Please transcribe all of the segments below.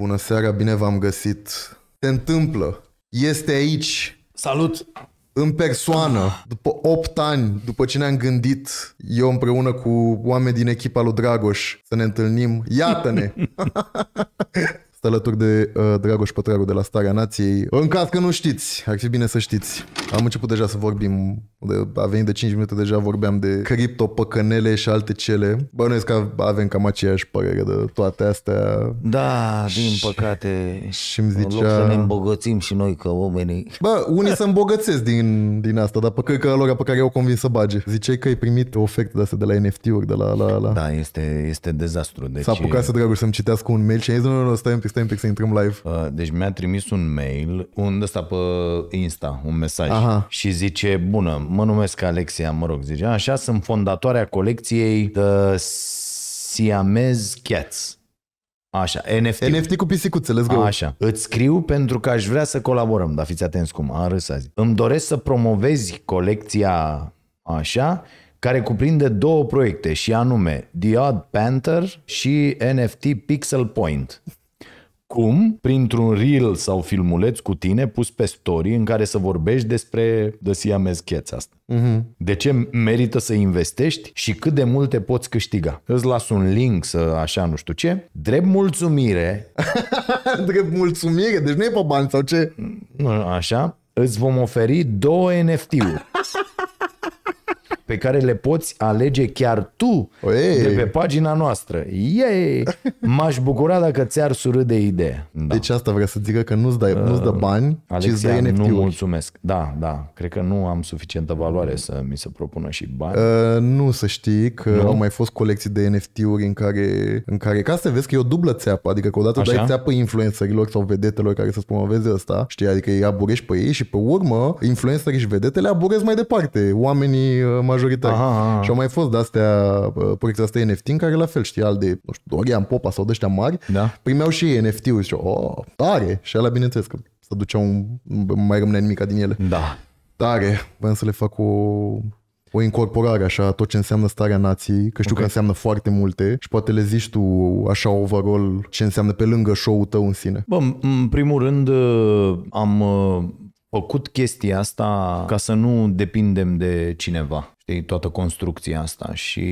Bună seara, bine v-am găsit. Se întâmplă. Este aici. Salut! În persoană, după 8 ani, după ce ne-am gândit eu împreună cu oameni din echipa lui Dragoș să ne întâlnim, iată-ne! Sunt alături de uh, Dragoș Pătraru de la Starea Nației. În caz că nu știți, ar fi bine să știți. Am început deja să vorbim, de, a venit de 5 minute, deja vorbeam de păcănele și alte cele. Bănuiesc că avem cam aceeași părere de toate astea. Da, din și, păcate. Și îmi zicea... În loc să ne îmbogățim și noi ca oamenii. Bă, unii se îmbogățesc din, din asta, dar pe că lor pe care eu convins să bage. Ziceai că ai primit oferte de astea de la NFT-uri, de la... la, la... Da, este, este dezastru. Deci... S-a apucat să Dragoș să-mi citească un mail și a zis, nu, nu, nu, stai pic, stai un pic să intrăm live. Uh, deci mi-a trimis un mail, un ăsta pe Insta, un mesaj Aha. și zice, bună, mă numesc Alexia, mă rog, zice, așa, sunt fondatoarea colecției de Siamese Cats. Așa, NFT. NFT cu pisicuțe, let's go. Așa. Îți scriu pentru că aș vrea să colaborăm, dar fiți atenți cum, am râs azi. Îmi doresc să promovezi colecția așa, care cuprinde două proiecte și anume The Odd Panther și NFT Pixel Point. Cum? Printr-un reel sau filmuleț cu tine pus pe story în care să vorbești despre The Siamese Cats asta. Uh-huh. De ce merită să investești și cât de multe poți câștiga. Îți las un link să așa nu știu ce. Drept mulțumire. Drept mulțumire? Deci nu e pe bani sau ce? așa. Îți vom oferi două NFT-uri. pe care le poți alege chiar tu Ei. de pe pagina noastră. Yay! M-aș bucura dacă ți-ar surâ de idee. Da. Deci asta vreau să zică că nu-ți, dai, nu-ți dă uh, bani, Alexia, ci îți dai NFT-uri. nu mulțumesc. Da, da. Cred că nu am suficientă valoare să mi se propună și bani. Uh, nu, să știi că nu? au mai fost colecții de NFT-uri în care, în care ca să vezi că e o dublă țeapă, adică că odată Așa? dai țeapă influencerilor sau vedetelor care să spună vezi asta, știi, adică îi aburești pe ei și pe urmă influencerii și vedetele aburez mai departe. Oamenii uh, mai majoritari. Aha, aha. Și au mai fost de-astea, proiecte astea NFT în care la fel, știi, al de, nu știu, Dorian Popa sau de ăștia mari, da. primeau și ei NFT-ul și oh, tare! Și alea, bineînțeles, că să duceau, un, nu mai rămâne nimica din ele. Da. Tare! Vreau să le fac o, o incorporare așa tot ce înseamnă starea nației, că știu okay. că înseamnă foarte multe și poate le zici tu așa overall ce înseamnă pe lângă show-ul tău în sine. Bă, în primul rând uh, am uh, făcut chestia asta ca să nu depindem de cineva știi, toată construcția asta și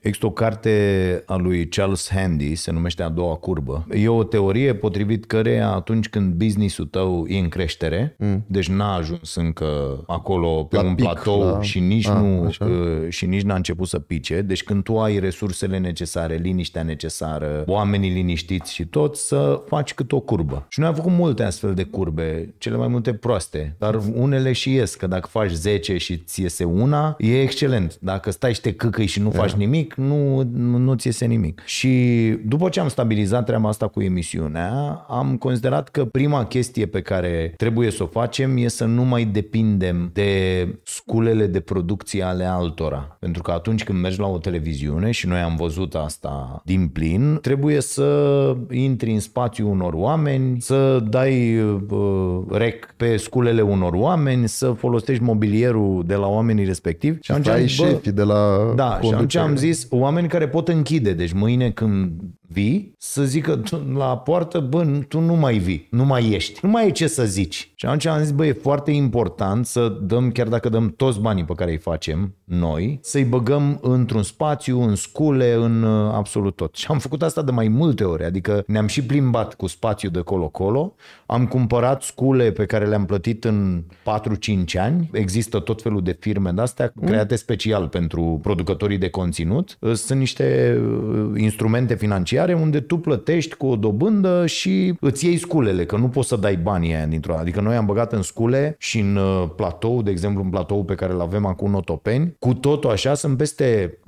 există o carte a lui Charles Handy, se numește A doua curbă. E o teorie potrivit căreia atunci când businessul tău e în creștere, mm. deci n-a ajuns încă acolo pe la un pic, platou la... și nici a, ah, nu așa. Uh, și nici n-a început să pice, deci când tu ai resursele necesare, liniștea necesară, oamenii liniștiți și tot, să faci cât o curbă. Și noi am făcut multe astfel de curbe, cele mai multe proaste, dar unele și ies, că dacă faci 10 și ți iese una, e excelent. Dacă stai și te căcăi și nu da. faci nimic, nu, nu, nu ți iese nimic. Și după ce am stabilizat treaba asta cu emisiunea, am considerat că prima chestie pe care trebuie să o facem e să nu mai depindem de sculele de producție ale altora. Pentru că atunci când mergi la o televiziune și noi am văzut asta din plin, trebuie să intri în spațiu unor oameni, să dai uh, rec pe sculele unor oameni, să folosești mobilierul de la oamenii respectivi și atunci ai șefii de la Da, conducere. și atunci am zis, oameni care pot închide, deci mâine când vii, să zică la poartă, bă, tu nu mai vii, nu mai ești, nu mai e ce să zici. Și atunci am zis, bă, e foarte important să dăm, chiar dacă dăm toți banii pe care îi facem noi, să-i băgăm într-un spațiu, în scule, în uh, absolut tot. Și am făcut asta de mai multe ori, adică ne-am și plimbat cu spațiu de colo-colo, am cumpărat scule pe care le-am plătit în 4-5 ani, există tot felul de firme de-astea mm. create special pentru producătorii de conținut, sunt niște uh, instrumente financiare imobiliare unde tu plătești cu o dobândă și îți iei sculele, că nu poți să dai banii aia dintr-o Adică noi am băgat în scule și în uh, platou, de exemplu în platou pe care îl avem acum în Otopeni, cu totul așa sunt peste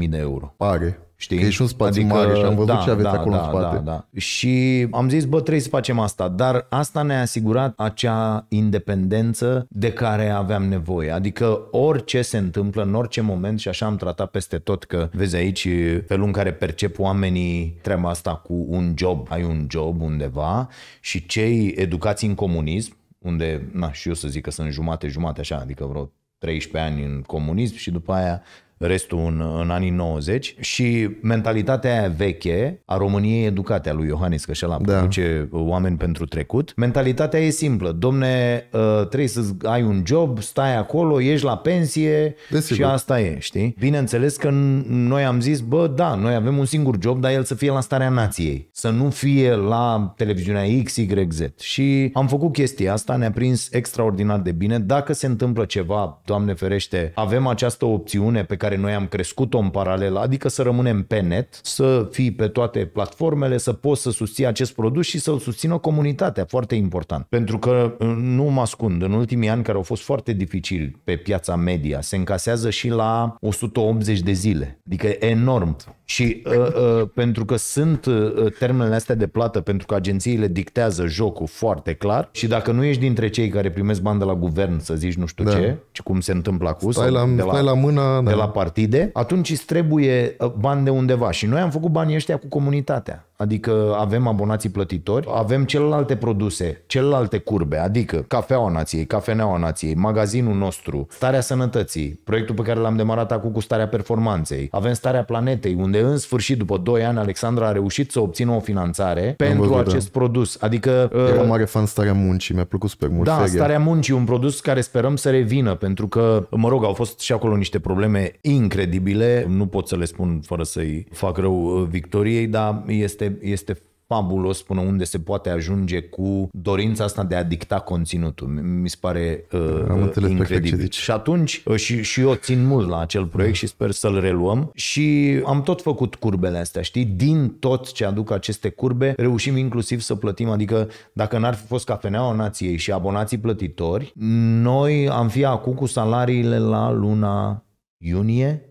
400.000 de euro. Pare. Știi? Că ești un spațiu adică, mare și am văzut da, ce aveți da, acolo da, în da, spate. Da, da. Și am zis, bă, trebuie să facem asta, dar asta ne-a asigurat acea independență de care aveam nevoie. Adică orice se întâmplă, în orice moment, și așa am tratat peste tot, că vezi aici felul în care percep oamenii treaba asta cu un job, ai un job undeva și cei educați în comunism, unde, na, și eu să zic că sunt jumate-jumate așa, adică vreo 13 ani în comunism și după aia restul în, în anii 90 și mentalitatea aia veche a României educate, a lui Iohannis, că și-a da. produce oameni pentru trecut. Mentalitatea e simplă. Domne, ă, trebuie să ai un job, stai acolo, ești la pensie Desigur. și asta e, știi? Bineînțeles că noi am zis, bă, da, noi avem un singur job, dar el să fie la starea nației, să nu fie la televiziunea XYZ. Și am făcut chestia asta, ne-a prins extraordinar de bine. Dacă se întâmplă ceva, Doamne ferește, avem această opțiune pe care care noi am crescut-o în paralel, adică să rămânem pe net, să fii pe toate platformele, să poți să susții acest produs și să-l susțină comunitatea, foarte important. Pentru că uh, nu mă ascund, în ultimii ani care au fost foarte dificili pe piața media, se încasează și la 180 de zile, adică enorm. Și uh, uh, pentru că sunt uh, termenele astea de plată, pentru că agențiile dictează jocul foarte clar și dacă nu ești dintre cei care primesc bani de la guvern, să zici nu știu da. ce, ci cum se întâmplă acum, stai la, de la, stai la mâna, de da. la partide, atunci îți trebuie uh, bani de undeva. Și noi am făcut banii ăștia cu comunitatea adică avem abonații plătitori, avem celelalte produse, celelalte curbe, adică cafeaua nației, cafeneaua nației, magazinul nostru, starea sănătății, proiectul pe care l-am demarat acum cu starea performanței, avem starea planetei, unde în sfârșit, după 2 ani, Alexandra a reușit să obțină o finanțare Am pentru văzut, da. acest da. produs. Adică... Era uh, mare fan starea muncii, mi-a plăcut super mult. Da, seria. starea muncii, un produs care sperăm să revină, pentru că, mă rog, au fost și acolo niște probleme incredibile, nu pot să le spun fără să-i fac rău uh, victoriei, dar este este, fabulos până unde se poate ajunge cu dorința asta de a dicta conținutul. Mi se pare uh, da, incredibil. Și atunci, uh, și, și eu țin mult la acel da. proiect și sper să-l reluăm și am tot făcut curbele astea, știi? Din tot ce aduc aceste curbe, reușim inclusiv să plătim, adică dacă n-ar fi fost cafeneaua nației și abonații plătitori, noi am fi acum cu salariile la luna iunie.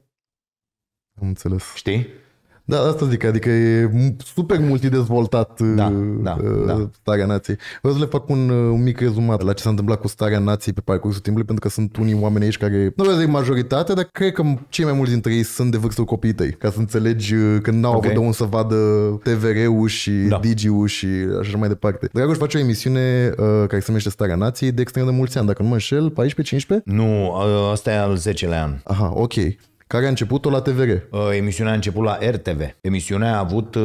Am înțeles. Știi? Da, asta zic, adică e super multidezvoltat da, uh, da, uh, da. starea nației. Vreau să le fac un, uh, un mic rezumat la ce s-a întâmplat cu starea nației pe parcursul timpului, pentru că sunt unii oameni aici care, nu vreau să zic majoritatea, dar cred că cei mai mulți dintre ei sunt de vârstul copiii tăi, ca să înțelegi că n-au okay. avut de unde să vadă TVR-ul și da. Digi-ul și așa mai departe. Dragoș face o emisiune uh, care se numește Starea Nației de extrem de mulți ani, dacă nu mă înșel, 14-15? Nu, ăsta e al 10-lea an. Aha, ok care a început-o la TVR. Uh, emisiunea a început la RTV. Emisiunea a avut uh,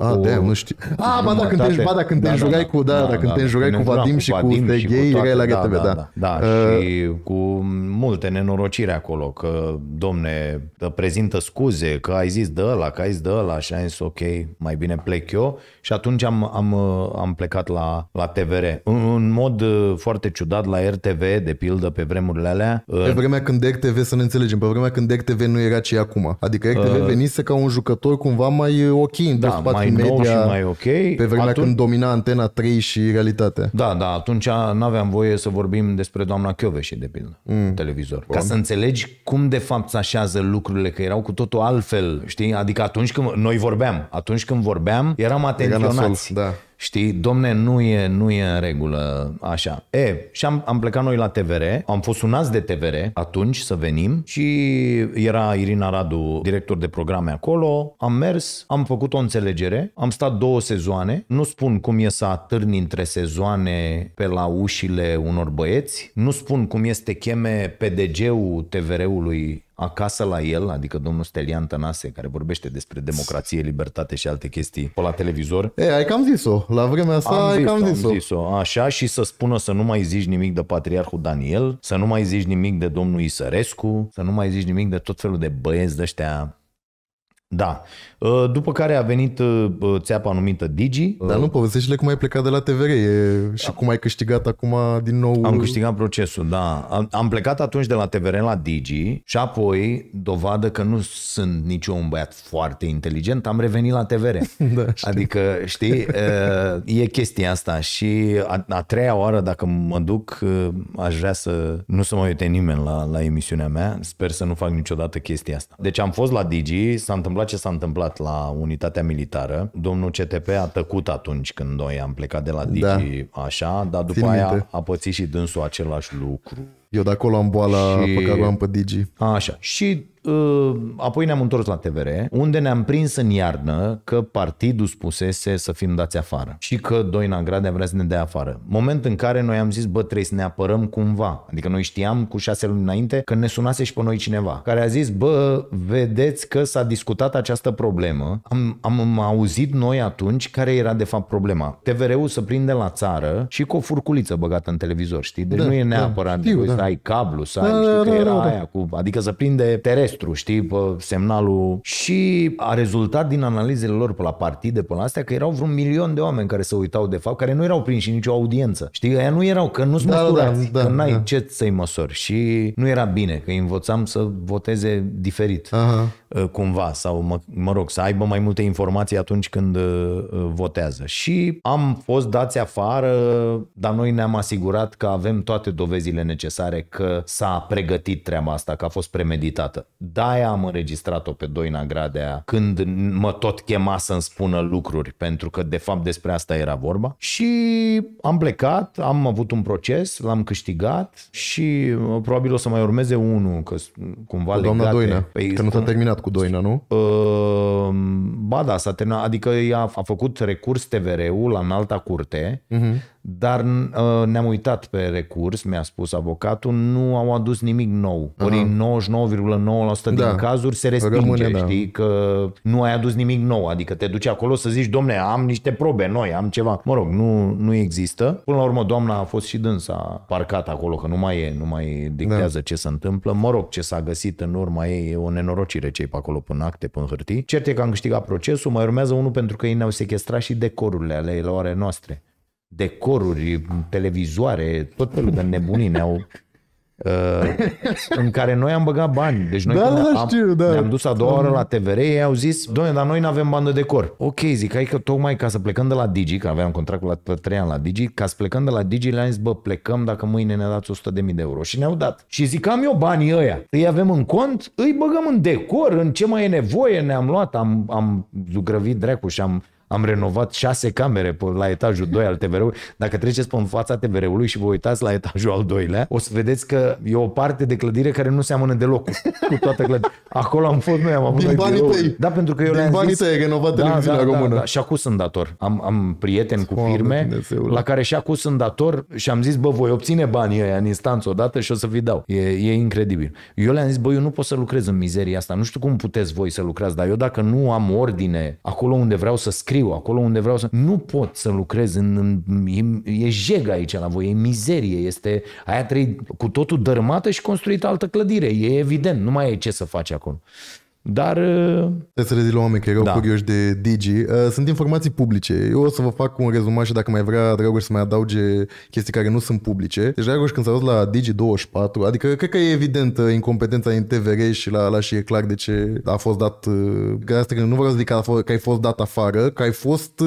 ah, o... de nu știu. Ah, ba da, când te, da, ba da, când da, înjurai da, cu, da, da, da, când da, te da, înjurai cu Vadim și cu Gay, erai la RTV, da. Da, da. da uh, și cu multe nenorociri acolo, că, domne, prezintă scuze, că ai zis de ăla, că ai zis de ăla și ai zis, ok, mai bine plec eu. Și atunci am, am, am plecat la, la TVR. În, în mod uh, foarte ciudat, la RTV, de pildă, pe vremurile alea... Uh, pe vremea când RTV, să ne înțelegem, pe vremea când RTV RTV nu era ce e acum. Adică RTV uh, venise ca un jucător cumva mai uh, ok în da, mai media, nou și mai ok. Pe vremea atunci... când domina Antena 3 și realitatea. Da, da, atunci nu aveam voie să vorbim despre doamna Chioveșe, de pildă, mm. televizor. Bun. Ca să înțelegi cum de fapt se așează lucrurile, că erau cu totul altfel, știi? Adică atunci când noi vorbeam, atunci când vorbeam, eram atenționați. Era nasol, da. Știi, domne, nu e, nu e în regulă așa. E, și am, am plecat noi la TVR, am fost sunați de TVR atunci să venim și era Irina Radu, director de programe acolo, am mers, am făcut o înțelegere, am stat două sezoane, nu spun cum e să atârni între sezoane pe la ușile unor băieți, nu spun cum este cheme PDG-ul TVR-ului acasă la el, adică domnul Stelian Tănase, care vorbește despre democrație, libertate și alte chestii pe la televizor. E, ai cam zis-o. La vremea asta am ai zis, cam zis-o. Am zis-o. Așa și să spună să nu mai zici nimic de patriarhul Daniel, să nu mai zici nimic de domnul Isărescu, să nu mai zici nimic de tot felul de băieți de ăștia da. Uh, după care a venit uh, uh, țeapa numită Digi. Dar nu povestește cum ai plecat de la TVR e, și cum ai câștigat acum din nou. Am câștigat procesul, da. Am plecat atunci de la TVR la Digi și apoi, dovadă că nu sunt niciun un băiat foarte inteligent, am revenit la TVR. Da, știu. Adică, știi, e chestia asta și a, a treia oară dacă mă duc, aș vrea să nu să mă uite nimeni la, la emisiunea mea. Sper să nu fac niciodată chestia asta. Deci am fost la Digi, s-a întâmplat observat ce s-a întâmplat la unitatea militară. Domnul CTP a tăcut atunci când noi am plecat de la Digi, da. așa, dar după Filmite. aia a pățit și dânsul același lucru. Eu de acolo am boala și... pe care o am pe Digi. Așa. Și Ă, apoi ne-am întors la TVR, unde ne-am prins în iarnă că partidul spusese să fim dați afară și că Doina Gradea vrea să ne dea afară. Moment în care noi am zis, bă, trebuie să ne apărăm cumva. Adică noi știam cu șase luni înainte că ne sunase și pe noi cineva care a zis, bă, vedeți că s-a discutat această problemă. Am, am auzit noi atunci care era de fapt problema. TVR-ul se prinde la țară și cu o furculiță băgată în televizor, știi? Deci da, nu e da, neapărat da, știu, da. să ai cablu, să da, ai, da, știu da, că da, era da, da. aia cu... Adică să prinde teres orchestru, știi, pe semnalul. Și a rezultat din analizele lor pe la partide, pe la astea, că erau vreun milion de oameni care se uitau de fapt, care nu erau prinși în nicio audiență. Știi, aia nu erau, că nu-ți da, da, măsurați, da, da, că n-ai da. ce să-i măsori. Și nu era bine, că îi învățam să voteze diferit, Aha. Uh, cumva, sau, mă, mă rog, să aibă mai multe informații atunci când uh, votează. Și am fost dați afară, dar noi ne-am asigurat că avem toate dovezile necesare că s-a pregătit treaba asta, că a fost premeditată de-aia am înregistrat-o pe Doina Gradea când mă tot chema să-mi spună lucruri, pentru că de fapt despre asta era vorba. Și am plecat, am avut un proces, l-am câștigat și uh, probabil o să mai urmeze unul, că cumva cu doamna legate. Doina, păi, că nu s-a terminat cu Doina, nu? Uh, ba da, s-a terminat, adică ea a făcut recurs TVR-ul la înalta curte, uh-huh dar uh, ne-am uitat pe recurs, mi-a spus avocatul, nu au adus nimic nou. Ori păi, 99,9% din da. cazuri se respinge, Rămâne, da. știi, da. că nu ai adus nimic nou. Adică te duci acolo să zici, domne, am niște probe noi, am ceva. Mă rog, nu, nu există. Până la urmă, doamna a fost și dânsa parcat acolo, că nu mai e, nu mai dictează da. ce se întâmplă. Mă rog, ce s-a găsit în urma ei e o nenorocire cei pe acolo până acte, până hârtii. Cert e că am câștigat procesul, mai urmează unul pentru că ei ne-au sequestrat și decorurile ale eloare noastre decoruri, televizoare, tot felul de nebunii ne-au... Uh, în care noi am băgat bani. Deci noi da, da, am, știu, da. ne-am dus a doua oară la TVR, ei au zis, doamne, dar noi nu avem bani de decor. Ok, zic, hai că tocmai ca să plecăm de la Digi, că aveam contractul la trei ani la Digi, ca să plecăm de la Digi, le-am zis, bă, plecăm dacă mâine ne dați 100.000 de euro. Și ne-au dat. Și zic, am eu banii ăia. Îi avem în cont, îi băgăm în decor, în ce mai e nevoie, ne-am luat, am, am zugrăvit dracu și am am renovat șase camere la etajul 2 al TVR-ului. Dacă treceți pe în fața TVR-ului și vă uitați la etajul al doilea, o să vedeți că e o parte de clădire care nu seamănă deloc cu, cu toată clădirea. Acolo am fost noi, am avut Din noi banii tăi. Da, pentru că eu le-am zis. tăi renovat da, da, da, Da, da. Și acum sunt dator. Am, am prieteni cu firme la care și acum sunt dator și am zis, bă, voi obține banii ăia în instanță odată și o să vi dau. E, e incredibil. Eu le-am zis, bă, eu nu pot să lucrez în mizeria asta. Nu știu cum puteți voi să lucrați, dar eu dacă nu am ordine acolo unde vreau să scriu eu, acolo unde vreau să... Nu pot să lucrez în... în e, e jeg aici la voi, e mizerie, este... Aia trei cu totul dărmată și construită altă clădire, e evident, nu mai e ce să faci acolo. Dar... Uh, Trebuie să rezi la oameni că erau da. curioși de Digi. Uh, sunt informații publice. Eu o să vă fac un rezumat și dacă mai vrea Dragoș să mai adauge chestii care nu sunt publice. Deci Dragoș când s-a dus la Digi24, adică cred că e evident uh, incompetența în TVR și la, la și e clar de ce a fost dat... Că asta, nu vreau să zic că, a fost, că ai fost dat afară, că ai fost...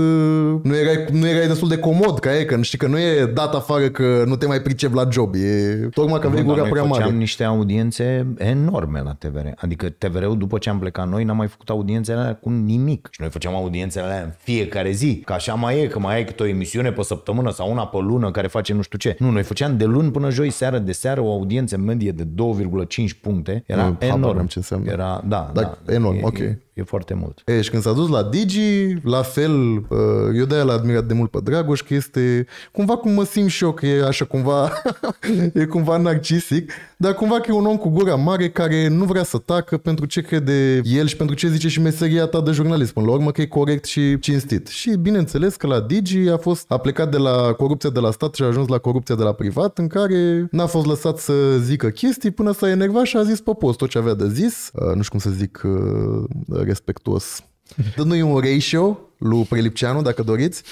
Nu erai, nu erai destul de comod ca e, că știi că nu e dat afară că nu te mai pricep la job. E tocmai că vrei gura prea mare. niște audiențe enorme la TVR. Adică TVR-ul după ce am plecat noi, n-am mai făcut audiențele alea cu nimic. Și noi făceam audiențele alea în fiecare zi, că așa mai e, că mai ai câte o emisiune pe săptămână sau una pe lună care face nu știu ce. Nu, noi făceam de luni până joi seară de seară o audiență medie de 2,5 puncte. Era nu, enorm. Ce înseamnă. Era, da, da, da enorm, e, ok. E, E foarte mult. E, și când s-a dus la Digi, la fel, uh, eu de-aia l-a admirat de mult pe Dragoș, că este cumva cum mă simt și eu, că e așa cumva, e cumva narcisic, dar cumva că e un om cu gura mare care nu vrea să tacă pentru ce crede el și pentru ce zice și meseria ta de jurnalist, până la urmă că e corect și cinstit. Și bineînțeles că la Digi a fost a plecat de la corupția de la stat și a ajuns la corupția de la privat, în care n-a fost lăsat să zică chestii până s-a enervat și a zis pe post tot ce avea de zis, uh, nu știu cum să zic uh, respectuos. Dându-i un ratio lui Prelipceanu, dacă doriți,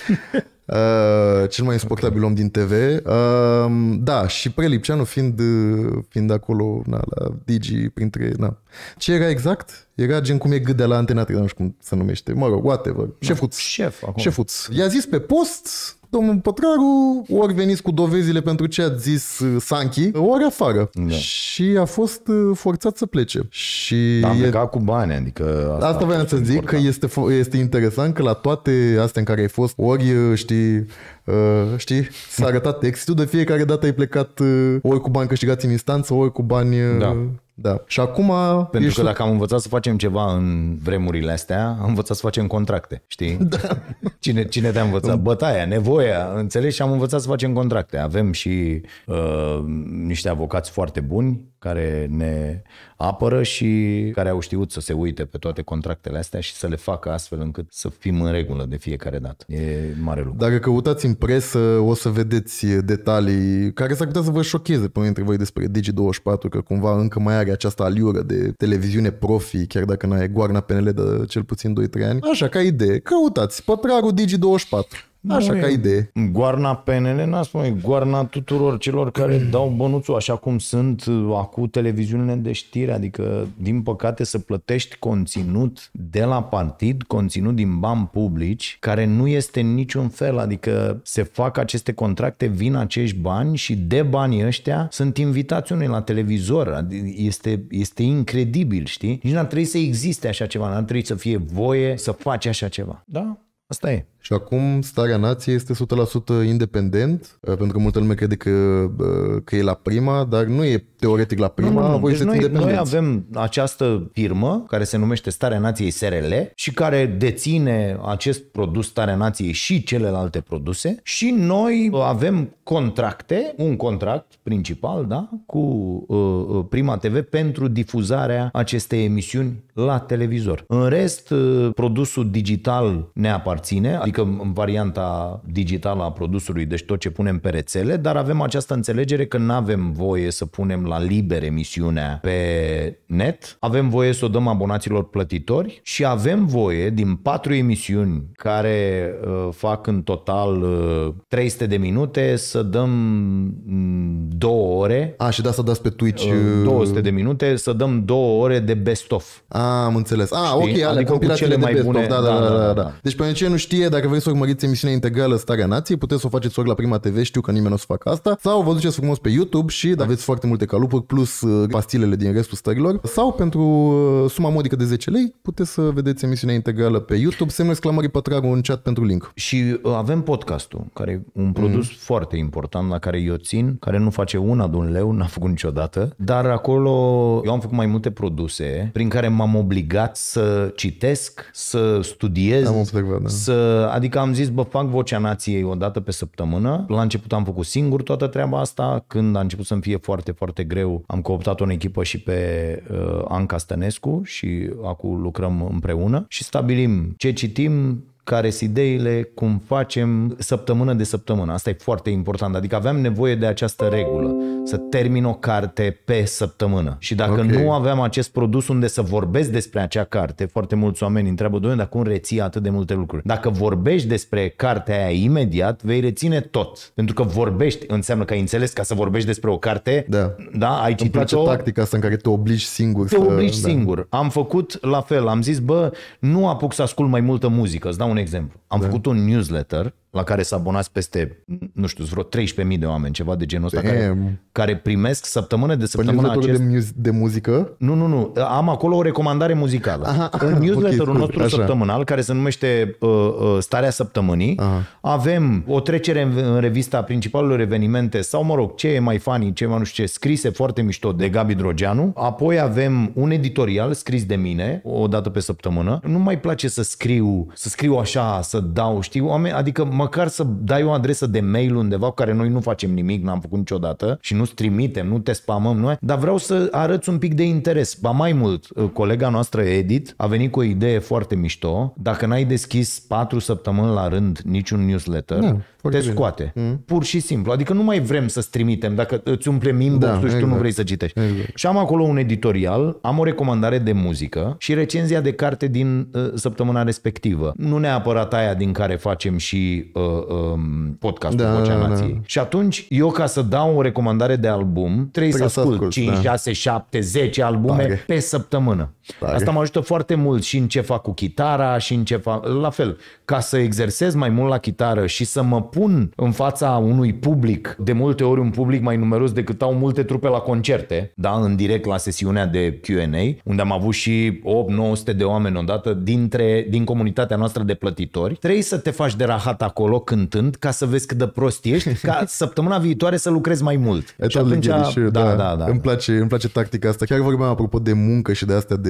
uh, cel mai insuportabil okay. om din TV. Uh, um, da, și Prelipceanu fiind, uh, fiind acolo na, la Digi, printre... Na. Ce era exact? Era gen cum e gât de la Antena nu știu cum se numește. Mă rog, whatever. Șefuț. Șef acum. Șefuț. I-a zis pe post domnul Pătraru, ori veniți cu dovezile pentru ce ați zis uh, Sanchi, ori afară. Da. Și a fost uh, forțat să plece. Și da, am e... cu bani, adică... Asta, asta vreau să zic important. că este, este interesant că la toate astea în care ai fost, ori uh, știi, Uh, știi? S-a arătat exitul, de fiecare dată ai plecat uh, ori cu bani câștigați în instanță, ori cu bani... Uh, da. Da. Și acum... Pentru ești... că dacă am învățat să facem ceva în vremurile astea, am învățat să facem contracte, știi? Da. Cine, cine te-a învățat? Bătaia, nevoia, înțelegi? Și am învățat să facem contracte. Avem și uh, niște avocați foarte buni care ne apără și care au știut să se uite pe toate contractele astea și să le facă astfel încât să fim în regulă de fiecare dată. E mare lucru. Dacă căutați în presă, o să vedeți detalii care s-ar putea să vă șocheze pe între voi despre Digi24, că cumva încă mai are această aliură de televiziune profi, chiar dacă n-ai goarna PNL de cel puțin 2-3 ani. Așa, ca idee, căutați pătrarul Digi24. Nu așa e, ca idee. Goarna PNL, n-a spune, goarna tuturor celor care mm. dau bănuțul așa cum sunt uh, acum televiziunile de știri, adică din păcate să plătești conținut de la partid, conținut din bani publici, care nu este niciun fel, adică se fac aceste contracte, vin acești bani și de banii ăștia sunt invitați unei la televizor, adică este, este incredibil, știi? Nici n-ar trebui să existe așa ceva, n-ar trebui să fie voie să faci așa ceva. Da, asta e. Și acum starea nației este 100% independent, ă, pentru că multă lume crede că, că e la prima, dar nu e teoretic la prima, nu, nu, voi deci noi, independenți. noi avem această firmă care se numește Starea Nației SRL și care deține acest produs Starea Nației și celelalte produse și noi avem contracte, un contract principal, da, cu uh, Prima TV pentru difuzarea acestei emisiuni la televizor. În rest, uh, produsul digital ne aparține, adică adică în varianta digitală a produsului, deci tot ce punem pe rețele, dar avem această înțelegere că nu avem voie să punem la liber emisiunea pe net, avem voie să o dăm abonaților plătitori și avem voie din patru emisiuni care uh, fac în total uh, 300 de minute să dăm mm, două ore. A, și da să dați pe Twitch. Uh, 200 uh, de minute, să dăm două ore de best of. A, am înțeles. A, Știi? ok, ale adică cu cele mai bune. Of, da da da, da, da, da, da, da, da. Deci pe ce nu știe, dacă dacă vreți să urmăriți emisiunea integrală Starea Nației, puteți să o faceți ori la Prima TV, știu că nimeni nu o să facă asta, sau vă duceți frumos pe YouTube și da. aveți foarte multe calupuri, plus uh, pastilele din restul stărilor, sau pentru uh, suma modică de 10 lei, puteți să vedeți emisiunea integrală pe YouTube, semnul exclamării pătragul un chat pentru link. Și uh, avem podcastul, care e un produs mm. foarte important la care eu țin, care nu face una de un leu, n-a făcut niciodată, dar acolo eu am făcut mai multe produse prin care m-am obligat să citesc, să studiez, da. să Adică am zis, bă, fac vocea nației o dată pe săptămână. La început am făcut singur toată treaba asta. Când a început să-mi fie foarte, foarte greu, am cooptat o echipă și pe uh, Anca Stănescu și acum lucrăm împreună și stabilim ce citim, care sunt ideile, cum facem săptămână de săptămână. Asta e foarte important. Adică aveam nevoie de această regulă, să termin o carte pe săptămână. Și dacă okay. nu aveam acest produs unde să vorbesc despre acea carte, foarte mulți oameni întreabă, doamne, dar cum reții atât de multe lucruri? Dacă vorbești despre cartea aia imediat, vei reține tot. Pentru că vorbești înseamnă că ai înțeles ca să vorbești despre o carte, da, da ai citit-o. Îmi place tactica asta în care te obligi singur. Te să... obligi da. singur. Am făcut la fel, am zis, bă, nu apuc să ascult mai multă muzică, îți dau un exemplu. Am da. făcut un newsletter la care s-a abonați peste, nu știu, vreo 13.000 de oameni, ceva de genul ăsta, care, care primesc păi săptămână de săptămână acest... de, mu- de muzică? Nu, nu, nu. Am acolo o recomandare muzicală. Aha, În newsletterul okay, nostru așa. săptămânal, care se numește uh, uh, Starea Săptămânii, aha. avem o trecere în, în revista principalelor evenimente sau, mă rog, ce e mai funny, ce mai nu știu ce, scrise foarte mișto de Gabi Drogeanu. Apoi avem un editorial scris de mine, o dată pe săptămână. Nu mai place să scriu, să scriu așa, să dau, știi, oameni, adică măcar să dai o adresă de mail undeva cu care noi nu facem nimic, n-am făcut niciodată și nu-ți trimitem, nu te spamăm noi, dar vreau să arăți un pic de interes. Ba mai mult, uh, colega noastră Edit a venit cu o idee foarte mișto. Dacă n-ai deschis patru săptămâni la rând niciun newsletter, da, te scoate. Mm. Pur și simplu. Adică nu mai vrem să-ți trimitem dacă îți umple inbox-ul da, și exact. tu nu exact. vrei să citești. Exact. Și am acolo un editorial, am o recomandare de muzică și recenzia de carte din uh, săptămâna respectivă. Nu neapărat aia din care facem și uh, um, podcastul da, Vocea da, da. Nației. Da. Și atunci, eu ca să dau o recomandare de album, trebuie, trebuie păi să ascult, să ascult 5, da. 6, 7, 10 albume Pare. pe săptămână. Pare. Asta mă ajută foarte mult și în ce fac cu chitara, și în ce fac... La fel, ca să exersez mai mult la chitară și să mă pun în fața unui public, de multe ori un public mai numeros decât au multe trupe la concerte, da, în direct la sesiunea de Q&A, unde am avut și 8-900 de oameni odată dintre, din comunitatea noastră de plătitori, trebuie să te faci de rahat acolo cântând ca să vezi cât de prost ești, ca săptămâna viitoare să lucrezi mai mult. E și atunci, da, da, da, da, îmi, da. place, îmi place tactica asta. Chiar vorbeam apropo de muncă și de astea de...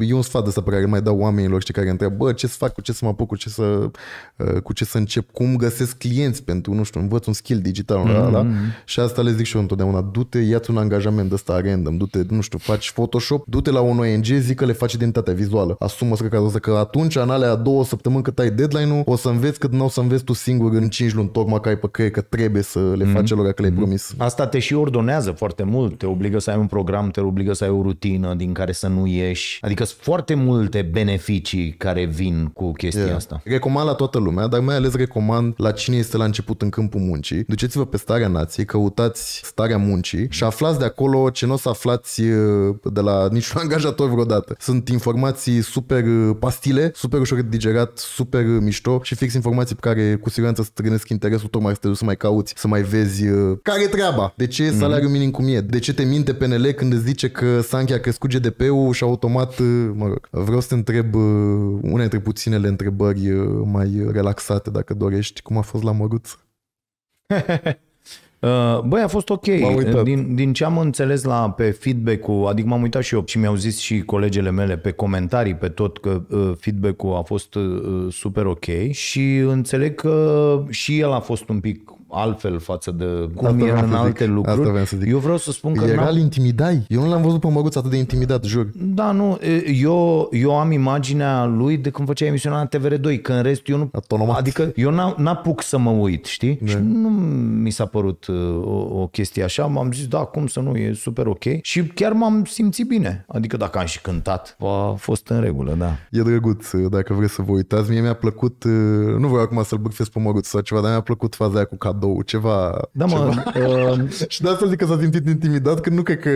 E un sfat de pe care mai dau oamenilor și care întreabă, bă, ce să fac, cu ce să mă apuc, cu ce să să, uh, cu ce să încep, cum găsesc clienți pentru, nu știu, învăț un skill digital, mm-hmm. da? și asta le zic și eu întotdeauna, du-te, ia un angajament de ăsta random, du-te, nu știu, faci Photoshop, du-te la un ONG, zic că le faci identitatea vizuală, asumă să că, că, că atunci, în alea două săptămâni cât ai deadline-ul, o să înveți cât nu o să înveți tu singur în 5 luni, tocmai că ai pe că trebuie să le faci mm-hmm. lor că le-ai mm-hmm. promis. Asta te și ordonează foarte mult, te obligă să ai un program, te obligă să ai o rutină din care să nu ieși, adică sunt foarte multe beneficii care vin cu chestia yeah. asta. Recomand la toată lumea, dar mai ales recomand la cine este la început în câmpul muncii. Duceți-vă pe Starea Nației, căutați Starea Muncii și aflați de acolo ce nu o să aflați uh, de la niciun angajator vreodată. Sunt informații super uh, pastile, super ușor de digerat, super uh, mișto și fix informații pe care cu siguranță strânesc interesul tocmai să te duci să mai cauți, să mai vezi care e treaba, de ce e mhm. salariul minim cum e, de ce te minte PNL când îți zice că s-a încheiat crescut GDP-ul și automat, mă rog, vreau să te întreb una dintre puținele întrebări mai relaxate, dacă dorești, cum a fost la Măruț. Uh, băi, a fost ok. Uh, din, din ce am înțeles la pe feedback-ul, adică m-am uitat și eu și mi-au zis și colegele mele pe comentarii, pe tot, că uh, feedback-ul a fost uh, super ok și înțeleg că și el a fost un pic altfel față de cum era în alte zic. lucruri. Asta vreau să zic. Eu vreau să spun că... Era, îl intimidai? Eu nu l-am văzut pe Măguț atât de intimidat, jur. Da, nu. Eu, eu am imaginea lui de când făcea emisiunea la TVR2, că în rest eu nu... Atonomat. Adică eu n-apuc să mă uit, știi? De. Da. Și nu mi s-a părut uh, o, o chestie așa. M-am zis, da, cum să nu, e super ok. Și chiar m-am simțit bine. Adică dacă am și cântat, a fost în regulă, da. E drăguț, uh, dacă vreți să vă uitați. Mie mi-a plăcut, uh, nu vreau acum să-l bârfesc pe Măguț sau ceva, dar mi-a plăcut faza aia cu cadou cadou, ceva. Da, mă. Ceva. Uh... și de asta zic că s-a simțit intimidat, că nu cred că...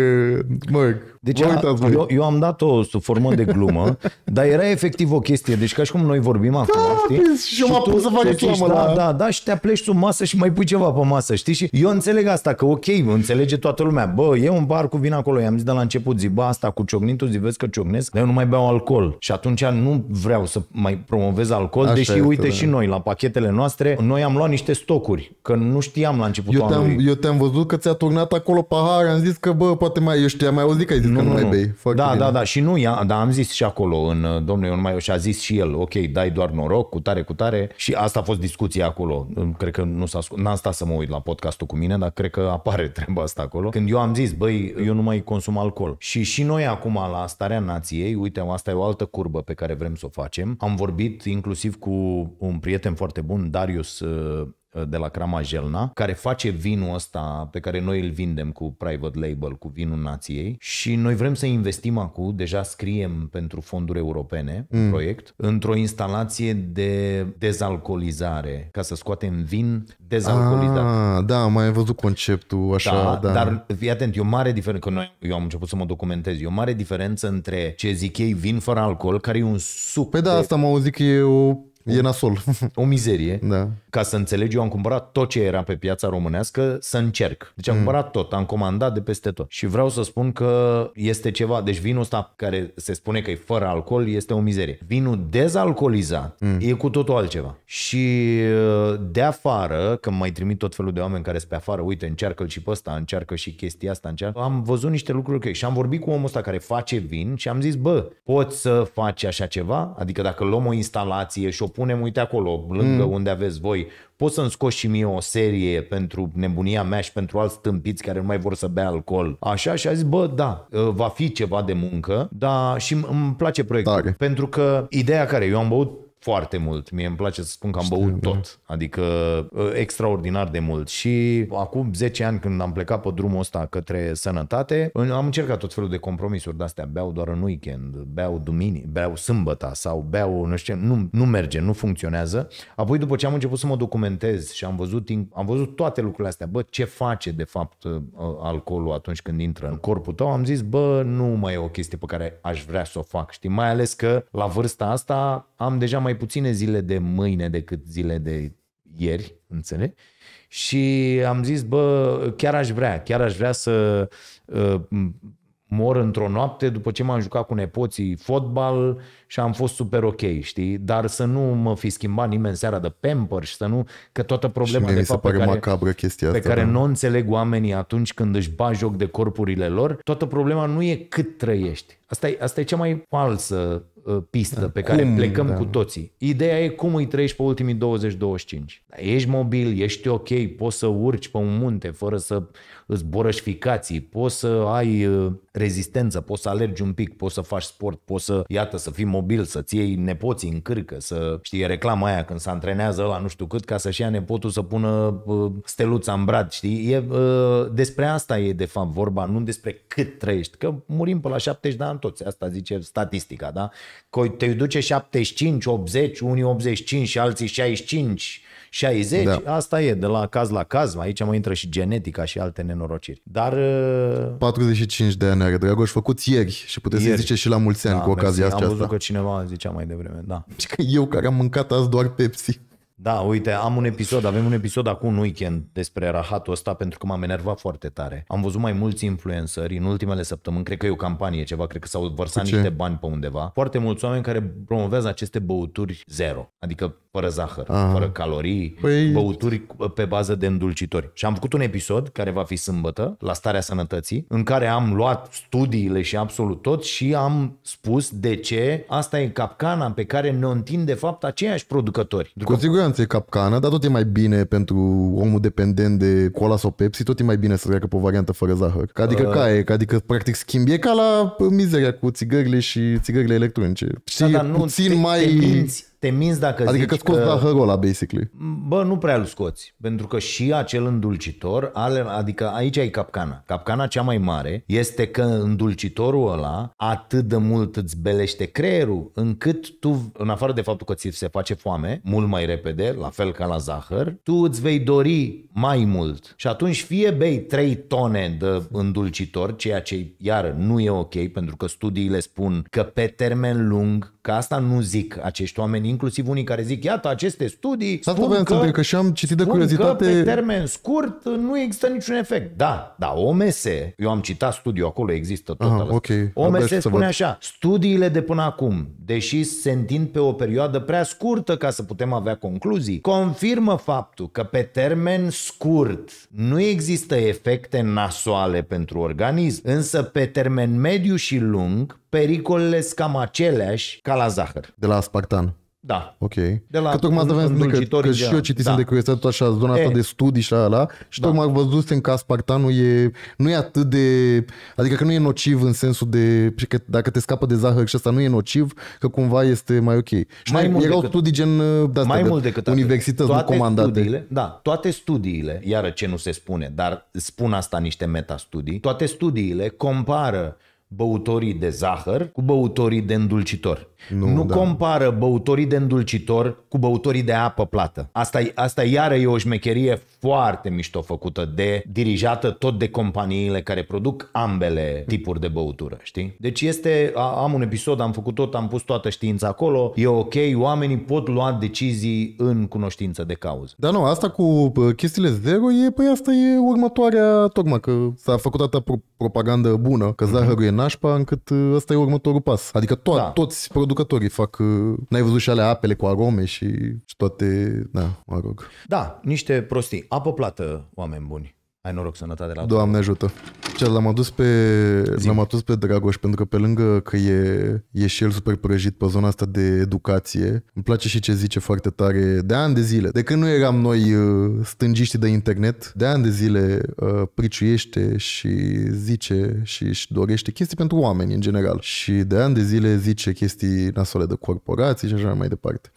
Mă, deci a, uitați, eu, eu, am dat-o sub formă de glumă, dar era efectiv o chestie. Deci ca și cum noi vorbim acum, da, știi? Și, păi, și eu m-am pus să fac chestia, la... Da, da, da, da, și te apleci sub masă și mai pui ceva pe masă, știi? Și eu înțeleg asta, că ok, înțelege toată lumea. Bă, e un bar cu vin acolo, i-am zis de la început, zi, bă, asta cu ciocnitul, zi, vezi că ciocnesc, dar eu nu mai beau alcool. Și atunci nu vreau să mai promovez alcool, Așa deși, este, uite, da. și noi, la pachetele noastre, noi am luat niște stocuri, că că nu știam la începutul eu te-am, anului. Eu te-am văzut că ți-a turnat acolo pahar, am zis că bă, poate mai, eu știam, mai auzit că ai zis nu, că nu, nu mai bei. Foarte da, bine. da, da, și nu, ia, dar am zis și acolo, în domnul eu nu mai, și a zis și el, ok, dai doar noroc, cu tare, cu tare și asta a fost discuția acolo. Cred că nu s-a, n-am stat să mă uit la podcastul cu mine, dar cred că apare treaba asta acolo. Când eu am zis, băi, eu nu mai consum alcool. Și și noi acum la starea nației, uite, asta e o altă curbă pe care vrem să o facem. Am vorbit inclusiv cu un prieten foarte bun, Darius uh, Eh, de la Crama Jelna, care face vinul ăsta pe care noi îl vindem cu private label, cu vinul nației și noi vrem să investim acum, deja scriem pentru fonduri europene mm. un proiect, într-o instalație de dezalcoolizare, ca să scoatem vin dezalcoolizat. Ah, da, mai am văzut conceptul așa, da, da. Dar fii atent, e o mare diferență, că noi, eu am început să mă documentez, e o mare diferență între ce zic ei vin fără alcool, care e un suc. Păi da, de... asta am auzit că e o E nasol. O mizerie. Da. Ca să înțelegi, eu am cumpărat tot ce era pe piața românească să încerc. Deci am mm. cumpărat tot, am comandat de peste tot. Și vreau să spun că este ceva, deci vinul ăsta care se spune că e fără alcool este o mizerie. Vinul dezalcoolizat mm. e cu totul altceva. Și uh, de afară, când mai trimit tot felul de oameni care sunt pe afară, uite, încearcă-l și pe ăsta, încearcă și chestia asta, încearcă. Am văzut niște lucruri ok și am vorbit cu omul ăsta care face vin și am zis, bă, poți să faci așa ceva? Adică dacă luăm o instalație și o punem, uite acolo, lângă mm. unde aveți voi, poți să-mi scoți și mie o serie pentru nebunia mea și pentru alți tâmpiți care nu mai vor să bea alcool. Așa și a zis, bă, da, ă, va fi ceva de muncă, dar și îmi place proiectul. Tare. Pentru că ideea care, eu am băut foarte mult. Mie îmi place să spun că am Știu, băut tot, adică uh, extraordinar de mult. Și acum 10 ani când am plecat pe drumul ăsta către sănătate, am încercat tot felul de compromisuri de-astea. Beau doar în weekend, beau duminică, beau sâmbătă sau beau, nu știu, nu, nu merge, nu funcționează. Apoi după ce am început să mă documentez și am văzut, am văzut toate lucrurile astea, bă, ce face de fapt uh, uh, alcoolul atunci când intră în corpul tău, am zis, bă, nu mai e o chestie pe care aș vrea să o fac, știi? Mai ales că la vârsta asta am deja mai mai puține zile de mâine decât zile de ieri, înțelegi? Și am zis, bă, chiar aș vrea, chiar aș vrea să uh, mor într-o noapte după ce m-am jucat cu nepoții fotbal și am fost super ok, știi? Dar să nu mă fi schimbat nimeni seara de pamper și să nu... Că toată problema de fapt pe care, chestia pe asta, care da. nu înțeleg oamenii atunci când își ba joc de corpurile lor, toată problema nu e cât trăiești. Asta e, asta e cea mai falsă Uh, pistă da, pe care cum, plecăm da. cu toții. Ideea e cum îi trăiești pe ultimii 20-25. Ești mobil, ești ok, poți să urci pe un munte fără să îți borășficații, poți să ai uh, rezistență, poți să alergi un pic, poți să faci sport, poți să, iată, să fii mobil, să-ți iei nepoții în cârcă, să știi, reclama aia când se antrenează la nu știu cât ca să-și ia nepotul să pună uh, steluța în brad, știi? E, uh, despre asta e de fapt vorba, nu despre cât trăiești, că murim până la 70 de ani toți, asta zice statistica, da? Că te duce 75, 80, unii 85 și alții 65, 60, da. asta e, de la caz la caz, aici mă intră și genetica și alte nenorociri. Dar... 45 uh, de ani are Dragoș, făcut ieri și puteți ieri. să zice și la mulți ani da, cu ocazia mersi. asta. Am văzut că cineva zicea mai devreme, da. că eu care am mâncat azi doar Pepsi. Da, uite, am un episod, avem un episod acum un weekend despre rahatul ăsta pentru că m-am enervat foarte tare. Am văzut mai mulți influenceri în ultimele săptămâni, cred că e o campanie ceva, cred că s-au vărsat niște bani pe undeva. Foarte mulți oameni care promovează aceste băuturi zero, adică fără zahăr, Aha. fără calorii, păi... băuturi pe bază de îndulcitori. Și am făcut un episod care va fi sâmbătă la Starea Sănătății, în care am luat studiile și absolut tot și am spus de ce asta e capcana pe care ne întind de fapt aceiași producători. Cu siguranță siguranță e capcană, dar tot e mai bine pentru omul dependent de cola sau Pepsi, tot e mai bine să treacă pe o variantă fără zahăr. Că adică uh. ca e, că adică practic schimbi, e ca la mizeria cu țigările și țigările electronice. Știi, da, dar nu puțin te, mai... Te minți te minți dacă adică zici că... scoți că... zahărola, basically. Bă, nu prea îl scoți, pentru că și acel îndulcitor, ale, adică aici ai capcana. Capcana cea mai mare este că îndulcitorul ăla atât de mult îți belește creierul, încât tu, în afară de faptul că ți se face foame, mult mai repede, la fel ca la zahăr, tu îți vei dori mai mult. Și atunci fie bei 3 tone de îndulcitor, ceea ce, iar nu e ok, pentru că studiile spun că pe termen lung, că asta nu zic acești oameni inclusiv unii care zic, iată, aceste studii Asta spun că, că și am citit de curiozitate... pe termen scurt nu există niciun efect. Da, da, OMS, eu am citat studiul acolo, există tot Aha, okay. OMS Abia spune așa, studiile de până acum, deși se întind pe o perioadă prea scurtă ca să putem avea concluzii, confirmă faptul că pe termen scurt nu există efecte nasoale pentru organism, însă pe termen mediu și lung, pericolele sunt cam aceleași ca la zahăr. De la aspartan. Da. Ok. De la că tocmai asta vreau să zic că, că și eu citisem da. de curiozitate tot așa zona asta e. de studii și ala și da. tocmai văzusem că aspartanul e, nu e atât de, adică că nu e nociv în sensul de, că dacă te scapă de zahăr și asta nu e nociv, că cumva este mai ok. Și mai mult erau decât, studii gen uh, de astea, mai mult decât universități toate nu comandate. Studiile, da, toate studiile, iară ce nu se spune, dar spun asta niște metastudii, toate studiile compară băutorii de zahăr cu băutorii de îndulcitor. Nu, nu da. compară băutorii de îndulcitor cu băutorii de apă plată. Asta, asta iară e o șmecherie foarte mișto făcută de, dirijată tot de companiile care produc ambele tipuri de băutură, știi? Deci este, am un episod, am făcut tot, am pus toată știința acolo, e ok, oamenii pot lua decizii în cunoștință de cauză. Da, nu, asta cu chestiile zero e, păi asta e următoarea, tocmai că s-a făcut atâta pro- propagandă bună, că zahărul mm-hmm. e nașpa, încât ă, ăsta e următorul pas. Adică to- da. toți produc producătorii fac, uh, n-ai văzut și alea apele cu arome și, și toate, da, mă rog. Da, niște prostii. Apă plată, oameni buni. Ai noroc sănătate la Doamne ajută. Ce l-am adus pe, l-am adus pe Dragoș, pentru că pe lângă că e, e și el super prăjit pe zona asta de educație, îmi place și ce zice foarte tare de ani de zile. De când nu eram noi uh, stângiști de internet, de ani de zile uh, priciuiește și zice și își dorește chestii pentru oameni în general. Și de ani de zile zice chestii nasole de corporații și așa mai departe.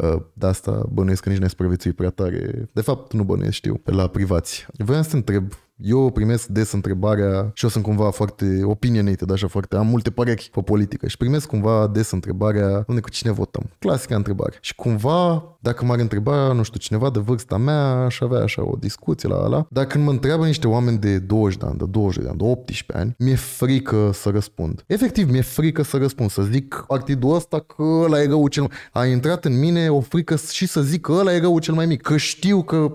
Ă, de asta bănuiesc că nici ne supraviețui prea tare. De fapt, nu bănuiesc, știu, la privați. Vreau să te întreb, eu primesc des întrebarea și eu sunt cumva foarte opinionated, așa foarte, am multe păreri pe politică și primesc cumva des întrebarea, unde cu cine votăm? Clasica întrebare. Și cumva, dacă m-ar întreba, nu știu, cineva de vârsta mea, aș avea așa o discuție la ala. Dar când mă întreabă niște oameni de 20 de ani, de 20 de ani, de 18 ani, mi-e frică să răspund. Efectiv, mi-e frică să răspund, să zic partidul ăsta că ăla e rău cel mai... A intrat în mine o frică și să zic că ăla e rău cel mai mic, că știu că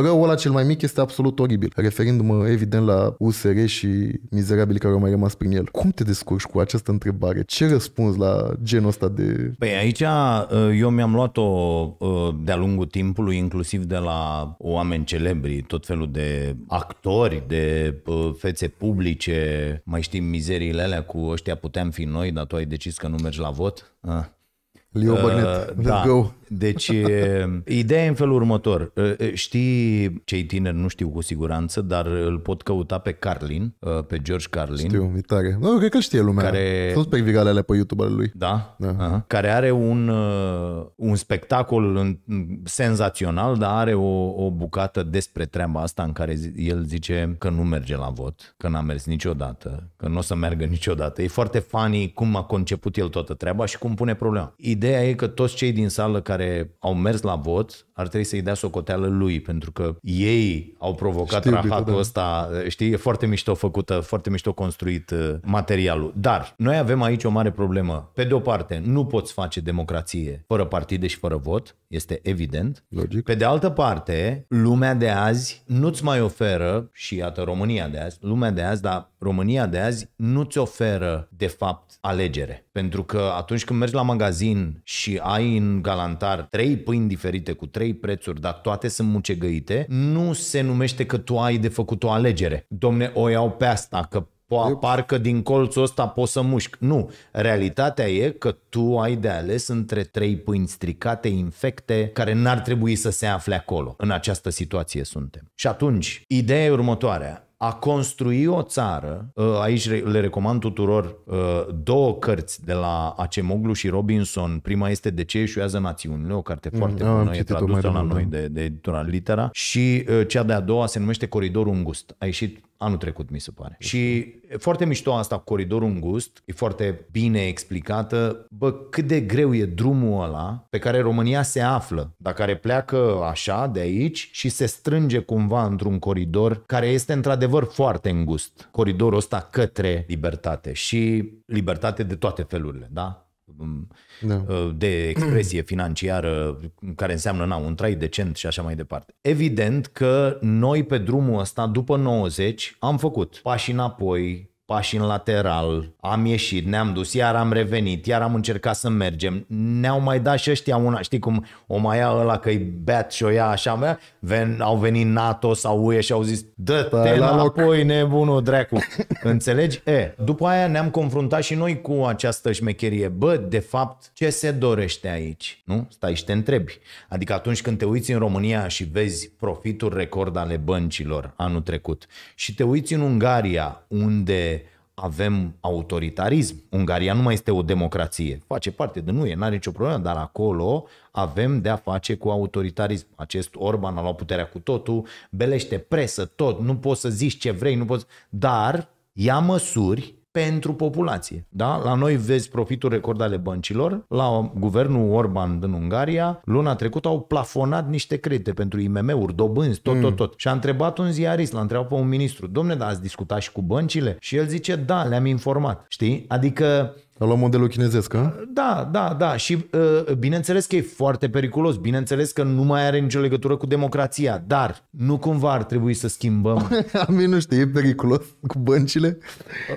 Răul ăla cel mai mic este absolut oribil, referindu-mă evident la USR și mizerabili care au mai rămas prin el. Cum te descurci cu această întrebare? Ce răspunzi la genul ăsta de... Păi aici uh, eu mi-am luat-o uh, de-a lungul timpului, inclusiv de la oameni celebri, tot felul de actori, de uh, fețe publice, mai știm mizeriile alea cu ăștia puteam fi noi, dar tu ai decis că nu mergi la vot? Ah. Leo Bagnet, uh, let's da. go. Deci, uh, ideea e în felul următor. Uh, uh, știi, cei tineri nu știu cu siguranță, dar îl pot căuta pe Carlin, pe George Carlin. Știu, e tare. Nu, cred că știe lumea. Care... Sunt pe vigalele pe YouTube ale lui. Da? da. Uh-huh. Care are un, un spectacol senzațional, dar are o, o bucată despre treaba asta în care el zice că nu merge la vot, că n-a mers niciodată, că nu o să meargă niciodată. E foarte funny cum a conceput el toată treaba și cum pune problema. Ideea Ideea e că toți cei din sală care au mers la vot ar trebui să-i dea socoteală lui, pentru că ei au provocat Știu, rahatul da. ăsta. Știi, e foarte mișto făcută, foarte mișto construit uh, materialul. Dar noi avem aici o mare problemă. Pe de o parte, nu poți face democrație fără partide și fără vot, este evident. Logic. Pe de altă parte, lumea de azi nu-ți mai oferă, și iată România de azi, lumea de azi, dar România de azi nu ți oferă, de fapt, alegere. Pentru că atunci când mergi la magazin și ai în galantar trei pâini diferite cu trei prețuri, dar toate sunt mucegăite, nu se numește că tu ai de făcut o alegere. Domne, o iau pe asta, că parcă din colțul ăsta poți să mușc. Nu, realitatea e că tu ai de ales între trei pâini stricate, infecte, care n-ar trebui să se afle acolo. În această situație suntem. Și atunci, ideea e următoarea a construi o țară, ă, aici le recomand tuturor ă, două cărți de la Acemoglu și Robinson. Prima este De ce eșuează națiunile, o carte mm, foarte da, bună, e tradusă la noi de, de editura Litera și ă, cea de-a doua se numește Coridorul Îngust. A ieșit anul trecut, mi se pare. Și e foarte mișto asta cu coridorul îngust, e foarte bine explicată. Bă, cât de greu e drumul ăla pe care România se află, dar care pleacă așa de aici și se strânge cumva într-un coridor care este într-adevăr foarte îngust. Coridorul ăsta către libertate și libertate de toate felurile, da? Mm. da. Uh, de expresie financiară care înseamnă na, un trai decent și așa mai departe. Evident că noi pe drumul ăsta după 90 am făcut pași înapoi, pași în lateral, am ieșit, ne-am dus, iar am revenit, iar am încercat să mergem. Ne-au mai dat și ăștia una, știi cum o mai ia ăla că-i beat și o ia așa, mea? Ven, au venit NATO sau UE și au zis, dă-te păi, la înapoi, nebunul dracu. Înțelegi? E, după aia ne-am confruntat și noi cu această șmecherie. Bă, de fapt, ce se dorește aici? Nu? Stai și te întrebi. Adică atunci când te uiți în România și vezi profitul record ale băncilor anul trecut și te uiți în Ungaria, unde avem autoritarism. Ungaria nu mai este o democrație. Face parte de noi, n-are nicio problemă, dar acolo avem de-a face cu autoritarism. Acest Orban a luat puterea cu totul, belește presă tot, nu poți să zici ce vrei, nu poți... Dar ia măsuri pentru populație. Da? La noi vezi profitul record ale băncilor, la guvernul Orban din Ungaria, luna trecută au plafonat niște credite pentru IMM-uri, dobânzi, tot, mm. tot, tot. Și a întrebat un ziarist, l-a întrebat pe un ministru, domne, dar ați discutat și cu băncile? Și el zice, da, le-am informat. Știi? Adică au luat modelul chinezesc, a? Da, da, da. Și uh, bineînțeles că e foarte periculos. Bineînțeles că nu mai are nicio legătură cu democrația. Dar nu cumva ar trebui să schimbăm. A mie nu știu, e periculos cu băncile.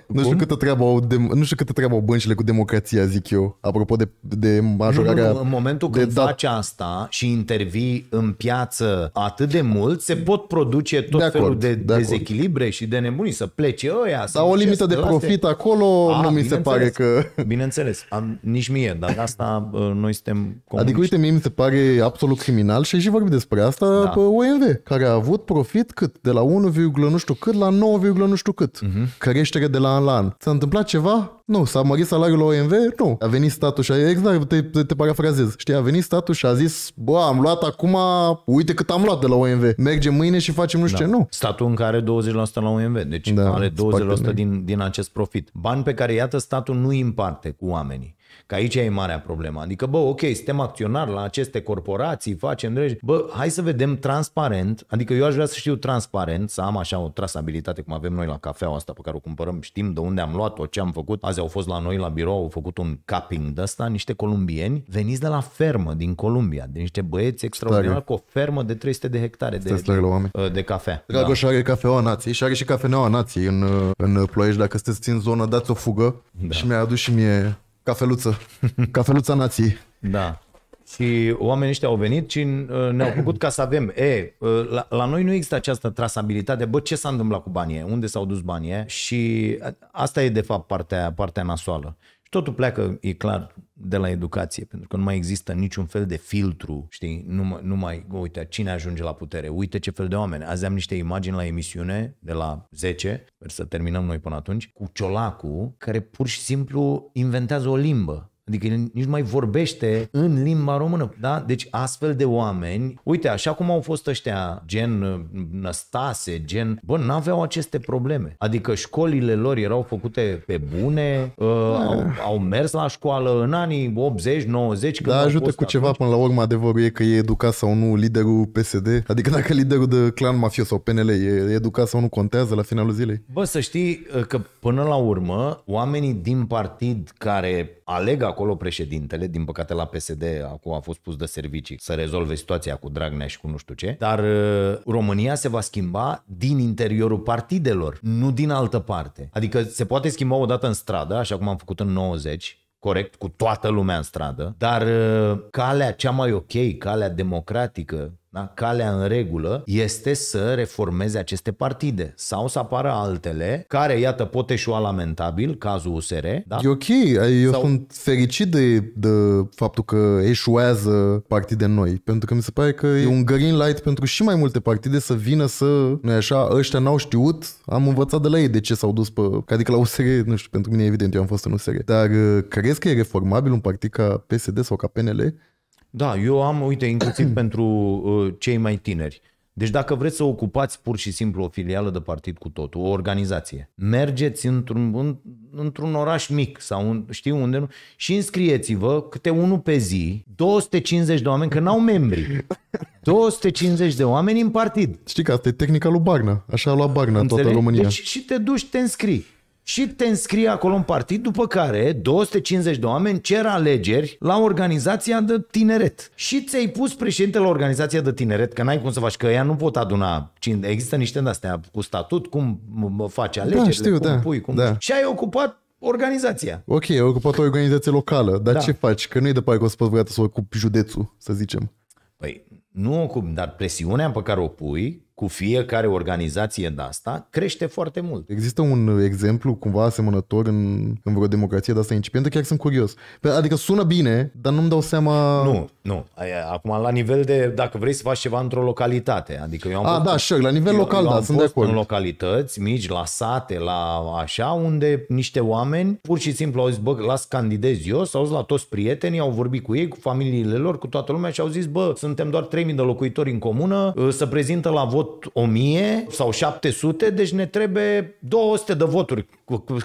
Cum? Nu știu, câtă treabă au de, nu știu câtă treabă au băncile cu democrația, zic eu. Apropo de, de majorarea... Nu, nu, în momentul când dat... faci asta și intervii în piață atât de mult, se pot produce tot de acord, felul de, de dezechilibre și de nebunii să plece ăia. Dar o limită de profit astea. acolo a, ah, nu mi se pare că... Bineînțeles, am, nici mie, dar de asta noi suntem comuniști. Adică, uite, mie mi se pare absolut criminal și și vorbim despre asta da. pe OMV, care a avut profit cât? De la 1, nu știu cât la 9, nu știu cât. Uh-huh. Creștere de la an la an. S-a întâmplat ceva? Nu, s-a mărit salariul la OMV? Nu. A venit statul și a, exact, te, te, te parafrazez. Știi, a venit statul și a zis, bă, am luat acum, uite cât am luat de la OMV. Mergem mâine și facem nu știu da. ce, nu. Statul în care 20% la OMV, deci da, are 20% din, din acest profit. Bani pe care, iată, statul nu îi împarte cu oamenii. Că aici e marea problemă. Adică, bă, ok, suntem acționari la aceste corporații, facem legi. Bă, hai să vedem transparent. Adică eu aș vrea să știu transparent, să am așa o trasabilitate cum avem noi la cafeaua asta pe care o cumpărăm. Știm de unde am luat-o, ce am făcut. Azi au fost la noi la birou, au făcut un capping de asta, niște columbieni veniți de la fermă din Columbia, de niște băieți extraordinari cu o fermă de 300 de hectare de, de, de, de cafea. Dragoș da. are cafeaua nației și are și cafeneaua nației în, în Ploiești. Dacă sunteți în zonă, dați o fugă da. și mi-a adus și mie Cafeluță. Cafeluța nației. Da. Și oamenii ăștia au venit și uh, ne-au făcut ca să avem. E, uh, la, la noi nu există această trasabilitate. Bă, ce s-a întâmplat cu banii Unde s-au dus banii Și asta e, de fapt, partea, partea nasoală. Și totul pleacă, e clar, de la educație, pentru că nu mai există niciun fel de filtru, știi, nu, nu mai, uite, cine ajunge la putere, uite ce fel de oameni. Azi am niște imagini la emisiune de la 10, sper să terminăm noi până atunci, cu Ciolacu, care pur și simplu inventează o limbă Adică nici nu mai vorbește în limba română. Da? Deci astfel de oameni, uite, așa cum au fost ăștia gen Năstase, gen, bă, n-aveau aceste probleme. Adică școlile lor erau făcute pe bune, uh, au, au mers la școală în anii 80-90. Da, ajută cu ceva atunci. până la urmă adevărul e că e educat sau nu liderul PSD. Adică dacă liderul de clan mafios sau PNL e educat sau nu contează la finalul zilei. Bă, să știi ă, că până la urmă oamenii din partid care aleg acolo președintele, din păcate la PSD acum a fost pus de servicii să rezolve situația cu Dragnea și cu nu știu ce, dar uh, România se va schimba din interiorul partidelor, nu din altă parte. Adică se poate schimba odată în stradă, așa cum am făcut în 90, corect, cu toată lumea în stradă, dar uh, calea cea mai ok, calea democratică, da? Calea în regulă este să reformeze aceste partide sau să apară altele care, iată, pot eșua lamentabil, cazul USR. Da? E ok, eu sau... sunt fericit de, de faptul că eșuează partide noi, pentru că mi se pare că e un green light pentru și mai multe partide să vină să, nu așa, ăștia n-au știut, am învățat de la ei de ce s-au dus pe, adică la USR, nu știu, pentru mine evident, eu am fost în USR, dar uh, crezi că e reformabil un partid ca PSD sau ca PNL? Da, eu am, uite, inclusiv pentru uh, cei mai tineri. Deci dacă vreți să ocupați pur și simplu o filială de partid cu totul, o organizație, mergeți într-un, într-un oraș mic sau un, știu unde nu, și înscrieți-vă câte unul pe zi, 250 de oameni, că n-au membri. 250 de oameni în partid. Știi că asta e tehnica lui Bagna. Așa a luat Bagna în toată România. Deci și te duci, te înscrii și te înscrie acolo în partid, după care 250 de oameni cer alegeri la organizația de tineret. Și ți-ai pus președinte la organizația de tineret, că n-ai cum să faci, că ea nu pot aduna. Există niște de-astea cu statut, cum faci alegerile, da, știu, cum da, pui, cum... Da. Și ai ocupat organizația. Ok, ai ocupat o organizație locală, dar da. ce faci? Că nu e de pare că o să poți să ocupi județul, să zicem. Păi, nu ocup, dar presiunea pe care o pui cu fiecare organizație de asta crește foarte mult. Există un exemplu cumva asemănător în, în vreo democrație de asta incipientă? Chiar sunt curios. Păi, adică sună bine, dar nu-mi dau seama... Nu, nu. Acum, la nivel de... Dacă vrei să faci ceva într-o localitate, adică eu am... A, ah, fost, da, sure, la nivel eu, local, eu da, sunt de acord. în localități mici, la sate, la așa, unde niște oameni pur și simplu au zis, bă, las candidez eu, s-au zis la toți prietenii, au vorbit cu ei, cu familiile lor, cu toată lumea și au zis, bă, suntem doar 3000 de locuitori în comună, să prezintă la vot vot 1000 sau 700, deci ne trebuie 200 de voturi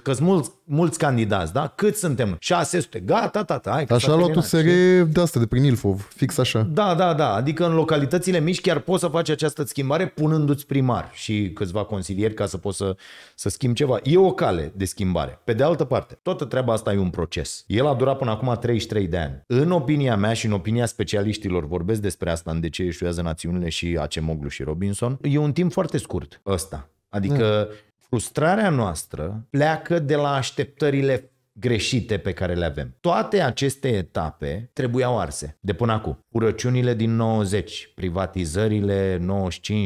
că sunt mulți, mulți candidați, da? Cât suntem? 600, gata, tata, hai. Că așa a luat o serie de asta, de prin Ilfov, fix așa. Da, da, da, adică în localitățile mici chiar poți să faci această schimbare punându-ți primar și câțiva consilieri ca să poți să, să schimbi ceva. E o cale de schimbare. Pe de altă parte, toată treaba asta e un proces. El a durat până acum 33 de ani. În opinia mea și în opinia specialiștilor, vorbesc despre asta în De ce eșuează națiunile și Acemoglu și Robinson, e un timp foarte scurt ăsta. Adică da frustrarea noastră pleacă de la așteptările greșite pe care le avem. Toate aceste etape trebuiau arse de până acum. Urăciunile din 90, privatizările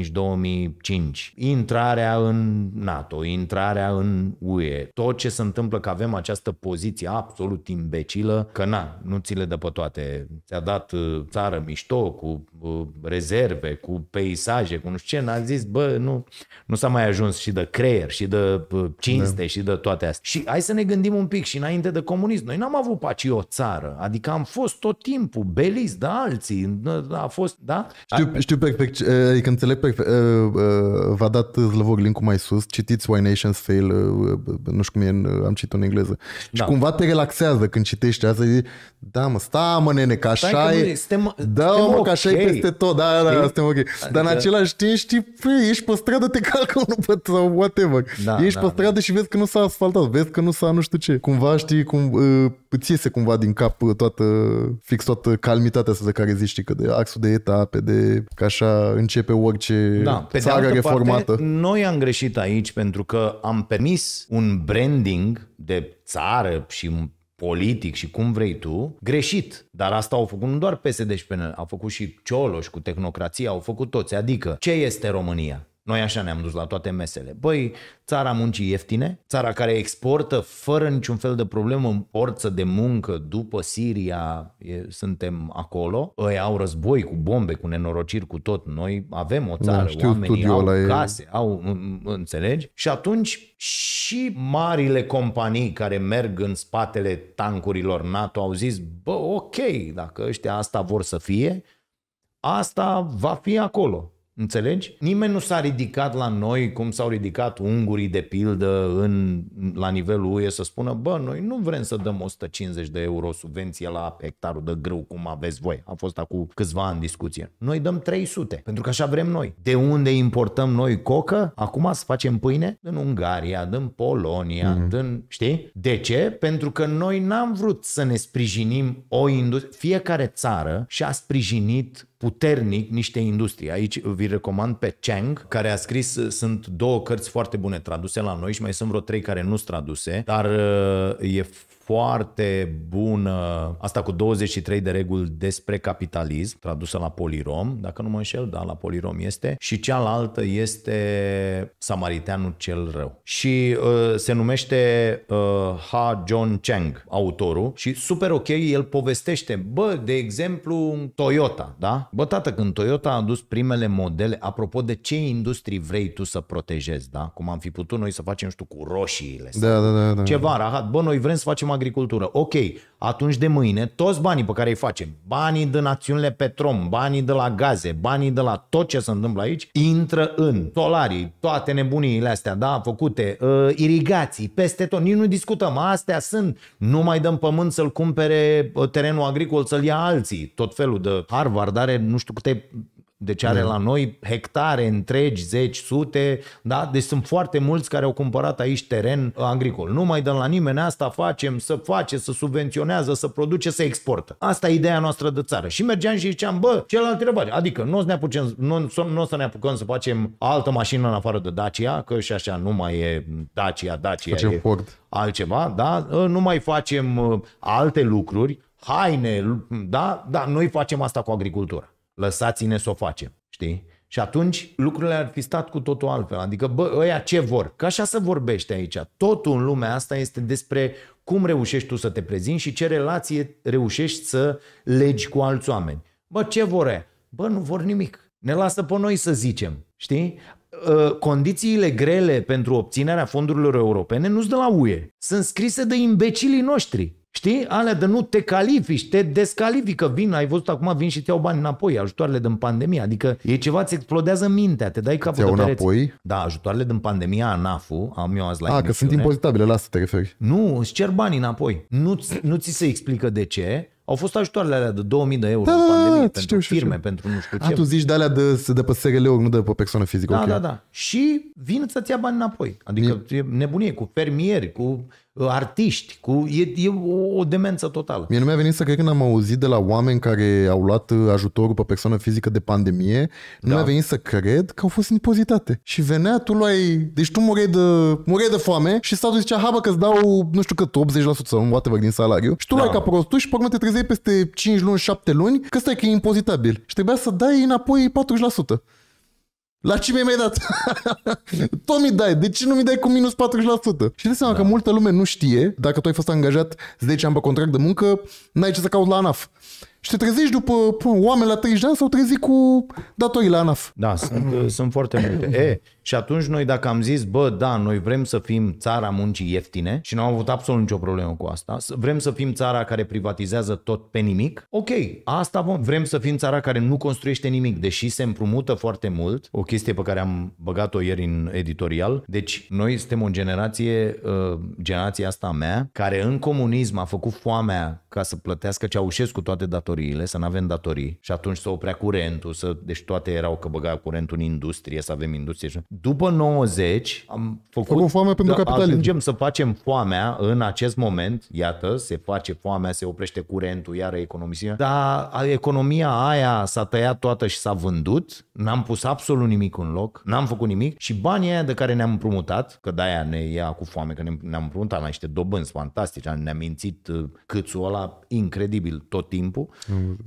95-2005, intrarea în NATO, intrarea în UE, tot ce se întâmplă că avem această poziție absolut imbecilă, că na, nu ți le dă pe toate. Ți-a dat uh, țară mișto, cu uh, rezerve, cu peisaje, cu nu știu ce, n-a zis, bă, nu, nu s-a mai ajuns și de creier, și de uh, cinste, da. și de toate astea. Și hai să ne gândim un pic, și înainte de comunism, noi n-am avut paci o țară, adică am fost tot timpul beliz, da alții. A fost, da? Știu, știu perfect, adică înțeleg perfect. V-a dat Zlăvor link mai sus, citiți Why Nations Fail, nu știu cum e, am citit în engleză. Da. Și cumva te relaxează când citești asta, zici, da mă, sta mă nene, că așa e, suntem, da suntem mă, okay. că așa e peste tot, da, da, da, suntem ok. Adică... Dar în adică- același timp știi, pui, ești pe stradă, te calcă unul pe sau whatever. Da, ești da, pe stradă da. și vezi că nu s-a asfaltat, vezi că nu s-a nu știu ce. Cumva știi, cum, uh, îți iese cumva din cap uh, toată, fix toată calmitatea asta de care care zici că de axul de etape, de că așa începe orice da, pe țară reformată. Parte, noi am greșit aici pentru că am permis un branding de țară și politic și cum vrei tu, greșit. Dar asta au făcut nu doar PSD și PNL, au făcut și Cioloș cu tehnocrația, au făcut toți. Adică, ce este România? Noi așa ne-am dus la toate mesele. Băi, țara muncii ieftine, țara care exportă fără niciun fel de problemă forță de muncă după Siria, e, suntem acolo. Ei au război cu bombe, cu nenorociri, cu tot. Noi avem o țară, da, știu, oamenii au case, e... au, înțelegi? Și atunci și marile companii care merg în spatele tancurilor NATO au zis, bă, ok, dacă ăștia asta vor să fie, asta va fi acolo. Înțelegi? Nimeni nu s-a ridicat la noi cum s-au ridicat ungurii, de pildă, în, la nivelul UE să spună, bă, noi nu vrem să dăm 150 de euro subvenție la hectarul de grâu cum aveți voi. A fost acum câțiva ani discuție. Noi dăm 300, pentru că așa vrem noi. De unde importăm noi cocă? Acum să facem pâine? Din Ungaria, din Polonia, mm-hmm. din... Știi? De ce? Pentru că noi n-am vrut să ne sprijinim o industrie. Fiecare țară și-a sprijinit puternic niște industrie. Aici vi recomand pe Chang, care a scris, sunt două cărți foarte bune traduse la noi și mai sunt vreo trei care nu sunt traduse, dar uh, e foarte bună, asta cu 23 de reguli despre capitalism, tradusă la polirom, dacă nu mă înșel, da, la polirom este, și cealaltă este Samariteanul cel rău. Și uh, se numește uh, Ha John Chang, autorul, și super ok, el povestește, bă, de exemplu, Toyota, da? Bă, tată, când Toyota a adus primele modele, apropo de ce industrii vrei tu să protejezi, da? Cum am fi putut noi să facem, nu știu, cu roșiile. Da, da, da, da. Ceva, da. rahat. Bă, noi vrem să facem agricultură. Ok, atunci de mâine, toți banii pe care îi facem, banii din națiunile Petrom, banii de la gaze, banii de la tot ce se întâmplă aici, intră în solarii, toate nebuniile astea, da, făcute, uh, irigații, peste tot, nici nu discutăm, astea sunt, nu mai dăm pământ să-l cumpere ă, terenul agricol, să-l ia alții, tot felul de Harvard are nu știu câte deci are da. la noi hectare întregi, zeci, sute, da? Deci sunt foarte mulți care au cumpărat aici teren agricol. Nu mai dăm la nimeni asta, facem, să face, să subvenționează, să produce, să exportă. Asta e ideea noastră de țară. Și mergeam și ziceam, bă, altă întrebare. Adică nu o să ne apucăm, nu, să ne apucăm să facem altă mașină în afară de Dacia, că și așa nu mai e Dacia, Dacia facem e Ford. altceva, da? Ă, nu mai facem ă, alte lucruri, haine, da? Da, noi facem asta cu agricultura lăsați-ne să o facem, știi? Și atunci lucrurile ar fi stat cu totul altfel. Adică, bă, ăia ce vor? Că așa se vorbește aici. Totul în lumea asta este despre cum reușești tu să te prezinți și ce relație reușești să legi cu alți oameni. Bă, ce vor e? Bă, nu vor nimic. Ne lasă pe noi să zicem, știi? Ă, condițiile grele pentru obținerea fondurilor europene nu sunt de la UE. Sunt scrise de imbecilii noștri. Știi? Alea de nu te califici, te descalifică. Vin, ai văzut acum, vin și te iau bani înapoi, ajutoarele din pandemia. Adică e ceva, ți explodează mintea, te dai capul de pereți. înapoi? Da, ajutoarele din pandemia, ANAF-ul, am eu azi la A, ah, emisiune. că sunt impozitabile, Lasă te referi. Nu, îți cer bani înapoi. Nu, nu ți se explică de ce, au fost ajutoarele alea de 2000 de euro da, în da, da, pandemie da, pentru știu, știu, firme, știu. pentru nu știu ah, ce. A, tu zici de alea de, de pe srl nu de pe persoană fizică. Da, okay. da, da. Și vin să-ți ia bani înapoi. Adică e... e nebunie cu fermieri, cu Uh, artiști, cu, e, e o, o demență totală. Mie nu mi-a venit să cred când am auzit de la oameni care au luat uh, ajutorul pe persoană fizică de pandemie, nu da. mi-a venit să cred că au fost impozitate. Și venea, tu luai, deci tu mureai de, mureai de foame și statul zicea, habă că ți dau, nu știu cât, 80% sau whatever din salariu și tu da. luai ca prostul și pe te trezeai peste 5 luni, 7 luni că stai că e impozitabil și trebuia să dai înapoi 40%. La ce mi-ai mai dat? Tot mi dai. De ce nu mi dai cu minus 40%? Și de seama da. că multă lume nu știe, dacă tu ai fost angajat 10 ani pe contract de muncă, n-ai ce să cauți la ANAF. Și te trezești după oameni la 30 de ani sau trezi cu datorii la ANAF. Da, sunt, mm. sunt foarte multe. E, și atunci noi dacă am zis, bă, da, noi vrem să fim țara muncii ieftine și nu am avut absolut nicio problemă cu asta, vrem să fim țara care privatizează tot pe nimic, ok, asta vom, vrem să fim țara care nu construiește nimic, deși se împrumută foarte mult, o chestie pe care am băgat-o ieri în editorial, deci noi suntem o generație, uh, generația asta mea, care în comunism a făcut foamea ca să plătească Ceaușescu toate datorii datoriile, să nu avem datorii și atunci să oprea curentul, să, deci toate erau că băga curentul în industrie, să avem industrie. După 90 am făcut... Făcut foame pentru da, capitalism. Ajungem să facem foamea în acest moment, iată, se face foamea, se oprește curentul, iară economisia, dar economia aia s-a tăiat toată și s-a vândut, n-am pus absolut nimic în loc, n-am făcut nimic și banii aia de care ne-am împrumutat, că de-aia ne ia cu foame, că ne-am împrumutat la niște dobânzi fantastice, ne-am mințit uh, câțul ăla incredibil tot timpul.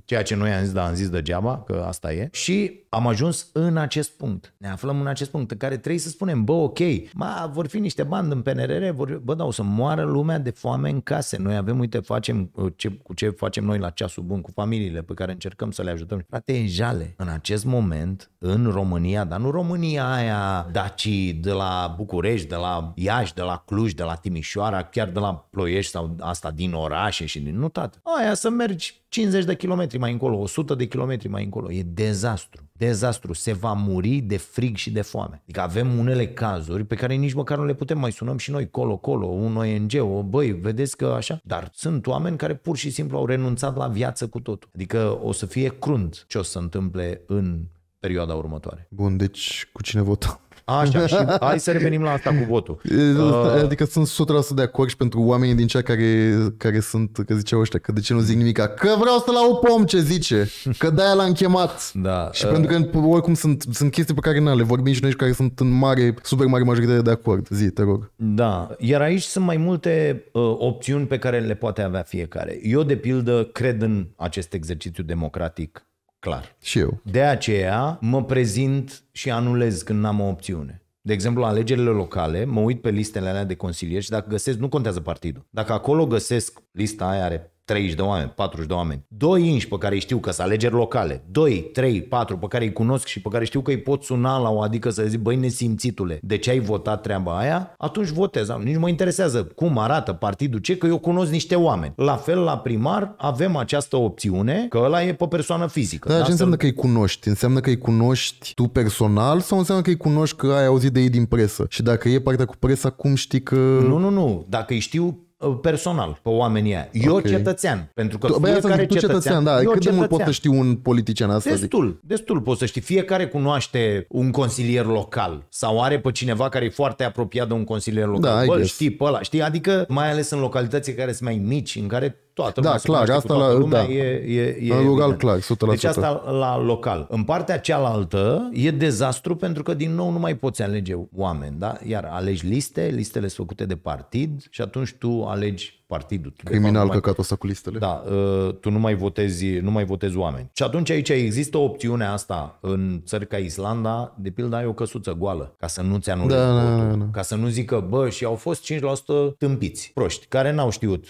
Ceea ce noi am zis, da, am zis degeaba, că asta e. Și am ajuns în acest punct. Ne aflăm în acest punct în care trebuie să spunem, bă, ok, ma, vor fi niște bani în PNRR, vor, bă, da, o să moară lumea de foame în case. Noi avem, uite, facem uh, ce, cu ce facem noi la ceasul bun, cu familiile pe care încercăm să le ajutăm. Frate, e jale. În acest moment, în România, dar nu România aia, daci de la București, de la Iași, de la Cluj, de la Timișoara, chiar de la Ploiești sau asta din orașe și din... Nu, tată. Aia să mergi 50 de kilometri mai încolo, 100 de kilometri mai încolo. E dezastru. Dezastru. Se va muri de frig și de foame. Adică avem unele cazuri pe care nici măcar nu le putem mai sunăm și noi colo-colo, un ONG, o băi, vedeți că așa. Dar sunt oameni care pur și simplu au renunțat la viață cu totul. Adică o să fie crunt ce o să întâmple în perioada următoare. Bun, deci cu cine votăm? Așa, și hai să revenim la asta cu votul. Uh, adică sunt 100% de acord și pentru oamenii din cea care, care sunt, că ziceau ăștia, că de ce nu zic nimica, că vreau să-l au pom ce zice, că de-aia l-am chemat. Da, și uh, pentru că oricum sunt, sunt chestii pe care na, le vorbim și noi și care sunt în mare, super mare majoritate de acord. Zi, te rog. Da, iar aici sunt mai multe uh, opțiuni pe care le poate avea fiecare. Eu, de pildă, cred în acest exercițiu democratic Clar. Și eu. De aceea mă prezint și anulez când n-am o opțiune. De exemplu, la alegerile locale, mă uit pe listele alea de consilieri și dacă găsesc, nu contează partidul, dacă acolo găsesc lista aia are 30 de oameni, 40 de oameni, 2 inși pe care îi știu că sunt alegeri locale, 2, 3, 4 pe care îi cunosc și pe care știu că îi pot suna la o adică să zic, băi nesimțitule, de ce ai votat treaba aia? Atunci votez, nici mă interesează cum arată partidul ce, că eu cunosc niște oameni. La fel la primar avem această opțiune că ăla e pe persoană fizică. Dar da, ce înseamnă că îi cunoști? Înseamnă că îi cunoști tu personal sau înseamnă că îi cunoști că ai auzit de ei din presă? Și dacă e partea cu presa, cum știi că... Nu, nu, nu. Dacă îi știu Uh, personal pe oamenii aia. Eu okay. cetățean, pentru că tu, fiecare bă, cetățean, cetățean da, cât cetățean. de mult poți să știi un politician asta? Destul, zic. destul poți să știi. Fiecare cunoaște un consilier local sau are pe cineva care e foarte apropiat de un consilier local. Da, bă, știi pe ăla, știi? Adică mai ales în localități care sunt mai mici, în care toată da, lumea. Da, clar, asta la lumea da. e, e, e la local, clar, 100%. Deci asta la local. În partea cealaltă e dezastru pentru că din nou nu mai poți alege oameni, da? Iar alegi liste, listele sunt făcute de partid și atunci tu alegi partidul. Tu Criminal căcatul ăsta cu listele. Da, uh, tu nu mai votezi, nu mai votezi oameni. Și atunci aici există opțiunea asta în țări ca Islanda, de pildă ai o căsuță goală, ca să nu-ți anulezi da, da votul, da, da, da. ca să nu zică, bă, și au fost 5% tâmpiți, proști, care n-au știut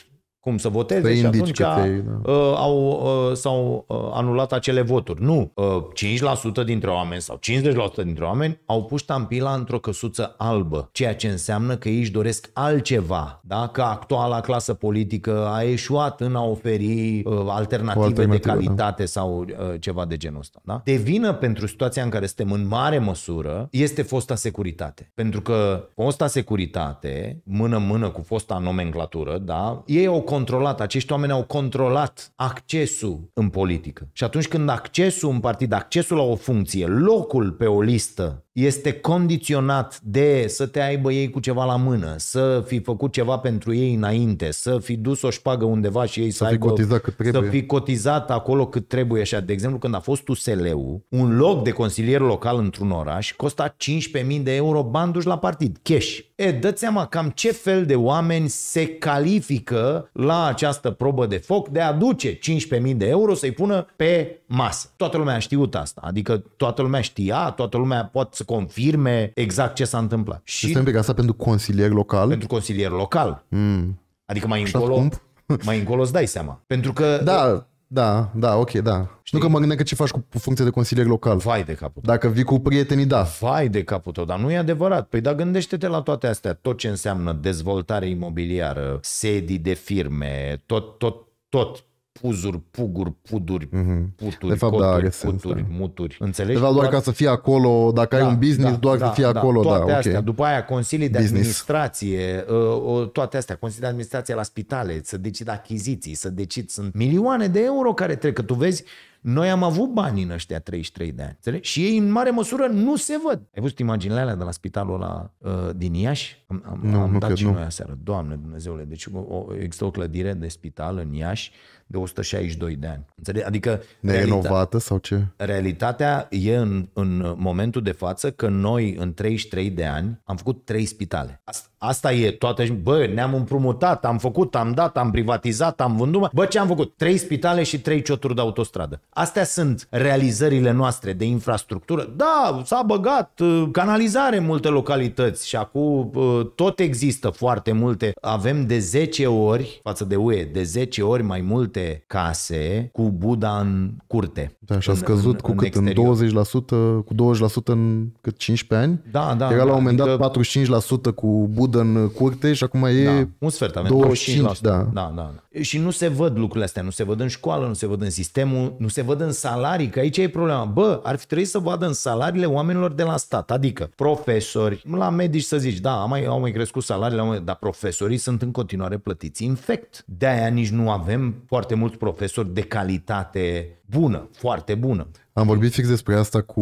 cum să voteze pe păi și atunci că te, uh, da. uh, au, uh, s-au uh, anulat acele voturi. Nu, uh, 5% dintre oameni sau 50% dintre oameni au pus tampila într-o căsuță albă, ceea ce înseamnă că ei își doresc altceva, da? că actuala clasă politică a eșuat în a oferi uh, alternative, alternative de da. calitate da. sau uh, ceva de genul ăsta. Da? De vină pentru situația în care suntem în mare măsură este fosta securitate. Pentru că fosta securitate, mână-mână cu fosta nomenclatură, da? ei o controlat, acești oameni au controlat accesul în politică. Și atunci când accesul în partid, accesul la o funcție, locul pe o listă este condiționat de să te aibă ei cu ceva la mână, să fi făcut ceva pentru ei înainte, să fi dus o șpagă undeva și ei să, să fi aibă, cotizat cât trebuie. să fi cotizat acolo cât trebuie. Așa. De exemplu, când a fost usl un loc de consilier local într-un oraș costa 15.000 de euro bani la partid, cash. E, dă seama cam ce fel de oameni se califică la această probă de foc de a duce 15.000 de euro să-i pună pe masă. Toată lumea a știut asta, adică toată lumea știa, toată lumea poate să confirme exact ce s-a întâmplat. Și este asta pentru consilier local? Pentru consilier local. Mm. Adică mai încolo, mai încolo îți dai seama. Pentru că... Da, da, da, ok, da. Știi? Nu că mă gândesc că ce faci cu funcția de consilier local. Vai de capul tău. Dacă vii cu prietenii, da. Vai de capul tău, dar nu e adevărat. Păi da, gândește-te la toate astea. Tot ce înseamnă dezvoltare imobiliară, sedii de firme, tot, tot, tot puzuri, puguri, puduri, mm-hmm. puturi, de fapt, da, coturi, da, puturi, sens, puturi, da. muturi. Înțelegi? De fapt, doar ca să fie acolo, dacă da, ai un business, da, doar da, să fie da, acolo, da, toate da, astea. Okay. După aia, consilii de business. administrație, uh, uh, toate astea, consilii de administrație la spitale, să decid achiziții, să decid, sunt milioane de euro care trec, că tu vezi, noi am avut bani în ăștia 33 de ani. Înțelegi? Și ei, în mare măsură, nu se văd. Ai văzut imaginele alea de la spitalul ăla uh, din Iași? Am, am, nu, am nu dat și nu. noi aseară. Doamne Dumnezeule, deci o, există o clădire de spital în Iași de 162 de ani. Înțeleg? Adică... Neinovată sau ce? Realitatea e în, în momentul de față că noi în 33 de ani am făcut 3 spitale. Asta, asta e toată... Bă, ne-am împrumutat, am făcut, am dat, am privatizat, am vândut... Bă, ce am făcut? 3 spitale și 3 cioturi de autostradă. Astea sunt realizările noastre de infrastructură. Da, s-a băgat uh, canalizare în multe localități și acum uh, tot există foarte multe. Avem de 10 ori, față de UE, de 10 ori mai multe multe case cu Buda în curte. Da, și a scăzut în, cu cât? În, în 20%, cu 20% în cât 15 ani? Da, da. Era da, la un da, moment adică- dat adică... 45% cu Buda în curte și acum e da, un sfert avem, 25, 25%. Da. da. Da, da. Și nu se văd lucrurile astea, nu se văd în școală, nu se văd în sistemul, nu se văd în salarii, că aici e problema. Bă, ar fi trebuit să vadă în salariile oamenilor de la stat, adică profesori, la medici să zici, da, mai, au mai crescut salariile, dar profesorii sunt în continuare plătiți infect. De-aia nici nu avem foarte foarte mulți profesori de calitate bună, foarte bună. Am vorbit fix despre asta cu...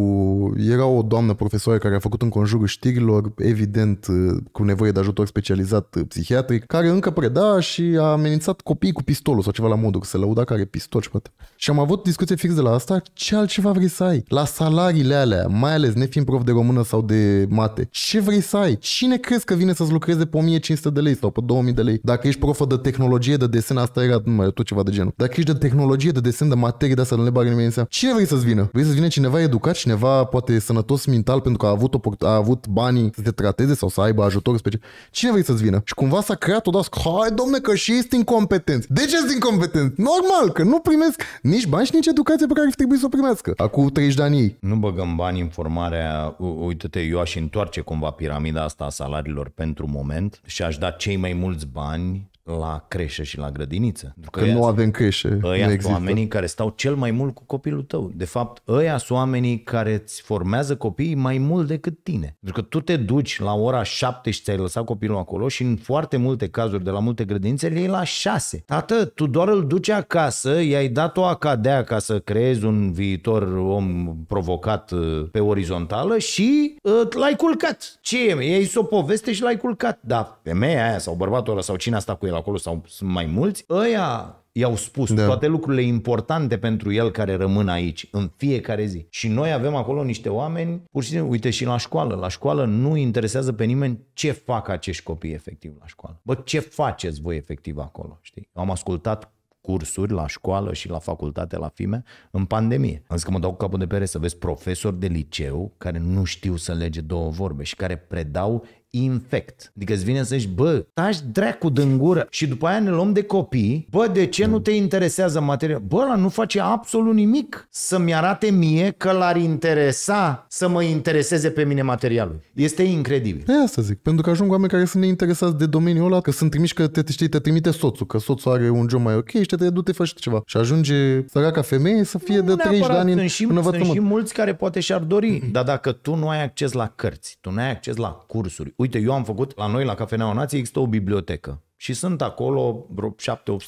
Era o doamnă profesoară care a făcut un conjurul știrilor, evident uh, cu nevoie de ajutor specializat uh, psihiatric, care încă preda și a amenințat copiii cu pistolul sau ceva la modul, că se lăuda că are pistol și poate. Și am avut discuție fix de la asta, ce altceva vrei să ai? La salariile alea, mai ales nefiind prof de română sau de mate, ce vrei să ai? Cine crezi că vine să-ți lucreze pe 1500 de lei sau pe 2000 de lei? Dacă ești profă de tehnologie, de desen, asta era, nu mai tot ceva de genul. Dacă ești de tehnologie, de desen, de materii de asta, nu le bagă nimeni în seama. Cine vrei să-ți vină? Vrei să vine cineva educat, cineva poate sănătos mental pentru că a avut, o, a avut banii să te trateze sau să aibă ajutor special. Cine vrei să-ți vină? Și cumva s-a creat o dască, hai domne că și ești incompetent. De ce ești incompetent? Normal, că nu primesc nici bani și nici educație pe care ar trebui să o primească. Acum 30 de ani Nu băgăm bani în formarea, uite-te, eu aș întoarce cumva piramida asta a salariilor pentru moment și aș da cei mai mulți bani la creșă și la grădiniță. Pentru că, că nu avem creșe. Ăia sunt oamenii care stau cel mai mult cu copilul tău. De fapt, ăia sunt oamenii care îți formează copiii mai mult decât tine. Pentru că tu te duci la ora 7 și ți-ai lăsat copilul acolo și în foarte multe cazuri de la multe grădinițe le iei la 6. Tată, tu doar îl duci acasă, i-ai dat o acadea ca să creezi un viitor om provocat uh, pe orizontală și uh, l-ai culcat. Ce e? Ei o poveste și l-ai culcat. Da, femeia aia sau bărbatul ăla sau cine a stat cu el acolo sau sunt mai mulți, ăia i-au spus da. toate lucrurile importante pentru el care rămân aici în fiecare zi. Și noi avem acolo niște oameni, pur și simplu, uite și la școală. La școală nu interesează pe nimeni ce fac acești copii efectiv la școală. Bă, ce faceți voi efectiv acolo, știi? Am ascultat cursuri la școală și la facultate, la FIME, în pandemie. Am zis că mă dau cu capul de pere să vezi profesori de liceu care nu știu să lege două vorbe și care predau infect. Adică îți vine să zici, bă, taci dracu din gură și după aia ne luăm de copii, bă, de ce nu te interesează materia? Bă, ăla nu face absolut nimic să-mi arate mie că l-ar interesa să mă intereseze pe mine materialul. Este incredibil. E păi asta zic, pentru că ajung oameni care sunt neinteresați de domeniul ăla, că sunt trimiși că te, știi, te trimite soțul, că soțul are un job mai ok și te du-te faci ceva. Și ajunge săraca femeie să fie nu de 30 de ani în, și, în Sunt și mulți care poate și-ar dori, dar dacă tu nu ai acces la cărți, tu nu ai acces la cursuri, Uite, eu am făcut, la noi, la Cafeneaua Nației, există o bibliotecă. Și sunt acolo vreo 7-800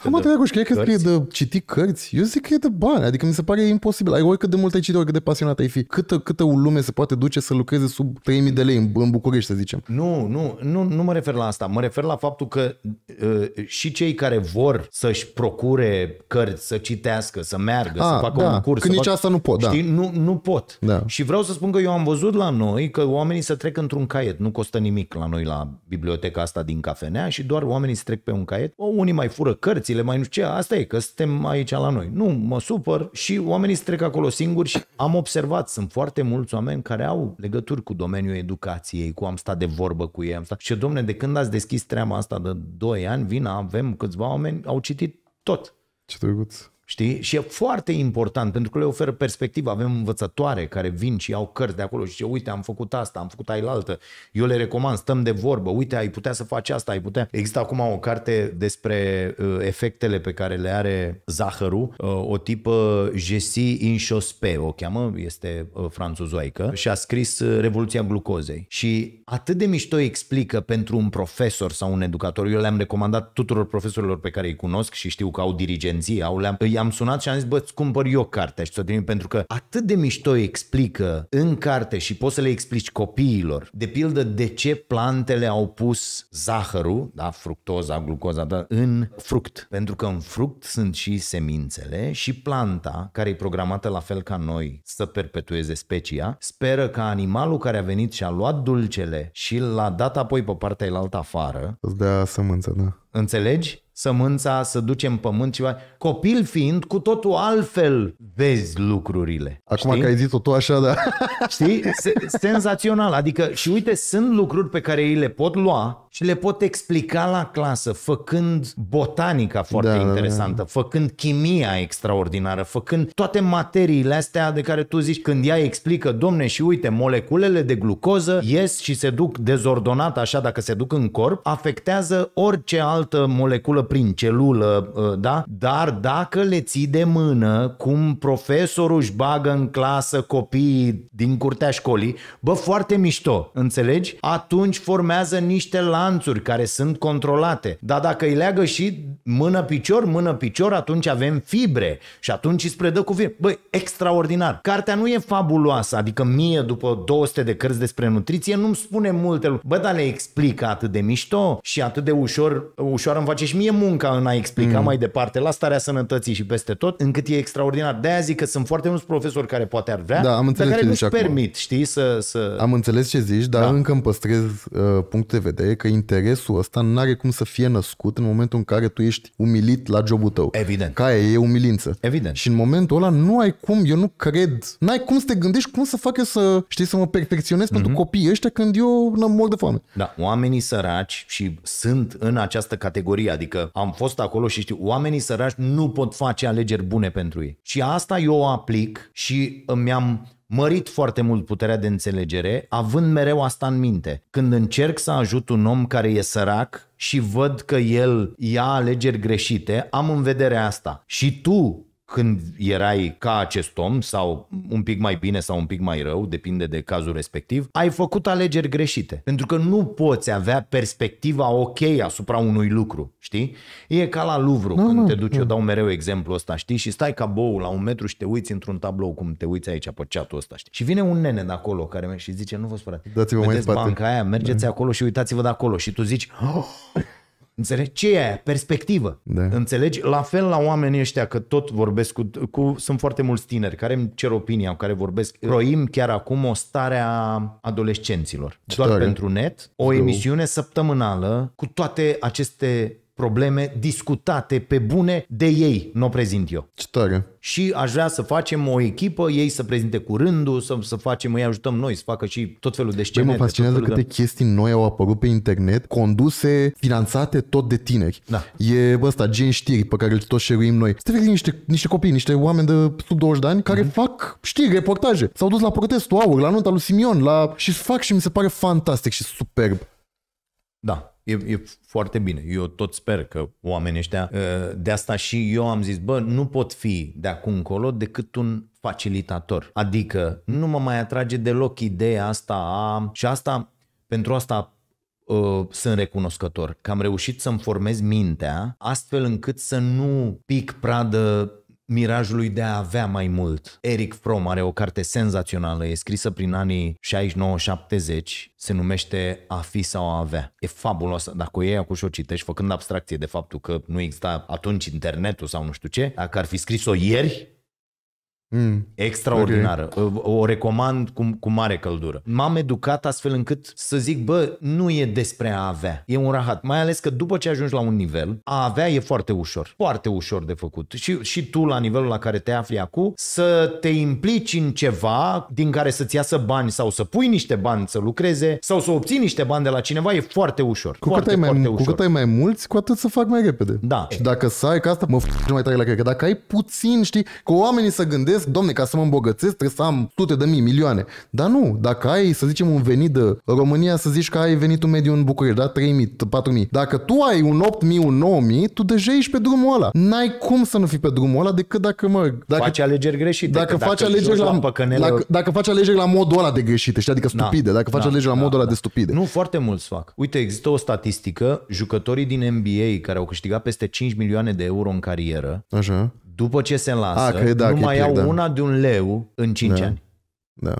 de Mă, Dragoș, cred că e de citi cărți? Eu zic că e de bani, adică mi se pare imposibil. Ai oricât de mult ai citit, oricât de pasionat ai fi. Câtă, câtă lume se poate duce să lucreze sub 3000 de lei în, București, să zicem. Nu, nu, nu, nu mă refer la asta. Mă refer la faptul că uh, și cei care vor să-și procure cărți, să citească, să meargă, A, să ah, facă da, un curs. să nici fac... asta nu pot, da. Știi? da. Nu, nu pot. Da. Și vreau să spun că eu am văzut la noi că oamenii să trec într-un caiet. Nu costă nimic la noi la biblioteca asta din cafenea și doar oamenii se trec pe un caiet, o, unii mai fură cărțile, mai nu știu ce, asta e, că suntem aici la noi. Nu, mă supăr și oamenii se trec acolo singuri și am observat, sunt foarte mulți oameni care au legături cu domeniul educației, cu am stat de vorbă cu ei, am stat. Și domne, de când ați deschis treaba asta de 2 ani, vin, avem câțiva oameni, au citit tot. Ce drăguț. Știi? Și e foarte important pentru că le oferă perspectivă. Avem învățătoare care vin și iau cărți de acolo și zice, uite, am făcut asta, am făcut ailaltă. Eu le recomand, stăm de vorbă, uite, ai putea să faci asta, ai putea. Există acum o carte despre uh, efectele pe care le are zahărul, uh, o tipă Jessie Inchospe, o cheamă, este uh, franțuzoică și a scris uh, Revoluția glucozei. Și atât de mișto explică pentru un profesor sau un educator. Eu le-am recomandat tuturor profesorilor pe care îi cunosc și știu că au dirigenții, au le-am, i-am sunat și am zis, bă, îți cumpăr eu cartea și ți-o trimit pentru că atât de mișto explică în carte și poți să le explici copiilor, de pildă de ce plantele au pus zahărul, da, fructoza, glucoza, da, în fruct. Pentru că în fruct sunt și semințele și planta, care e programată la fel ca noi să perpetueze specia, speră că animalul care a venit și a luat dulcele și l-a dat apoi pe partea elaltă afară. Îți dea sămânță, da Înțelegi? Sămânța, să ducem pământ, ceva. Copil fiind, cu totul altfel vezi lucrurile. Acum știi? că ai zis tot așa, da. Știi? senzațional. Adică, și uite, sunt lucruri pe care ei le pot lua și le pot explica la clasă, făcând botanica foarte da, interesantă, da, da. făcând chimia extraordinară, făcând toate materiile astea de care tu zici când ea explică, domne, și uite, moleculele de glucoză ies și se duc dezordonat așa dacă se duc în corp, afectează orice altă moleculă prin celulă, ă, da? Dar dacă le ții de mână, cum profesorul își bagă în clasă copiii din curtea școlii, bă, foarte mișto, înțelegi? Atunci formează niște la lanțuri care sunt controlate. Dar dacă îi leagă și mână-picior, mână-picior, atunci avem fibre și atunci îți predă cu fibre. Băi, extraordinar. Cartea nu e fabuloasă, adică mie după 200 de cărți despre nutriție nu-mi spune multe lucruri. Bă, dar le explică atât de mișto și atât de ușor, ușor îmi face și mie munca în a explica mm. mai departe la starea sănătății și peste tot, încât e extraordinar. De-aia zic că sunt foarte mulți profesori care poate ar vrea, da, am înțeles dar care nu-și permit, știi, să, să... Am înțeles ce zici, dar da. încă îmi păstrez uh, puncte de vedere că interesul ăsta nu are cum să fie născut în momentul în care tu ești umilit la jobul tău. Evident. Ca e, e umilință. Evident. Și în momentul ăla nu ai cum, eu nu cred, n-ai cum să te gândești cum să fac eu să, știi, să mă perfecționez mm-hmm. pentru mhm. copiii ăștia când eu mă mor de foame. Da, oamenii săraci și sunt în această categorie, adică am fost acolo și știu, oamenii săraci nu pot face alegeri bune pentru ei. Și asta eu o aplic și mi-am mărit foarte mult puterea de înțelegere, având mereu asta în minte. Când încerc să ajut un om care e sărac și văd că el ia alegeri greșite, am în vedere asta. Și tu când erai ca acest om sau un pic mai bine sau un pic mai rău, depinde de cazul respectiv, ai făcut alegeri greșite. Pentru că nu poți avea perspectiva ok asupra unui lucru, știi? E ca la Louvre, no, da, când no, te duci, no. Da. eu dau mereu exemplu ăsta, știi? Și stai ca boul la un metru și te uiți într-un tablou cum te uiți aici pe chatul ăsta, știi? Și vine un nene de acolo care și zice, nu vă spărați, dați-vă mai banca aia, mergeți da. acolo și uitați-vă de acolo și tu zici, oh! Înțelegi? Ce e aia? Perspectivă. Da. Înțelegi? La fel la oamenii ăștia, că tot vorbesc cu, cu... Sunt foarte mulți tineri care îmi cer opinia, care vorbesc. Roim chiar acum o stare a adolescenților. Ce Doar tare. pentru net. O emisiune săptămânală cu toate aceste probleme discutate pe bune de ei, nu o prezint eu. Ce tare. Și aș vrea să facem o echipă, ei să prezinte cu rândul, să, să facem, îi ajutăm noi să facă și tot felul de scene. Mă fascinează câte de... chestii noi au apărut pe internet, conduse, finanțate tot de tineri. Da. E ăsta, gen știri pe care îl tot șeruim noi. Sunt niște, niște copii, niște oameni de sub 20 de ani care mm-hmm. fac știri, reportaje. S-au dus la protestul aur, la nunta lui Simion, la... și fac și mi se pare fantastic și superb. Da, E, e foarte bine. Eu tot sper că oamenii ăștia, ă, de asta și eu am zis, bă, nu pot fi de acum încolo decât un facilitator. Adică nu mă mai atrage deloc ideea asta a... și asta, pentru asta uh, sunt recunoscător, că am reușit să-mi formez mintea astfel încât să nu pic pradă mirajului de a avea mai mult. Eric Fromm are o carte senzațională, e scrisă prin anii 69-70, se numește A fi sau a avea. E fabuloasă. Dacă o iei acum și o citești, făcând abstracție de faptul că nu exista atunci internetul sau nu știu ce, dacă ar fi scris-o ieri, Mm. Extraordinară. Okay. O recomand cu, cu mare căldură. M-am educat astfel încât să zic, bă, nu e despre a avea. E un rahat. Mai ales că după ce ajungi la un nivel, a avea e foarte ușor. Foarte ușor de făcut. Și, și tu, la nivelul la care te afli acum, să te implici în ceva din care să-ți iasă bani sau să pui niște bani să lucreze sau să obții niște bani de la cineva e foarte ușor. Cu, foarte, cât, ai foarte mai, ușor. cu cât ai mai mulți, cu atât să fac mai repede. Da. Și dacă să ai, că asta mă f- mai tare la cred, că dacă ai puțin, știi, cu oamenii să gândesc gândesc, domne, ca să mă îmbogățesc trebuie să am sute de mii, milioane. Dar nu, dacă ai, să zicem, un venit de România, să zici că ai venit un mediu în București, da? 3.000, 4.000. Dacă tu ai un 8.000, un 9.000, tu deja ești pe drumul ăla. N-ai cum să nu fii pe drumul ăla decât dacă mă... Dacă, faci alegeri greșite. Dacă, dacă faci alegeri la, la dacă, dacă, faci alegeri la modul ăla de greșite, știi? Adică stupide. Da, dacă faci da, alegeri da, la modul da, ăla da. de stupide. Nu, foarte mulți fac. Uite, există o statistică, jucătorii din NBA care au câștigat peste 5 milioane de euro în carieră, Așa după ce se lansă, A, ah, cred, da, nu mai cred, au da. una de un leu în 5 da. ani. Da.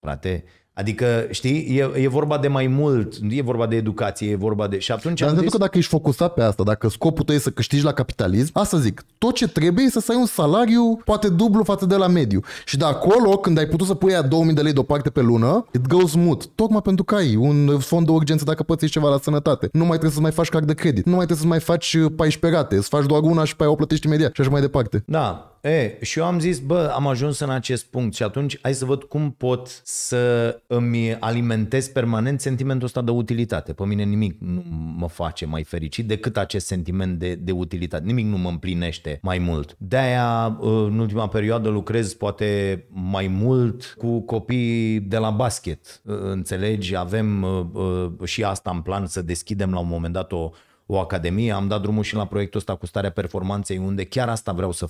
Frate, Adică, știi, e, e vorba de mai mult, e vorba de educație, e vorba de... Și atunci Dar am zis... că dacă ești focusat pe asta, dacă scopul tău e să câștigi la capitalism, asta zic, tot ce trebuie e să ai un salariu poate dublu față de la mediu. Și de acolo, când ai putut să pui a 2000 de lei deoparte pe lună, it goes smooth. Tocmai pentru că ai un fond de urgență dacă pățești ceva la sănătate. Nu mai trebuie să mai faci card de credit, nu mai trebuie să mai faci 14 uh, rate, să faci doar una și pe aia o plătești imediat și așa mai departe. Da, E, și eu am zis, bă, am ajuns în acest punct și atunci hai să văd cum pot să îmi alimentez permanent sentimentul ăsta de utilitate. Pe mine nimic nu mă face mai fericit decât acest sentiment de, de utilitate. Nimic nu mă împlinește mai mult. De-aia, ă, în ultima perioadă, lucrez poate mai mult cu copii de la basket. Ă, înțelegi, avem ă, și asta în plan să deschidem la un moment dat o o academie, am dat drumul și la proiectul ăsta cu starea performanței, unde chiar asta vreau să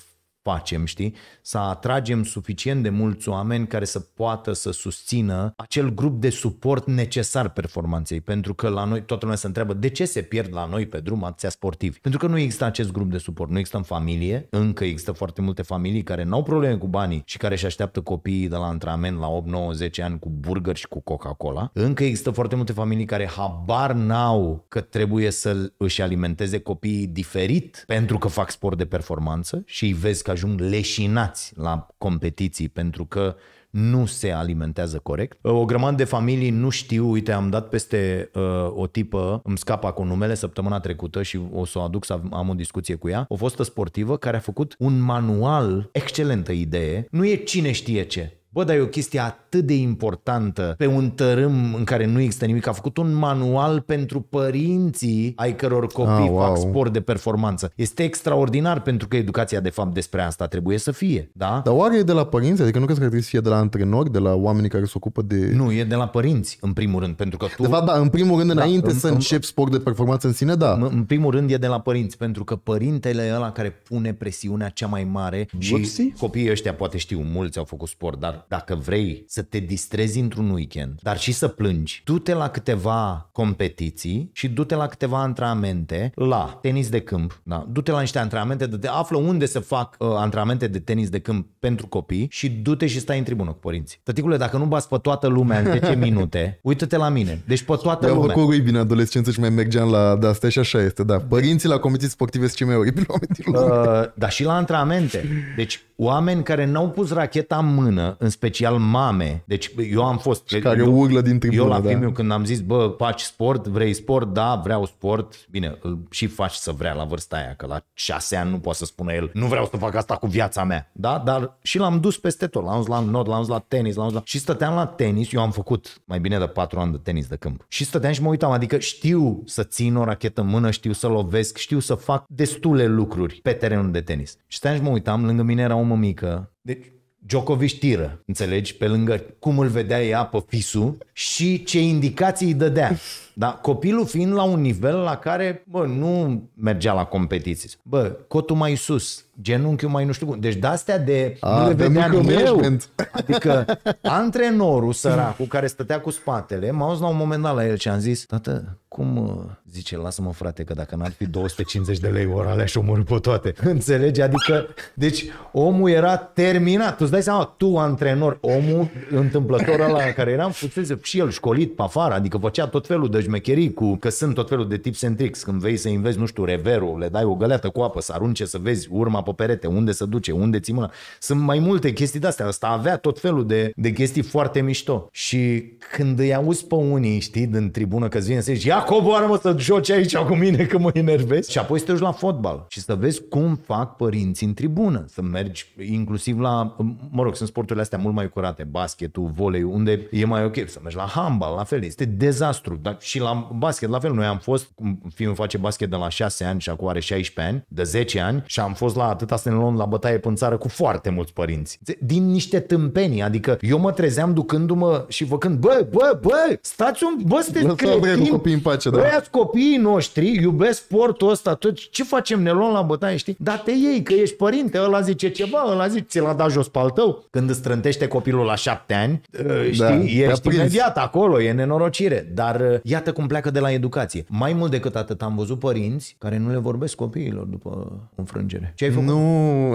facem, știi? Să atragem suficient de mulți oameni care să poată să susțină acel grup de suport necesar performanței. Pentru că la noi toată lumea se întreabă de ce se pierd la noi pe drum atâția sportivi. Pentru că nu există acest grup de suport, nu există în familie, încă există foarte multe familii care nu au probleme cu banii și care își așteaptă copiii de la antrenament la 8, 9, 10 ani cu burger și cu Coca-Cola. Încă există foarte multe familii care habar n-au că trebuie să își alimenteze copiii diferit pentru că fac sport de performanță și îi vezi că ajung leșinați la competiții pentru că nu se alimentează corect. O grămadă de familii nu știu, uite, am dat peste uh, o tipă, îmi scap cu numele, săptămâna trecută și o să o aduc să am o discuție cu ea, o fostă sportivă care a făcut un manual, excelentă idee, nu e cine știe ce, Bă, dar e o chestie atât de importantă pe un tărâm în care nu există nimic. A făcut un manual pentru părinții ai căror copii ah, wow. fac sport de performanță. Este extraordinar pentru că educația de fapt despre asta trebuie să fie, da? Dar oare e de la părinți? Adică nu crezi că trebuie să fie de la antrenori, de la oamenii care se ocupă de... Nu, e de la părinți, în primul rând, pentru că tu... De fapt, da, în primul rând, da, înainte da, în, să în, începi sport de performanță în sine, da. În, în primul rând e de la părinți, pentru că părintele e ăla care pune presiunea cea mai mare și Upsi? copiii ăștia poate știu, mulți au făcut sport, dar dacă vrei să te distrezi într-un weekend, dar și să plângi, du-te la câteva competiții și du-te la câteva antrenamente la tenis de câmp, da? du-te la niște antrenamente, de te află unde să fac uh, antrenamente de tenis de câmp pentru copii și du-te și stai în tribună cu părinții. Tăticule, dacă nu bați pe toată lumea în 10 minute, uită-te la mine. Deci pe toată Eu lumea. Eu făcut bine, adolescență și mai mergeam la de astea și așa este, da. Părinții la competiții sportive sunt cei mai oribili oameni din lume. Uh, dar și la antrenamente. Deci oameni care n-au pus racheta în mână, în special mame. Deci eu am fost... Și care eu, urlă din tribună, Eu la da. primul când am zis, bă, faci sport, vrei sport, da, vreau sport. Bine, îl și faci să vrea la vârsta aia, că la șase ani nu poate să spună el, nu vreau să fac asta cu viața mea. Da, dar și l-am dus peste tot. L-am dus la nod, l-am dus la tenis, l-am dus la... Și stăteam la tenis, eu am făcut mai bine de patru ani de tenis de câmp. Și stăteam și mă uitam, adică știu să țin o rachetă în mână, știu să lovesc, știu să fac destule lucruri pe terenul de tenis. Și stăteam și mă uitam, lângă mine era un mică. Deci Djokovic tiră, înțelegi, pe lângă cum îl vedea ea pe Fisu și ce indicații îi dădea. Dar copilul fiind la un nivel la care, bă, nu mergea la competiții. Bă, cotul mai sus, genunchiul mai nu știu cum. Deci de-astea de... A, ah, nu le vedeam eu. Adică antrenorul săracul care stătea cu spatele, m-a auzit la un moment dat la el și am zis, tată, cum uh, zice, lasă-mă frate, că dacă n-ar fi 250 de lei ora, alea și omorâ pe toate. Înțelegi? Adică, deci omul era terminat. Tu îți dai seama, tu antrenor, omul întâmplător ăla care eram, fusese și el școlit pe afară, adică făcea tot felul de șmecherii cu, că sunt tot felul de tips and tricks. Când vei să invezi, nu știu, reverul, le dai o găleată cu apă, să arunce să vezi urma pe perete, unde se duce, unde ții mâna. Sunt mai multe chestii de-astea. Asta avea tot felul de, de chestii foarte mișto. Și când îi auzi pe unii, știi, din tribună că-ți vine să zici, ia coboară mă să joci aici cu mine că mă enervezi. Și apoi să te duci la fotbal și să vezi cum fac părinții în tribună. Să mergi inclusiv la, mă rog, sunt sporturile astea mult mai curate, basketul, volei, unde e mai ok. Să mergi la handbal, la fel, este dezastru. Dar și la basket, la fel, noi am fost, fiul face basket de la 6 ani și acum are 16 ani, de 10 ani și am fost la atâta să ne luăm la bătaie în țară cu foarte mulți părinți. Din niște tâmpenii, adică eu mă trezeam ducându-mă și făcând, bă, bă, bă, stați un, bă, sunteți cretin, copiii în pace, da. Băiați copiii noștri, iubesc sportul ăsta, tot, ce facem, ne luăm la bătaie, știi? Dar te iei, că ești părinte, ăla zice ceva, ăla zice, ți l-a dat jos pe al tău. Când îți trântește copilul la șapte ani, ă, da, știi, da, ești imediat acolo, e nenorocire. Dar ă, iată cum pleacă de la educație. Mai mult decât atât am văzut părinți care nu le vorbesc copiilor după înfrângere. Ce ai făcut? Nu.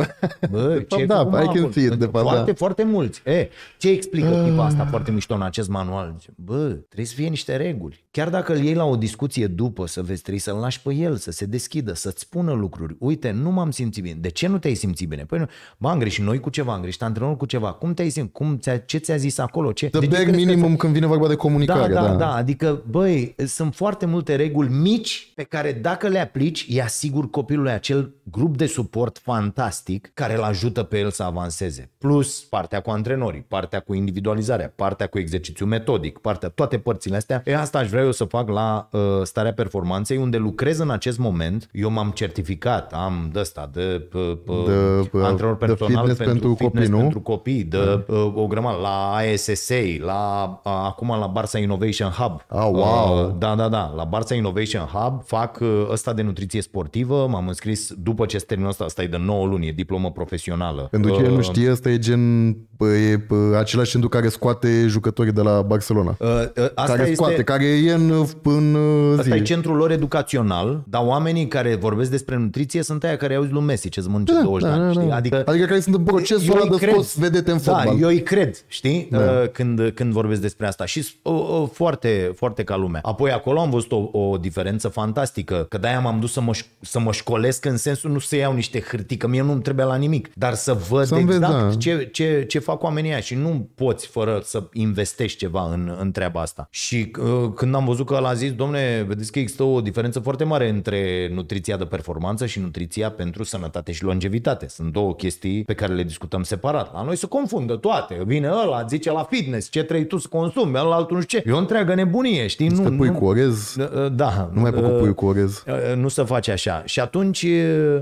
Bă, de ce da, I can see it, de adică fapt, da. Foarte, da. foarte mulți. E, ce explică ah. tipul asta foarte mișto în acest manual? Bă, trebuie să fie niște reguli. Chiar dacă îl iei la o discuție după să vezi, trebuie să-l lași pe el, să se deschidă, să-ți spună lucruri. Uite, nu m-am simțit bine. De ce nu te-ai simțit bine? Păi nu, bă, am greșit noi cu ceva, am greșit antrenorul cu ceva. Cum te-ai simțit? Cum ți-a, ce ți-a zis acolo? Ce? The bag minimum că... când vine vorba de comunicare. Da, da, da, da. Adică, băi, sunt foarte multe reguli mici pe care dacă le aplici, e asigur copilului acel grup de suport fantastic care îl ajută pe el să avanseze. Plus partea cu antrenorii, partea cu individualizarea, partea cu exercițiu metodic, partea, toate părțile astea. E asta aș vrea eu să fac la uh, starea performanței, unde lucrez în acest moment. Eu m-am certificat, am de ăsta, uh, uh, de, uh, de antrenor antrenor personal de fitness pentru, pentru fitness copii, nu? pentru copii, de da. uh, o grămadă, la ASSA, la uh, acum la Barça Innovation Hub. Ah, wow! Uh, da, da, da, la Barça Innovation Hub fac uh, ăsta de nutriție sportivă, m-am înscris după ce termin ăsta, asta e de 9 luni, e diplomă profesională. Pentru cine uh, nu știe, asta e gen, e același centru care scoate jucătorii de la Barcelona. Uh, uh, asta care este, scoate, care e în, în uh, zi. Asta e centrul lor educațional, dar oamenii care vorbesc despre nutriție sunt aia care auzi lui Messi ce-ți da, 20 da, de ani, da, știi? Da. Adică, adică care sunt în procesul ăla de scos vedete în da, fotbal. eu îi cred, știi? Da. Uh, când, când vorbesc despre asta. Și uh, uh, foarte, foarte ca lumea. Apoi acolo am văzut o, o diferență fantastică, că de-aia m-am dus să mă, să mă școlesc în sensul nu să iau niște hârtii hârtii, că mie nu-mi trebuie la nimic, dar să văd să exact vezi, da. ce, ce, ce fac oamenii aia și nu poți fără să investești ceva în, în treaba asta. Și uh, când am văzut că l-a zis, domne, vedeți că există o diferență foarte mare între nutriția de performanță și nutriția pentru sănătate și longevitate. Sunt două chestii pe care le discutăm separat. La noi se confundă toate. Vine ăla, zice la fitness, ce trei tu să consumi, ăla altul nu știu ce. E o întreagă nebunie, știi? nu, pui nu, cu orez. Uh, uh, da. Nu mai uh, pui cu orez. Nu se face așa. Și atunci,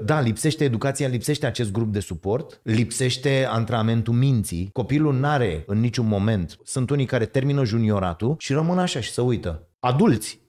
da, lipsește educația educația lipsește acest grup de suport, lipsește antrenamentul minții, copilul n-are în niciun moment. Sunt unii care termină junioratul și rămân așa și se uită. Adulți.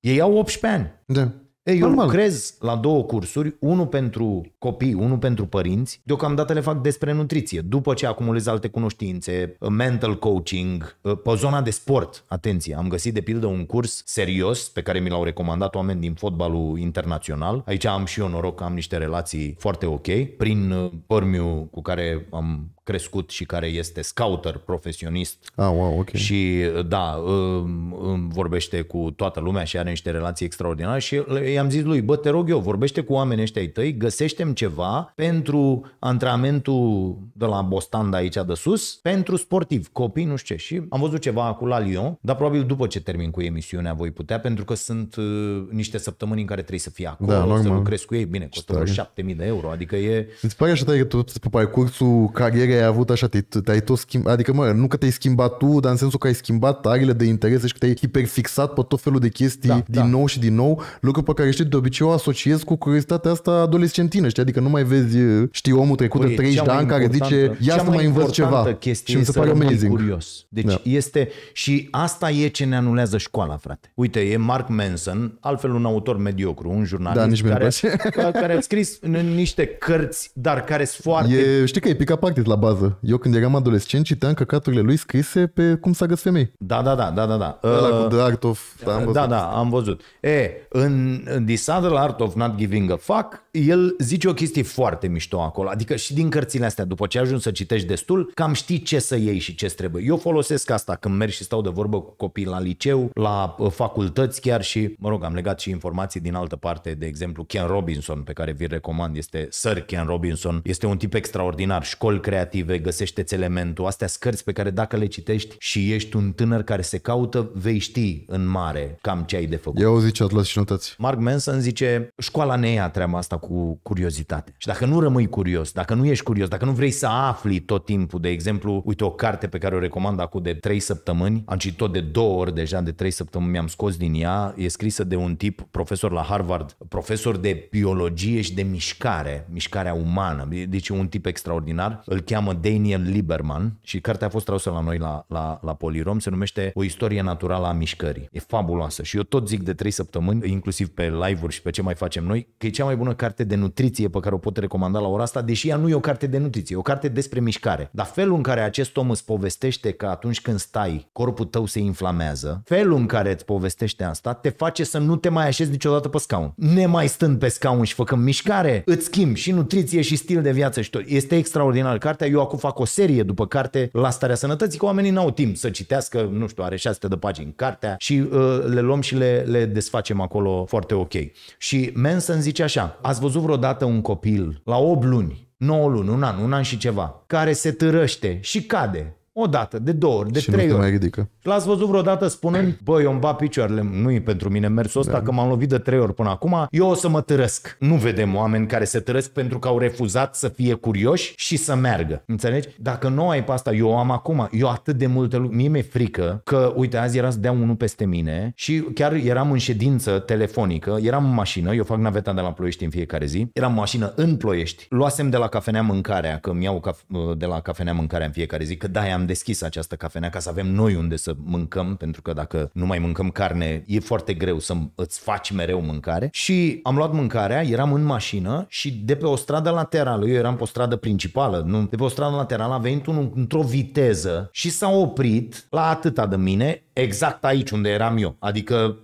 Ei au 18 ani. Da. Ei, eu Normal. lucrez la două cursuri, unul pentru copii, unul pentru părinți. Deocamdată le fac despre nutriție, după ce acumulez alte cunoștințe, uh, mental coaching, uh, pe zona de sport. Atenție, am găsit de pildă un curs serios pe care mi l-au recomandat oameni din fotbalul internațional. Aici am și eu noroc că am niște relații foarte ok. Prin uh, Părmiu cu care am crescut și care este scouter profesionist. Ah, wow, ok. Și da, um, um, vorbește cu toată lumea și are niște relații extraordinare și i-am zis lui, bă, te rog eu, vorbește cu oamenii ăștia ai tăi, găsește ceva pentru antrenamentul de la Bostan de aici de sus, pentru sportiv, copii, nu știu ce. Și am văzut ceva acolo la Lyon, dar probabil după ce termin cu emisiunea voi putea, pentru că sunt uh, niște săptămâni în care trebuie să fie acolo, da, să lucrezi cu ei. Bine, costă 7000 de euro, adică e... Îți pare așa că tu pe parcursul carierei ai avut așa, te-ai, tot schimbat, adică mă, nu că te-ai schimbat tu, dar în sensul că ai schimbat arile de interese și că te-ai hiperfixat pe tot felul de chestii da, din da. nou și din nou, lucru pe care știi de obicei o asociez cu curiozitatea asta adolescentină, știi? adică nu mai vezi, uh, știi, omul trecut de 30 de ani care zice, ia să mai învăț ceva. Și mi se pare amazing. Curios. Deci da. este și asta e ce ne anulează școala, frate. Uite, e Mark Manson, altfel un autor mediocru, un jurnalist da, care, care, care a scris niște cărți, dar care sunt foarte... E, știi că e pica practic la bază. Eu când eram adolescent citeam căcaturile lui scrise pe cum să găsi femei. Da, da, da, da, da. da. Uh, The Art of... Da, am da, văzut. Da, da, am văzut. E, în, în The Subtle Art of Not Giving a Fuck, el zice o o chestie foarte mișto acolo. Adică și din cărțile astea, după ce ajungi să citești destul, cam știi ce să iei și ce trebuie. Eu folosesc asta când merg și stau de vorbă cu copii la liceu, la uh, facultăți chiar și, mă rog, am legat și informații din altă parte, de exemplu, Ken Robinson, pe care vi-l recomand, este Sir Ken Robinson, este un tip extraordinar, școli creative, găsește-ți elementul, astea scărți pe care dacă le citești și ești un tânăr care se caută, vei ști în mare cam ce ai de făcut. Eu zice atlas și notați. Mark Manson zice, școala ne ia treaba asta cu curiozitate curiozitate. Și dacă nu rămâi curios, dacă nu ești curios, dacă nu vrei să afli tot timpul, de exemplu, uite o carte pe care o recomand acum de 3 săptămâni, am citit tot de două ori deja, de 3 săptămâni mi-am scos din ea, e scrisă de un tip, profesor la Harvard, profesor de biologie și de mișcare, mișcarea umană, deci un tip extraordinar, îl cheamă Daniel Lieberman și cartea a fost trausă la noi la, la, la Polirom, se numește O istorie naturală a mișcării. E fabuloasă și eu tot zic de 3 săptămâni, inclusiv pe live-uri și pe ce mai facem noi, că e cea mai bună carte de nutriție nutriție pe care o pot recomanda la ora asta, deși ea nu e o carte de nutriție, e o carte despre mișcare. Dar felul în care acest om îți povestește că atunci când stai, corpul tău se inflamează, felul în care îți povestește asta te face să nu te mai așezi niciodată pe scaun. Ne mai stând pe scaun și făcând mișcare, îți schimbi și nutriție și stil de viață și tot. Este extraordinar cartea. Eu acum fac o serie după carte la starea sănătății, că oamenii n-au timp să citească, nu știu, are 600 de pagini cartea și uh, le luăm și le, le desfacem acolo foarte ok. Și Manson zice așa, ați văzut vreodată un un copil la 8 luni, 9 luni, un an, un an și ceva, care se târăște și cade o dată, de două ori, de și trei nu ori. mai ridică. L-ați văzut vreodată spunând, bă, eu îmi bat picioarele, nu e pentru mine mersul ăsta, da. că m-am lovit de trei ori până acum, eu o să mă târăsc. Nu vedem oameni care se târăsc pentru că au refuzat să fie curioși și să meargă. Înțelegi? Dacă nu ai pe asta, eu o am acum, eu atât de multe lucruri, mie mi-e frică că, uite, azi era să dea unul peste mine și chiar eram în ședință telefonică, eram în mașină, eu fac naveta de la Ploiești în fiecare zi, eram în mașină în Ploiești, luasem de la cafenea mâncarea, că mi iau de la cafenea mâncarea în fiecare zi, că da, am deschis această cafenea ca să avem noi unde să mâncăm, pentru că dacă nu mai mâncăm carne, e foarte greu să îți faci mereu mâncare. Și am luat mâncarea, eram în mașină și de pe o stradă laterală, eu eram pe o stradă principală, nu, de pe o stradă laterală a venit unul într-o viteză și s-a oprit la atâta de mine, exact aici unde eram eu. Adică,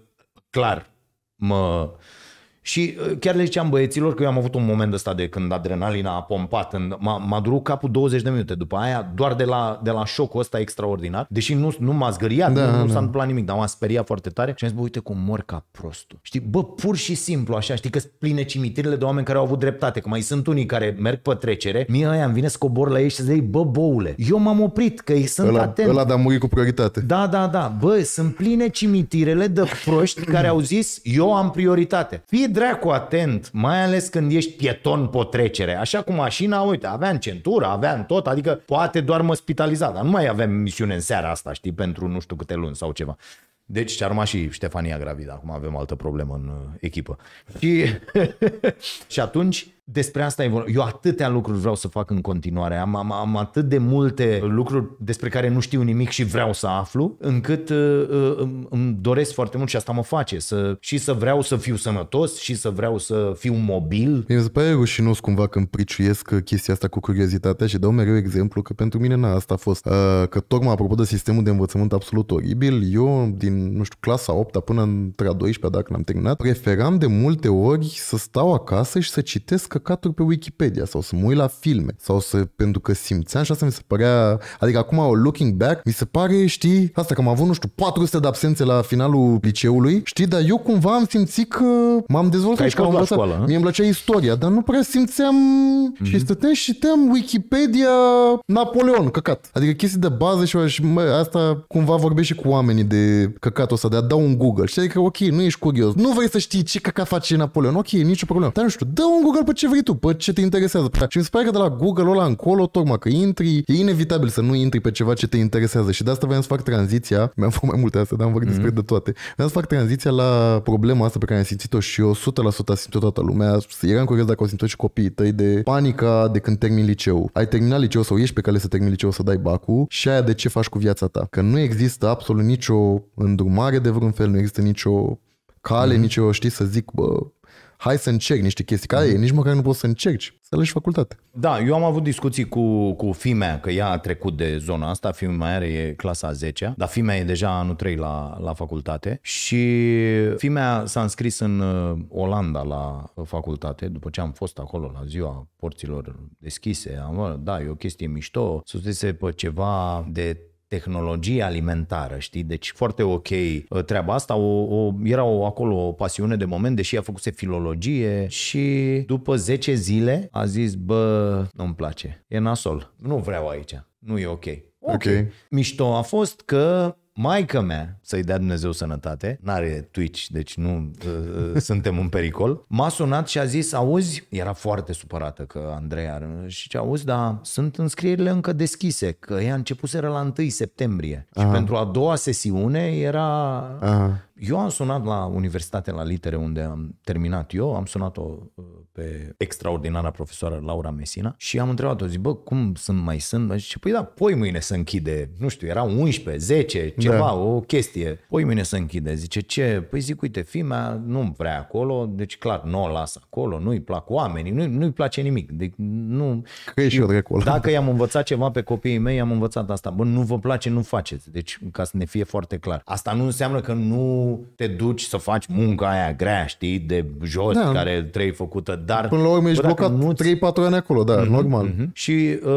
clar, mă și uh, chiar le ziceam băieților că eu am avut un moment ăsta de când adrenalina a pompat, în, m-a, m-a durut capul 20 de minute după aia, doar de la, de la șocul ăsta extraordinar, deși nu, nu m-a zgâriat, da, nu, nu da. s-a întâmplat nimic, dar m-a speriat foarte tare și am zis, bă, uite cum mor ca prostul. Știi, bă, pur și simplu așa, știi că pline cimitirile de oameni care au avut dreptate, că mai sunt unii care merg pe trecere, mie aia îmi vine scobor la ei și zic, bă, boule, eu m-am oprit, că ei sunt ăla, atent. Ăla de-a cu prioritate. Da, da, da, bă, sunt pline cimitirele de proști care au zis, eu am prioritate. Fie dracu atent, mai ales când ești pieton pe trecere. Așa cu mașina, uite, aveam centură, aveam tot, adică poate doar mă spitaliza, dar nu mai avem misiune în seara asta, știi, pentru nu știu câte luni sau ceva. Deci și-a rămas și Ștefania gravidă, acum avem altă problemă în uh, echipă. Și, și atunci despre asta e vorba. Eu atâtea lucruri vreau să fac în continuare. Am, am, am atât de multe lucruri despre care nu știu nimic și vreau să aflu, încât uh, uh, îmi doresc foarte mult și asta mă face. Să, și să vreau să fiu sănătos și să vreau să fiu mobil. Mi se pare rușinos cumva când priciuiesc chestia asta cu curiozitatea și dau mereu exemplu că pentru mine na, asta a fost. Uh, că tocmai apropo de sistemul de învățământ absolut oribil, eu din, nu știu, clasa 8 până în 12 dacă n-am terminat, preferam de multe ori să stau acasă și să citesc căcaturi pe Wikipedia sau să mă uit la filme sau să, pentru că simțeam și asta mi se părea, adică acum o oh, looking back, mi se pare, știi, asta că am avut, nu știu, 400 de absențe la finalul liceului, știi, dar eu cumva am simțit că m-am dezvoltat că și că am învățat. Școală, Mie îmi plăcea istoria, dar nu prea simțeam mm-hmm. și stăteam și citeam Wikipedia Napoleon, căcat. Adică chestii de bază și, și mă, asta cumva vorbește și cu oamenii de căcatul ăsta, de a da un Google. Și adică, ok, nu ești curios, nu vrei să știi ce căcat face Napoleon, ok, nicio problemă. Dar nu știu, dă un Google pe ce vrei tu, pe ce te interesează. Păi, și mi se pare că de la Google ăla încolo, tocmai că intri, e inevitabil să nu intri pe ceva ce te interesează. Și de asta vreau să fac tranziția, mi-am făcut mai multe astea, dar am vorbit mm-hmm. despre de toate. Vreau să fac tranziția la problema asta pe care am simțit-o și eu, 100% a simțit o toată lumea. Eram curios dacă o simțit și copiii tăi de panica de când termin liceu. Ai terminat liceu sau ești pe cale să termini liceu să dai bacul și aia de ce faci cu viața ta. Că nu există absolut nicio îndrumare de vreun fel, nu există nicio cale, mm-hmm. nicio, știi, să zic, bă, hai să încerc niște chestii care mm. nici măcar nu poți să încerci, să alegi facultate. Da, eu am avut discuții cu, cu Fimea, că ea a trecut de zona asta, Fimea are e clasa 10 dar Fimea e deja anul 3 la, la facultate și Fimea s-a înscris în uh, Olanda la facultate, după ce am fost acolo la ziua porților deschise, am da, e o chestie mișto, susțese pe ceva de tehnologie alimentară, știi? Deci foarte ok uh, treaba asta. O, o, era o, acolo o pasiune de moment, deși a făcut filologie și după 10 zile a zis, bă, nu-mi place, e nasol, nu vreau aici, nu e ok. Ok. okay. Mișto a fost că Maica mea, să-i dea Dumnezeu sănătate, n-are Twitch, deci nu uh, suntem în pericol, m-a sunat și a zis, auzi, era foarte supărată că Andrei are, și ce auzi, dar sunt înscrierile încă deschise, că ea începuseră la 1 septembrie Aha. și pentru a doua sesiune era... Aha. Eu am sunat la universitate, la litere, unde am terminat eu, am sunat-o ă, pe extraordinara profesoară Laura Mesina și am întrebat-o, zic, bă, cum sunt, mai sunt? Și păi da, poi mâine să închide, nu știu, era 11, 10, da. ceva, da. o chestie. Poi mâine să închide, zice, ce? Păi zic, uite, fima nu vrea acolo, deci clar, nu o las acolo, nu-i plac oamenii, nu-i, nu-i place nimic. Deci, nu... Că și eu de acolo. Dacă i-am învățat ceva pe copiii mei, am învățat asta. Bă, nu vă place, nu faceți. Deci, ca să ne fie foarte clar. Asta nu înseamnă că nu te duci să faci munca aia grea, știi, de jos, da. care trebuie făcută dar, Până la urmă ești blocat nu 3-4 ani acolo, da, mm-hmm, normal. Mm-hmm. Și uh,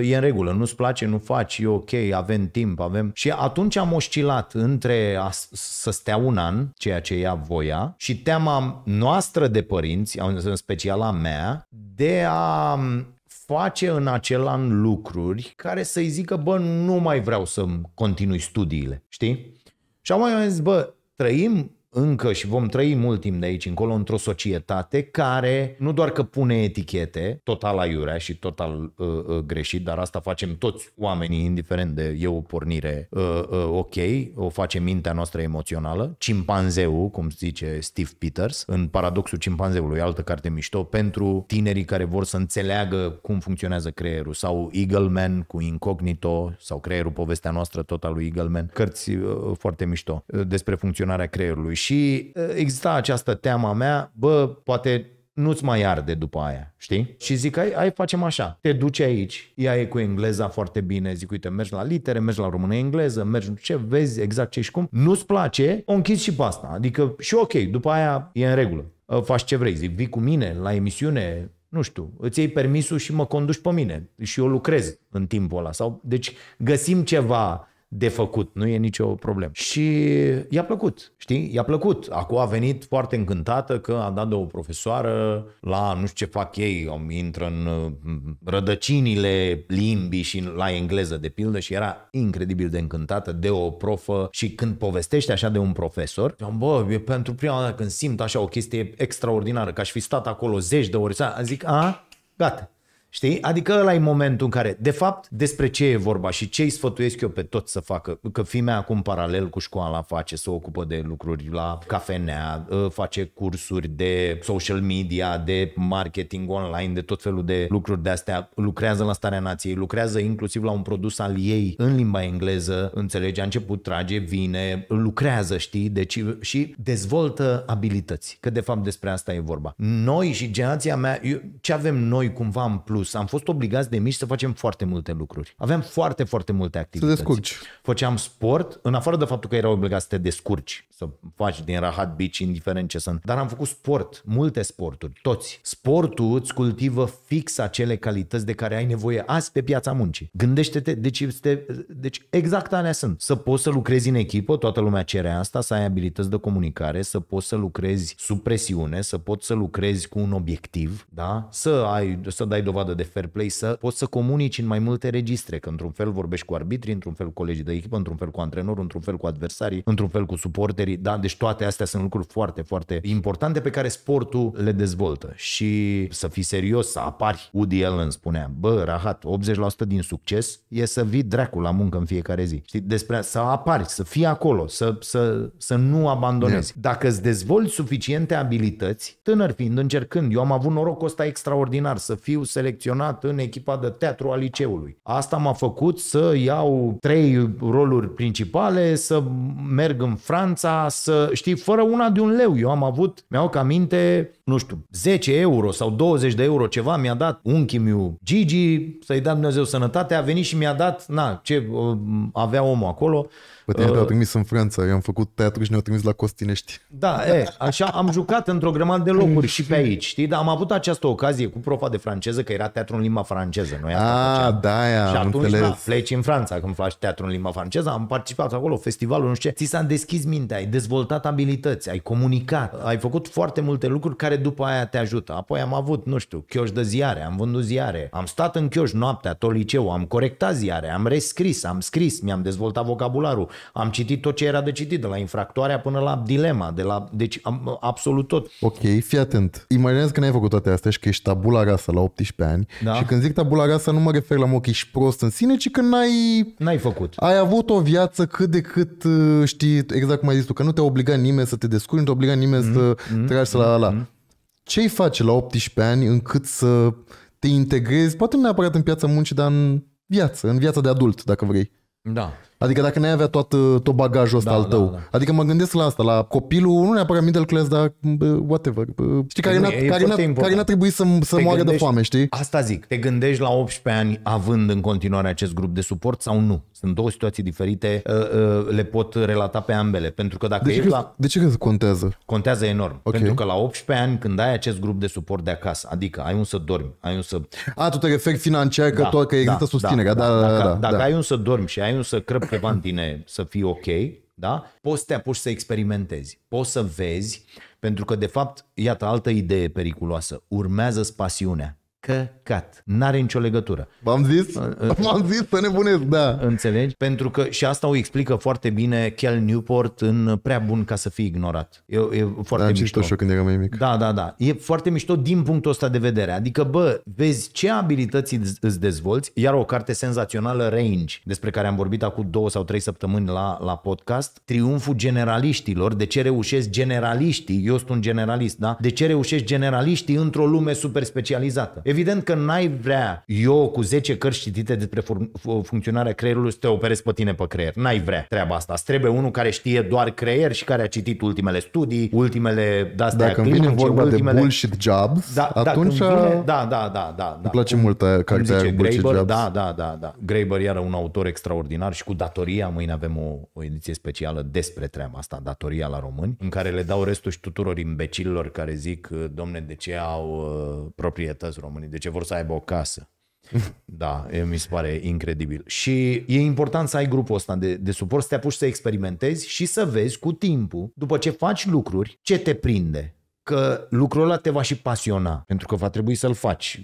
uh, e în regulă, nu-ți place, nu faci, e ok, avem timp, avem... Și atunci am oscilat între a, să stea un an, ceea ce ea voia, și teama noastră de părinți, în special a mea, de a um, face în acel an lucruri care să-i zică, bă, nu mai vreau să-mi continui studiile, știi? Și am mai zis, bă, trăim încă și vom trăi mult timp de aici încolo într-o societate care nu doar că pune etichete, total aiurea și total uh, uh, greșit, dar asta facem toți oamenii, indiferent de eu o pornire uh, uh, ok, o face mintea noastră emoțională, cimpanzeu, cum zice Steve Peters, în Paradoxul cimpanzeului, altă carte mișto, pentru tinerii care vor să înțeleagă cum funcționează creierul, sau Eagleman cu Incognito, sau creierul povestea noastră tot al lui Eagleman, cărți uh, uh, foarte mișto uh, despre funcționarea creierului și ă, exista această teama mea, bă, poate nu-ți mai arde după aia, știi? Și zic, ai ai facem așa, te duci aici, ea e cu engleza foarte bine, zic, uite, mergi la litere, mergi la română engleză, mergi nu ce, vezi exact ce și cum, nu-ți place, o închizi și pe asta, adică și ok, după aia e în regulă, ă, faci ce vrei, zic, vii cu mine la emisiune, nu știu, îți iei permisul și mă conduci pe mine și eu lucrez în timpul ăla. Sau, deci găsim ceva de făcut, nu e nicio problemă. Și i-a plăcut, știi? I-a plăcut. Acum a venit foarte încântată că a dat de o profesoară la nu știu ce fac ei, intră în mm, rădăcinile limbii și la engleză, de pildă, și era incredibil de încântată de o profă și când povestește așa de un profesor, am bă, e pentru prima dată când simt așa o chestie extraordinară, că aș fi stat acolo zeci de ori, zic, a, gata, Știi? Adică ăla e momentul în care, de fapt, despre ce e vorba și ce îi sfătuiesc eu pe tot să facă. Că fimea acum paralel cu școala face, se ocupă de lucruri la cafenea, ă, face cursuri de social media, de marketing online, de tot felul de lucruri de astea, lucrează la starea nației, lucrează inclusiv la un produs al ei în limba engleză, înțelege, a început, trage, vine, lucrează, știi, deci și dezvoltă abilități. Că de fapt despre asta e vorba. Noi și generația mea, eu, ce avem noi cumva în plus plus, am fost obligați de mici să facem foarte multe lucruri. Aveam foarte, foarte multe activități. Să descurci. Făceam sport, în afară de faptul că erau obligați să te descurci, să faci din rahat bici, indiferent ce sunt. Dar am făcut sport, multe sporturi, toți. Sportul îți cultivă fix acele calități de care ai nevoie azi pe piața muncii. Gândește-te, deci, este, deci exact alea sunt. Să poți să lucrezi în echipă, toată lumea cere asta, să ai abilități de comunicare, să poți să lucrezi sub presiune, să poți să lucrezi cu un obiectiv, da? să, ai, să dai dovadă dovadă de fair play să poți să comunici în mai multe registre, că într-un fel vorbești cu arbitrii, într-un fel cu colegii de echipă, într-un fel cu antrenor, într-un fel cu adversarii, într-un fel cu suporterii. Da? Deci toate astea sunt lucruri foarte, foarte importante pe care sportul le dezvoltă. Și să fii serios, să apari. Woody Allen spunea, bă, Rahat, 80% din succes e să vii dracul la muncă în fiecare zi. Știi? Despre să apari, să fii acolo, să, să, să nu abandonezi. Yeah. Dacă îți dezvolți suficiente abilități, tânăr fiind, încercând, eu am avut norocul ăsta extraordinar, să fiu selecționat selecționat în echipa de teatru a liceului. Asta m-a făcut să iau trei roluri principale, să merg în Franța, să știi, fără una de un leu. Eu am avut, mi-au ca minte, nu știu, 10 euro sau 20 de euro ceva, mi-a dat un chimiu Gigi, să-i dea Dumnezeu sănătate, a venit și mi-a dat, na, ce uh, avea omul acolo. Pe tine uh, te-au trimis în Franța, eu am făcut teatru și ne-au trimis la Costinești. Da, e, așa am jucat într-o grămadă de locuri și pe aici, știi? Dar am avut această ocazie cu profa de franceză, că era teatru în limba franceză. Noi a, ah, da, aia, Și atunci, înțeles. da, pleci în Franța când faci teatru în limba franceză, am participat acolo, festivalul, nu știu ce. Ți s-a deschis mintea, ai dezvoltat abilități, ai comunicat, ai făcut foarte multe lucruri care care după aia te ajută. Apoi am avut, nu știu, chioș de ziare, am vândut ziare, am stat în chioș noaptea, tot liceu, am corectat ziare, am rescris, am scris, mi-am dezvoltat vocabularul, am citit tot ce era de citit, de la infractoarea până la dilema, de la, deci am, absolut tot. Ok, fii atent. Imaginează că n-ai făcut toate astea și că ești tabula rasă la 18 ani da? și când zic tabula rasă nu mă refer la mochi și prost în sine, ci că n-ai... N-ai făcut. Ai avut o viață cât de cât, uh, știi, exact cum ai zis tu, că nu te obliga nimeni să te descurci, nu te obliga nimeni mm-hmm. să mm-hmm. tragi mhm. la la. Mm-hmm ce-i face la 18 ani încât să te integrezi, poate nu neapărat în piața muncii, dar în viață, în viața de adult, dacă vrei. Da. Adică dacă n-ai avea toată, uh, tot bagajul ăsta da, al da, tău. Da, da. Adică mă gândesc la asta, la copilul, nu neapărat middle class, dar uh, whatever. Uh, știi, care, păi n-a, care, care n-a trebuit să, să moară gândești, de foame, știi? Asta zic, te gândești la 18 ani având în continuare acest grup de suport sau nu? Sunt două situații diferite, le pot relata pe ambele. Pentru că dacă de ce că, la... De ce că contează? Contează enorm. Okay. Pentru că la 18 ani, când ai acest grup de suport de acasă, adică ai un să dormi, ai un să... A, tu te referi financiar că, da, tot, că există da, da susținerea. Da, da, da, Da, da, dacă da. ai un să dormi și ai un să crăp ceva în tine să fii ok, da? poți să te apuci să experimentezi, poți să vezi, pentru că de fapt, iată, altă idee periculoasă, urmează pasiunea căcat. N-are nicio legătură. v am zis? Uh, uh, v am zis să nebunesc, da. Înțelegi? Pentru că și asta o explică foarte bine Kel Newport în Prea bun ca să fii ignorat. E, e foarte da, mișto. și eu când eram mai mic. Da, da, da. E foarte mișto din punctul ăsta de vedere. Adică, bă, vezi ce abilități îți dezvolți, iar o carte senzațională, Range, despre care am vorbit acum două sau trei săptămâni la, la podcast, Triumful generaliștilor, de ce reușesc generaliștii, eu sunt un generalist, da? De ce reușesc generaliștii într-o lume super specializată Evident că n-ai vrea eu cu 10 cărți citite despre funcționarea creierului să te operezi pe tine pe creier. N-ai vrea treaba asta. Îți trebuie unul care știe doar creier și care a citit ultimele studii, ultimele de astea Dacă clinice, vine vorba ultimele... de bullshit jobs, da, atunci... Da, vine... da, da, da, da. Îmi da. place cum, mult cartea bullshit Graeber, jobs. Da, da, da, da. Graeber iară un autor extraordinar și cu datoria mâine avem o, o ediție specială despre treaba asta, datoria la români, în care le dau restul și tuturor imbecililor care zic, domne, de ce au uh, proprietăți români unii de ce vor să aibă o casă. Da, mi se pare incredibil. Și e important să ai grupul ăsta de, de suport, să te apuci să experimentezi și să vezi cu timpul, după ce faci lucruri, ce te prinde. Că lucrul ăla te va și pasiona, pentru că va trebui să-l faci,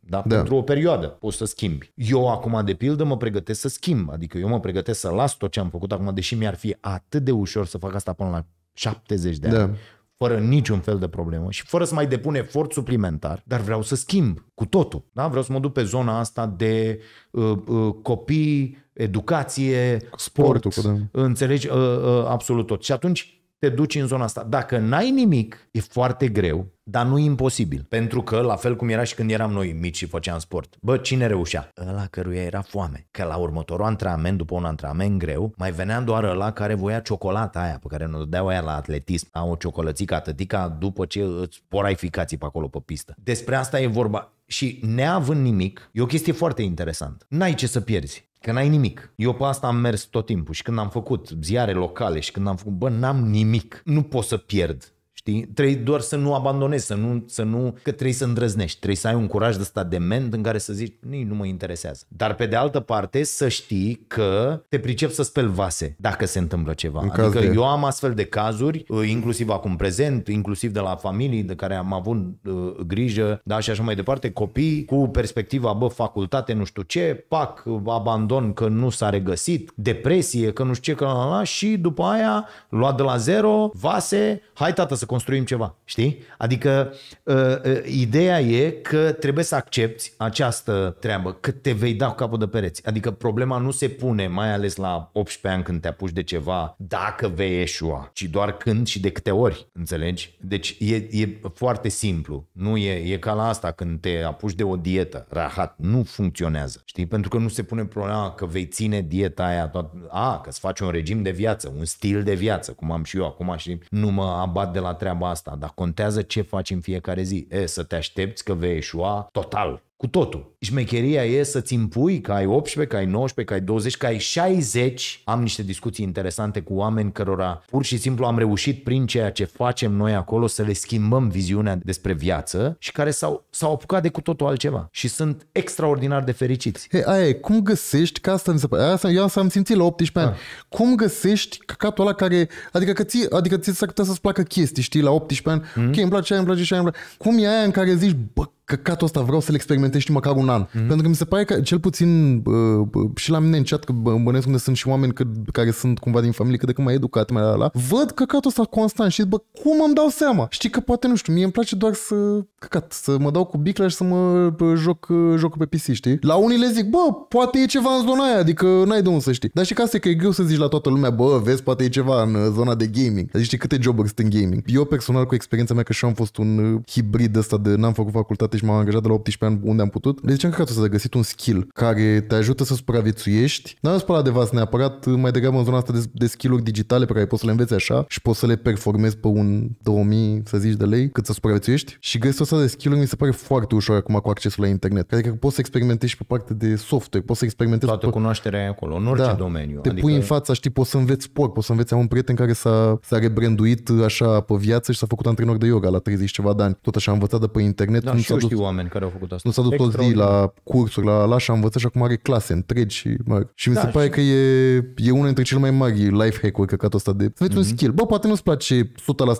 da? da. Pentru o perioadă poți să schimbi. Eu acum, de pildă, mă pregătesc să schimb, adică eu mă pregătesc să las tot ce am făcut acum, deși mi-ar fi atât de ușor să fac asta până la 70 de da. ani. Da fără niciun fel de problemă și fără să mai depun efort suplimentar, dar vreau să schimb cu totul. Da? Vreau să mă duc pe zona asta de uh, uh, copii, educație, sport, Sportul, da. înțelegi uh, uh, absolut tot. Și atunci te duci în zona asta. Dacă n-ai nimic, e foarte greu, dar nu imposibil. Pentru că, la fel cum era și când eram noi mici și făceam sport, bă, cine reușea? Ăla căruia era foame. Că la următorul antrenament, după un antrenament greu, mai venea doar ăla care voia ciocolata aia pe care ne dădeau aia la atletism. Am o ciocolățică atâtica după ce îți porai ficații pe acolo pe pistă. Despre asta e vorba. Și neavând nimic, e o chestie foarte interesantă. N-ai ce să pierzi. Că n-ai nimic. Eu pe asta am mers tot timpul și când am făcut ziare locale și când am făcut, bă, n-am nimic. Nu pot să pierd. Știi? Trebuie doar să nu abandonezi, să nu, să nu, că trebuie să îndrăznești, trebuie să ai un curaj de stat de ment în care să zici, nici nu mă interesează. Dar pe de altă parte să știi că te pricep să speli vase dacă se întâmplă ceva. În adică de... eu am astfel de cazuri, uh, inclusiv acum prezent, inclusiv de la familii de care am avut uh, grijă, da, și așa mai departe, copii cu perspectiva, bă, facultate, nu știu ce, pac, abandon că nu s-a regăsit, depresie, că nu știu ce, că la, la, la și după aia luat de la zero, vase, hai tată să construim ceva, știi? Adică ă, ă, ideea e că trebuie să accepti această treabă, că te vei da cu capul de pereți. Adică problema nu se pune, mai ales la 18 ani când te apuci de ceva, dacă vei eșua, ci doar când și de câte ori, înțelegi? Deci e, e foarte simplu, nu e, e ca la asta când te apuci de o dietă, rahat, nu funcționează, știi? Pentru că nu se pune problema că vei ține dieta aia, toată, a, că îți faci un regim de viață, un stil de viață, cum am și eu acum și nu mă abat de la treaba asta, dar contează ce faci în fiecare zi. E, să te aștepți că vei eșua total. Cu totul. Șmecheria e să-ți impui că ai 18, că ai 19, că ai 20, că ai 60. Am niște discuții interesante cu oameni cărora pur și simplu am reușit prin ceea ce facem noi acolo să le schimbăm viziunea despre viață și care s-au, s-au apucat de cu totul altceva și sunt extraordinar de fericiți. Hei, aia e, cum găsești, că asta mi se pare, asta, eu am simțit la 18 ani, ah. cum găsești căcatul ăla care, adică că ție, adică ți s-ar putea să-ți placă chestii, știi, la 18 ani, mm-hmm. ok, îmi place aia, îmi place și aia, îmi place. Cum e aia în care zici, bă, căcatul ăsta vreau să-l experimentez și măcar un an. Mm-hmm. Pentru că mi se pare că, cel puțin uh, și la mine în chat, că bănesc unde sunt și oameni cât, care sunt cumva din familie cât de cât mai educat, mai la, la văd căcatul ăsta constant și zic, bă, cum îmi dau seama? Știi că poate, nu știu, mie îmi place doar să căcat, să mă dau cu bicla și să mă joc uh, joc pe PC, știi? La unii le zic, bă, poate e ceva în zona aia, adică n-ai de unde să știi. Dar și ca să că e greu să zici la toată lumea, bă, vezi, poate e ceva în uh, zona de gaming. Adică știi câte joburi sunt în gaming. Eu personal cu experiența mea că și am fost un uh, hibrid ăsta de n-am făcut facultate și m-am angajat de la 18 ani unde am putut, le ziceam că tu să de găsit un skill care te ajută să supraviețuiești. N-am spus de vas neapărat, mai degrabă în zona asta de, de skill-uri digitale pe care poți să le înveți așa și poți să le performezi pe un 2000, să zici, de lei, cât să supraviețuiești. Și găsitul ăsta de skill mi se pare foarte ușor acum cu accesul la internet. Adică poți să experimentezi și pe parte de software, poți să experimentezi. Toată pe... cunoașterea acolo, în orice da, domeniu. Te adică... pui în fața, știi, poți să înveți sport, poți să înveți. Am un prieten care s-a, s-a rebranduit așa pe viață și s-a făcut antrenor de yoga la 30 ceva de ani. Tot așa am învățat de pe internet. Da, cum și eu știu oameni care au făcut asta. Nu s-a dus o zi la cursuri, la, la așa, a învățat și acum are clase întregi și mari. Și mi se da, pare și... că e, e unul dintre cele mai mari life hack-uri căcatul ăsta de să mm-hmm. un mhm. skill. Bă, poate nu-ți place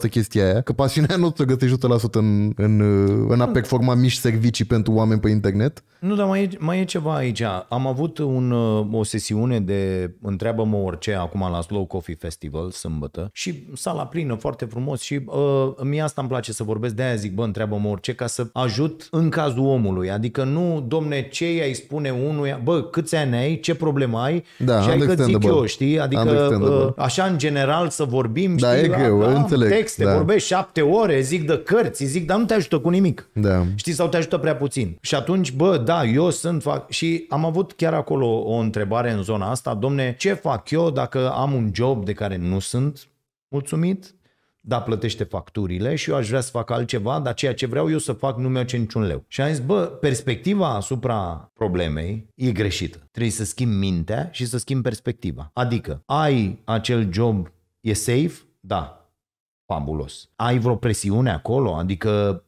100% chestia aia, că pasiunea nu ți-o găsești 100% în, în, în a performa mici servicii pentru oameni pe internet. Nu, dar mai e, mai e ceva aici. Am avut un, uh, o sesiune de întreabă-mă orice acum la Slow Coffee Festival, sâmbătă, și sala plină, foarte frumos și uh, mie asta îmi place să vorbesc, de-aia zic, bă, întreabă-mă orice, ca să ajut văzut în cazul omului. Adică nu, domne, ce ai spune unuia, bă, câți ani ai, ce problemă ai da, și hai că zic eu, știi? Adică uh, așa în general să vorbim, da, știi? E greu, da, înțeleg. Texte, da. vorbești șapte ore, zic de cărți, zic, dar nu te ajută cu nimic. Da. Știi, sau te ajută prea puțin. Și atunci, bă, da, eu sunt, fac... Și am avut chiar acolo o întrebare în zona asta, domne, ce fac eu dacă am un job de care nu sunt mulțumit? da, plătește facturile și eu aș vrea să fac altceva, dar ceea ce vreau eu să fac nu mi ce niciun leu. Și am zis, bă, perspectiva asupra problemei e greșită. Trebuie să schimbi mintea și să schimbi perspectiva. Adică, ai acel job, e safe? Da fabulos. Ai vreo presiune acolo? Adică,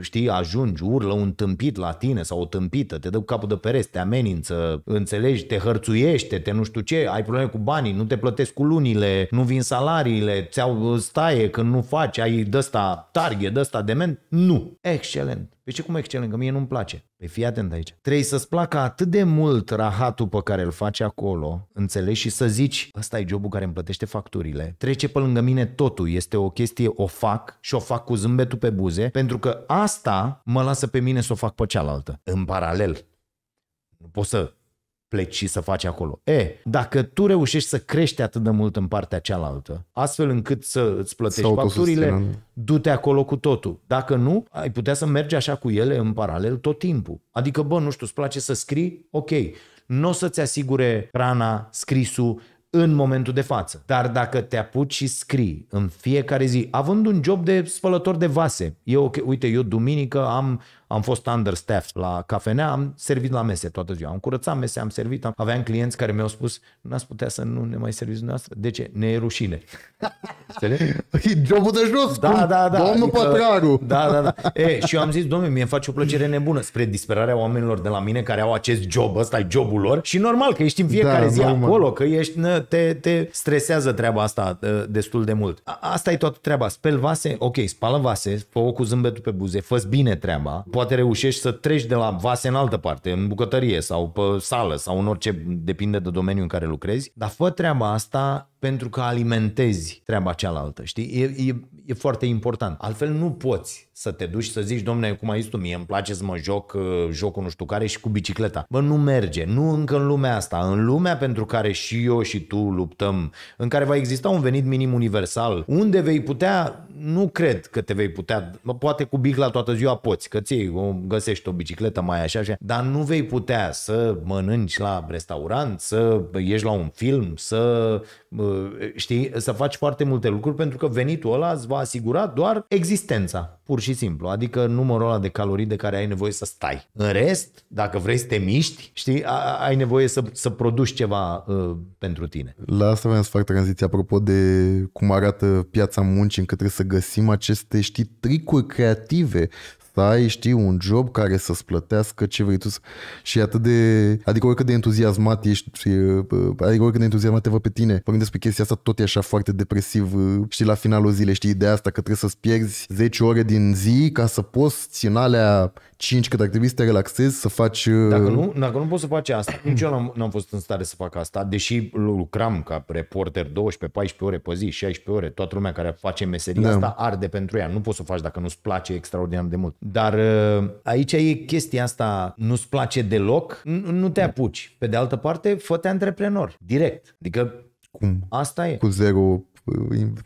știi, ajungi, urlă un tâmpit la tine sau o tâmpită, te dă cu capul de pereți, te amenință, înțelegi, te hărțuiește, te nu știu ce, ai probleme cu banii, nu te plătesc cu lunile, nu vin salariile, ți-au uh, staie când nu faci, ai dăsta target, dăsta dement? Nu. Excelent. Păi ce cum excelent, că mie nu-mi place. Păi fii atent aici. Trebuie să-ți placă atât de mult rahatul pe care îl faci acolo, înțelegi, și să zici, ăsta e jobul care îmi plătește facturile, trece pe lângă mine totul, este o chestie, o fac și o fac cu zâmbetul pe buze, pentru că asta mă lasă pe mine să o fac pe cealaltă, în paralel. Nu pot să pleci și să faci acolo. E, dacă tu reușești să crești atât de mult în partea cealaltă, astfel încât să îți plătești facturile, du-te acolo cu totul. Dacă nu, ai putea să mergi așa cu ele în paralel tot timpul. Adică, bă, nu știu, îți place să scrii? Ok. Nu o să-ți asigure rana, scrisul, în momentul de față. Dar dacă te apuci și scrii în fiecare zi, având un job de spălător de vase, eu, uite, eu duminică am am fost understaff la cafenea, am servit la mese toată ziua. Am curățat mese, am servit, am... aveam clienți care mi-au spus, n-ați putea să nu ne mai serviți dumneavoastră? De ce? Ne e rușine. e jobul de jos, da, da, da, domnul adică, Da, da, da. E, și eu am zis, domnule, mie îmi face o plăcere nebună spre disperarea oamenilor de la mine care au acest job, ăsta e jobul lor și normal că ești în da, fiecare da, zi normal. acolo, că ești, te, te stresează treaba asta ă, destul de mult. Asta e toată treaba. Speli vase, ok, spală vase, fă cu zâmbetul pe buze, fă bine treaba, poate reușești să treci de la vase în altă parte, în bucătărie sau pe sală sau în orice, depinde de domeniul în care lucrezi, dar fă treaba asta pentru că alimentezi treaba cealaltă, știi? E, e, e foarte important. Altfel nu poți să te duci să zici, domne, cum ai zis tu, mie îmi place să mă joc uh, jocul nu știu care și cu bicicleta. Bă, nu merge, nu încă în lumea asta, în lumea pentru care și eu și tu luptăm, în care va exista un venit minim universal, unde vei putea, nu cred că te vei putea, bă, poate cu bicla toată ziua poți, că ți găsești o bicicletă mai așa, așa, dar nu vei putea să mănânci la restaurant, să ieși la un film, să știi, să faci foarte multe lucruri pentru că venitul ăla îți va asigura doar existența, pur și simplu, adică numărul ăla de calorii de care ai nevoie să stai. În rest, dacă vrei să te miști, știi, ai nevoie să, să produci ceva uh, pentru tine. La asta vreau să fac tranziția, apropo de cum arată piața muncii, încât trebuie să găsim aceste, știi, tricuri creative să ai, știi, un job care să-ți plătească ce vrei tu să... Și atât de... Adică oricât de entuziasmat ești, adică oricât de entuziasmat te văd pe tine, vorbim despre chestia asta, tot e așa foarte depresiv, știi, la finalul zilei, știi, ideea asta că trebuie să-ți pierzi 10 ore din zi ca să poți ține alea 5 cât ar trebui să te relaxezi, să faci... Uh, dacă nu, dacă nu poți să faci asta, nici eu n-am, n-am fost în stare să fac asta, deși lucram ca reporter 12-14 ore pe zi, 16 ore, toată lumea care face meseria da. asta arde pentru ea, nu poți să o faci dacă nu-ți place extraordinar de mult. Dar uh, aici e chestia asta, nu-ți place deloc, nu te apuci. Pe de altă parte, fă-te antreprenor, direct. Adică cum? Asta e. Cu zero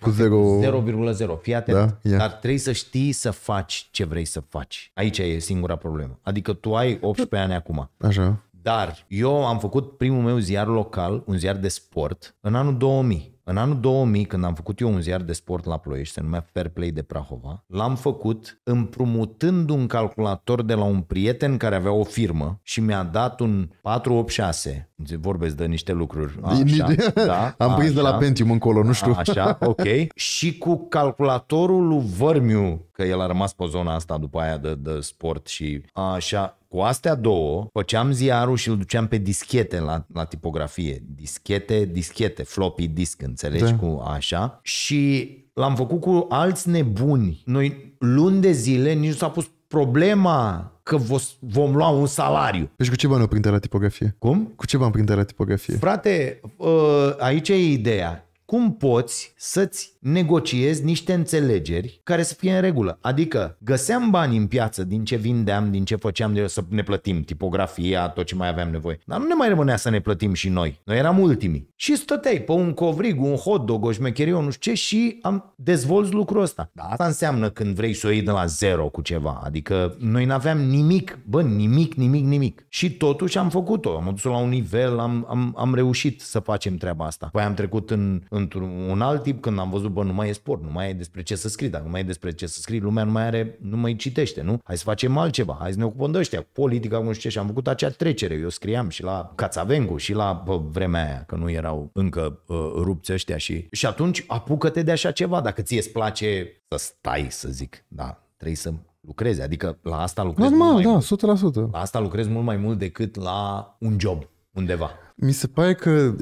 cu 0,0. 0,0. Fii atent. Da? Yeah. Dar trebuie să știi să faci ce vrei să faci. Aici e singura problemă. Adică tu ai 18 ani acum. Așa. Dar eu am făcut primul meu ziar local, un ziar de sport, în anul 2000. În anul 2000, când am făcut eu un ziar de sport la Ploiești, se numea Fair Play de Prahova, l-am făcut împrumutând un calculator de la un prieten care avea o firmă și mi-a dat un 486. Vorbesc de niște lucruri. Așa, da, am prins de la Pentium încolo, nu știu. Așa, ok. Și cu calculatorul lui Vărmiu, că el a rămas pe zona asta după aia de, de sport și așa, cu astea două făceam ziarul și îl duceam pe dischete la, la tipografie. Dischete, dischete, floppy disk, înțelegi? Da. Cu așa. Și l-am făcut cu alți nebuni. Noi luni de zile nici nu s-a pus problema că vom lua un salariu. Deci cu ce bani o printe la tipografie? Cum? Cu ce bani printe la tipografie? Frate, ă, aici e ideea cum poți să-ți negociezi niște înțelegeri care să fie în regulă. Adică găseam bani în piață din ce vindeam, din ce făceam, de să ne plătim tipografia, tot ce mai aveam nevoie. Dar nu ne mai rămânea să ne plătim și noi. Noi eram ultimii. Și stăteai pe un covrig, un hot dog, o șmecherie, nu știu ce și am dezvolt lucrul ăsta. Dar asta înseamnă când vrei să o iei de la zero cu ceva. Adică noi nu aveam nimic, bă, nimic, nimic, nimic. Și totuși am făcut-o. Am dus la un nivel, am, am, am reușit să facem treaba asta. Păi am trecut în, în într-un alt tip, când am văzut, bă, nu mai e sport, nu mai e despre ce să scrii, dacă nu mai e despre ce să scrii, lumea nu mai are, nu mai citește, nu? Hai să facem altceva, hai să ne ocupăm de ăștia, politica, nu știu ce, și am făcut acea trecere, eu scriam și la Cațavengu și la bă, vremea aia, că nu erau încă uh, rupți ăștia și... Și atunci apucă-te de așa ceva, dacă ție îți place să stai, să zic, da, trebuie să lucrezi, adică la asta lucrezi Normal, mult mai da, mult. La asta lucrezi mult mai mult decât la un job undeva. Mi se pare că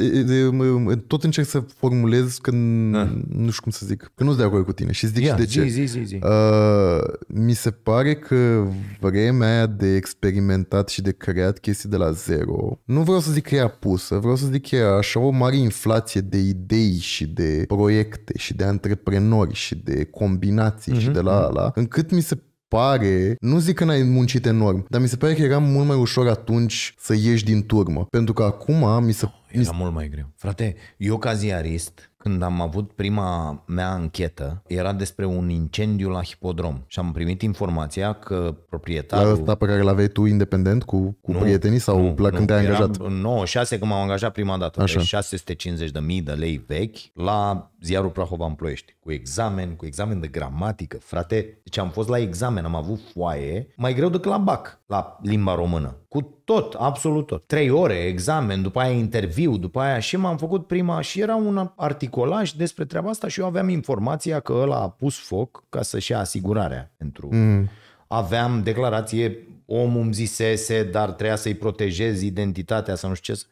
tot încerc să formulez că ah. nu știu cum să zic, că nu-s de acord cu tine și zic yeah, și de zi, ce. Zi, zi, zi. Uh, mi se pare că vremea aia de experimentat și de creat chestii de la zero, nu vreau să zic că e apusă, vreau să zic că e așa o mare inflație de idei și de proiecte și de antreprenori și de combinații mm-hmm, și mhm, de la ala, mhm. încât mi se pare, nu zic că n-ai muncit enorm, dar mi se pare că era mult mai ușor atunci să ieși din turmă. Pentru că acum mi se... Era mi se... mult mai greu. Frate, eu ca ziarist, când am avut prima mea anchetă, era despre un incendiu la hipodrom și am primit informația că proprietarul... La ăsta pe care l-aveai tu independent cu, cu nu, prietenii sau nu, la nu, când te-ai angajat? În 96 când m-am angajat prima dată, Așa. de 650.000 de lei vechi la ziarul Prahova în Ploiești, cu examen, cu examen de gramatică, frate. Deci am fost la examen, am avut foaie, mai greu decât la BAC, la limba română. Cu tot, absolut tot. Trei ore, examen, după aia interviu, după aia și m-am făcut prima și era un articol Nicolaș despre treaba asta și eu aveam informația că ăla a pus foc ca să-și ia asigurarea pentru... Mm. Aveam declarație, omul îmi zisese, dar treia să-i protejez identitatea să nu știu ce.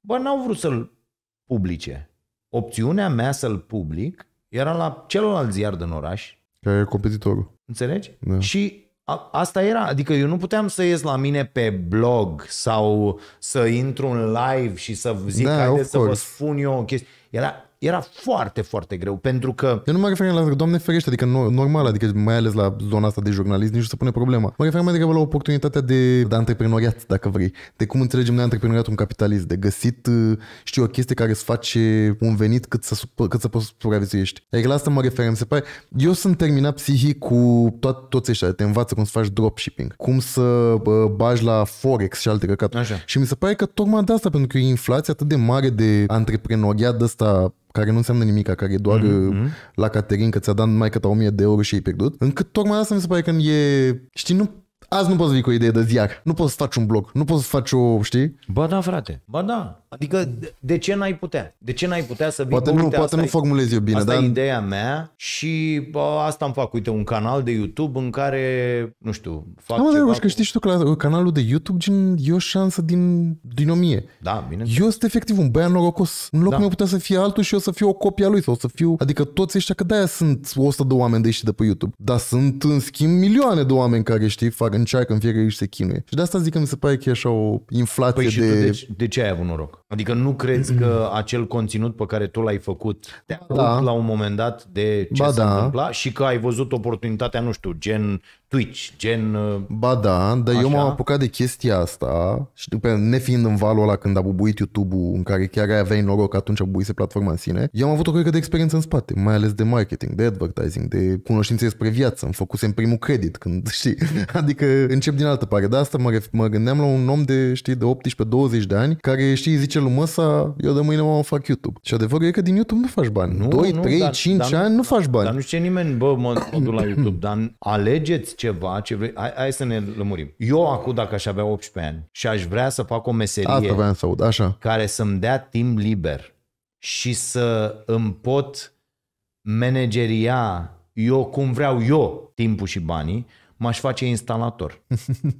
Bă, n-au vrut să-l publice. Opțiunea mea să-l public era la celălalt ziar din oraș. Care e competitorul. Înțelegi? Da. Și a, asta era, adică eu nu puteam să ies la mine pe blog sau să intru în live și să zic, da, haideți să vă spun eu o chestie. Era era foarte, foarte greu, pentru că... Eu nu mă refer la, doamne ferește, adică normal, adică mai ales la zona asta de jurnalist, nici nu se pune problema. Mă refer mai degrabă la oportunitatea de, de antreprenoriat, dacă vrei, de cum înțelegem noi antreprenoriatul un capitalist, de găsit, uh, știu, o chestie care îți face un venit cât să, cât să poți supraviețuiești. Adică la asta mă refer, se pare... Eu sunt terminat psihic cu tot, toți ăștia, te învață cum să faci dropshipping, cum să uh, bagi la Forex și alte căcaturi. Așa. Și mi se pare că tocmai de asta, pentru că e inflația atât de mare de antreprenoriat de ăsta care nu înseamnă nimic, care e doar mm-hmm. la Caterin că ți-a dat mai câte 1000 de euro și ai pierdut, încât tocmai asta mi se pare că e, știi, nu Azi nu poți vii cu o idee de ziac, nu poți să faci un blog, nu poți să faci o, știi? Ba da, frate, ba da. Adică de ce n-ai putea? De ce n-ai putea să vii? Poate nu, poate nu e, formulez eu bine, asta dar... e ideea mea și bă, asta am fac, uite, un canal de YouTube în care, nu știu, fac Am ceva... Cu... că știi și tu că la canalul de YouTube gen, e o șansă din, din o mie. Da, bine. Eu sunt efectiv un băiat norocos. În locul da. meu putea să fie altul și eu să fiu o copie a lui sau să fiu... Adică toți ăștia, că de-aia sunt 100 de oameni de ieșit de pe YouTube. Dar sunt, în schimb, milioane de oameni care, știi, fac încearcă în fiecare și se chinuie. Și de asta zic că mi se pare că e așa o inflație păi și de... Tu de... Ce, deci, de ce ai avut noroc? Adică nu crezi că acel conținut pe care tu l-ai făcut te-a da. la un moment dat de ce ba, se da. întâmpla și că ai văzut oportunitatea, nu știu, gen Twitch, gen... Uh, ba da, dar așa. eu m-am apucat de chestia asta, și după nefiind în valul ăla când a bubuit YouTube-ul, în care chiar ai aveai noroc atunci a bubuise platforma în sine, eu am avut o creică de experiență în spate, mai ales de marketing, de advertising, de cunoștințe despre viață, am făcut în primul credit, când știi, adică încep din altă parte, de asta mă, ref- mă gândeam la un om de, știi, de 18-20 de ani, care, știi, zice lui Măsa, eu de mâine mă fac YouTube. Și adevărul e că din YouTube nu faci bani. Nu, 2, nu, 3, dar, 5 dar, ani nu faci bani. Dar nu știe nimeni, bă, mă, mă duc la YouTube, dar alegeți ceva ce vrei, hai, hai să ne lămurim. Eu acum, dacă aș avea 18 ani și aș vrea să fac o meserie Asta vreau să aud, așa. care să-mi dea timp liber și să îmi pot manageria eu cum vreau eu timpul și banii, m-aș face instalator.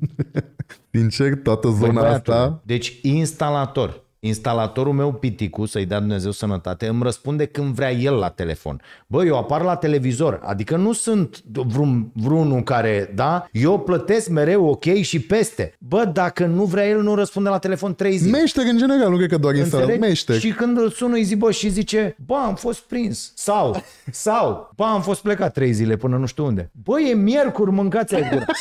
Din ce toată zona păi, Bă, asta? Deci instalator instalatorul meu Piticu, să-i dea Dumnezeu sănătate, îmi răspunde când vrea el la telefon. Bă, eu apar la televizor, adică nu sunt vreun, vreunul care, da, eu plătesc mereu ok și peste. Bă, dacă nu vrea el, nu răspunde la telefon trei zile. Meștec în general, nu cred că doar instalator, meștec. Și când îl sună, îi zic, bă, și zice, bă, am fost prins. Sau, sau, bă, am fost plecat trei zile până nu știu unde. Bă, e miercuri, mâncați ai gură.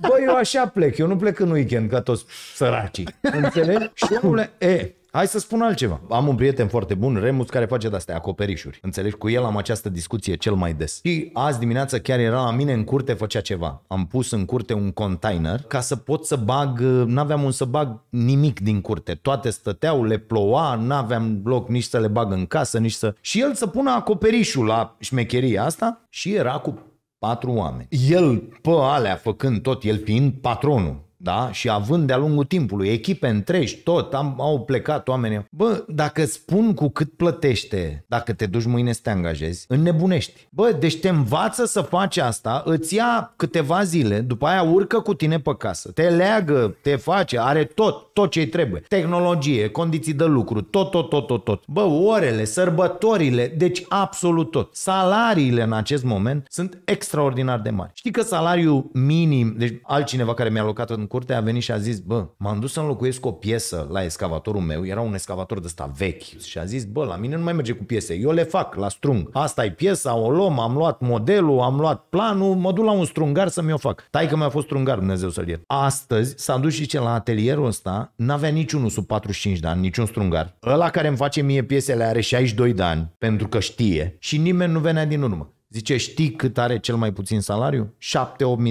Bă, eu așa plec, eu nu plec în weekend ca toți săracii. Înțelegi? Și omule, e, Hai să spun altceva. Am un prieten foarte bun, Remus, care face de-astea acoperișuri. Înțelegi? Cu el am această discuție cel mai des. Și azi dimineața chiar era la mine în curte, făcea ceva. Am pus în curte un container ca să pot să bag, n-aveam un să bag nimic din curte. Toate stăteau, le ploua, n-aveam loc nici să le bag în casă, nici să... Și el să pună acoperișul la șmecheria asta și era cu patru oameni. El, pe alea, făcând tot, el fiind patronul, da? și având de-a lungul timpului echipe întregi, tot, am, au plecat oamenii. Bă, dacă spun cu cât plătește, dacă te duci mâine să te angajezi, înnebunești. Bă, deci te învață să faci asta, îți ia câteva zile, după aia urcă cu tine pe casă, te leagă, te face, are tot, tot ce trebuie. Tehnologie, condiții de lucru, tot, tot, tot, tot, tot. Bă, orele, sărbătorile, deci absolut tot. Salariile în acest moment sunt extraordinar de mari. Știi că salariul minim, deci altcineva care mi-a locat în curte, a venit și a zis, bă, m-am dus să înlocuiesc o piesă la excavatorul meu, era un excavator de ăsta vechi și a zis, bă, la mine nu mai merge cu piese, eu le fac la strung. Asta e piesa, o luăm, am luat modelul, am luat planul, mă duc la un strungar să mi-o fac. Tai că mi-a fost strungar, Dumnezeu să-l iert. Astăzi s-a dus și ce la atelierul ăsta, n-avea niciunul sub 45 de ani, niciun strungar. Ăla care îmi face mie piesele are 62 de ani, pentru că știe și nimeni nu venea din urmă. Zice, știi cât are cel mai puțin salariu? 7-8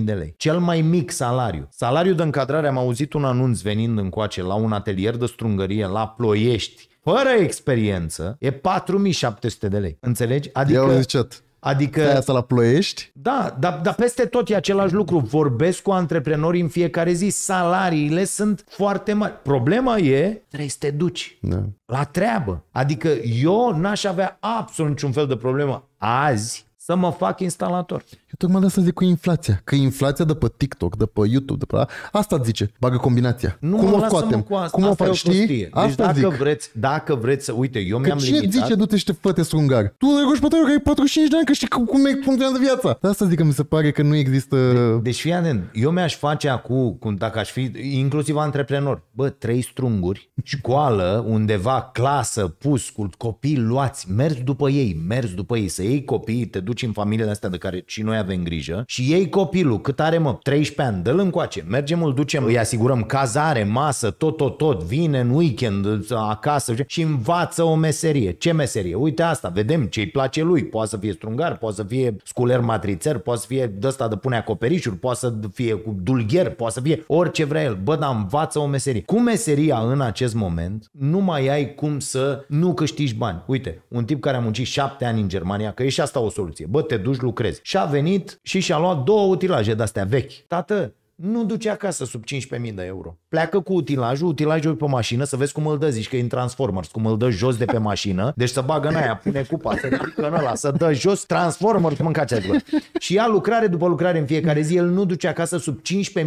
de lei. Cel mai mic salariu. Salariul de încadrare, am auzit un anunț venind încoace la un atelier de strungărie la Ploiești, fără experiență, e 4700 de lei. Înțelegi? Adică... Eu zicet. Adică... Stai asta la ploiești? Da, dar da peste tot e același lucru. Vorbesc cu antreprenori în fiecare zi. Salariile sunt foarte mari. Problema e, trebuie să te duci da. la treabă. Adică eu n-aș avea absolut niciun fel de problemă azi să mă fac instalator. Eu tocmai de asta zic cu inflația. Că inflația de pe TikTok, de pe YouTube, de pe asta zice. Bagă combinația. Nu Cum o scoatem? Cu asta. Cum asta o faci? Știi? Deci asta dacă zic. vreți, dacă vreți să... Uite, eu că păi mi-am Ce limitat... zice du-te și te te sungar? Tu regoși pe că ai 45 de ani, că știi cum, cum funcționează viața. De asta zic că mi se pare că nu există... De, deci fii anen, eu mi-aș face acum, cum dacă aș fi inclusiv antreprenor, bă, trei strunguri, școală, undeva, clasă, cult, copii luați, mergi după ei, mergi după ei, să iei copiii, te duci duci în familiile astea de care și noi avem grijă și ei copilul, cât are mă, 13 ani, dă-l încoace, mergem, îl ducem, îi asigurăm cazare, masă, tot, tot, tot, vine în weekend acasă și învață o meserie. Ce meserie? Uite asta, vedem ce îi place lui, poate să fie strungar, poate să fie sculer matrițer, poate să fie ăsta de pune acoperișuri, poate să fie cu dulgher, poate să fie orice vrea el. Bă, dar învață o meserie. Cu meseria în acest moment nu mai ai cum să nu câștigi bani. Uite, un tip care a muncit șapte ani în Germania, că e și asta o soluție. Bă, te duci, lucrezi. Și a venit și și-a luat două utilaje de-astea vechi. Tată, nu duce acasă sub 15.000 de euro. Pleacă cu utilajul, utilajul pe mașină, să vezi cum îl dă, zici că e în Transformers, cum îl dă jos de pe mașină, deci să bagă în aia, pune cupa, să ridică în ăla, să dă jos Transformers, mâncați acolo. Și ia lucrare după lucrare în fiecare zi, el nu duce acasă sub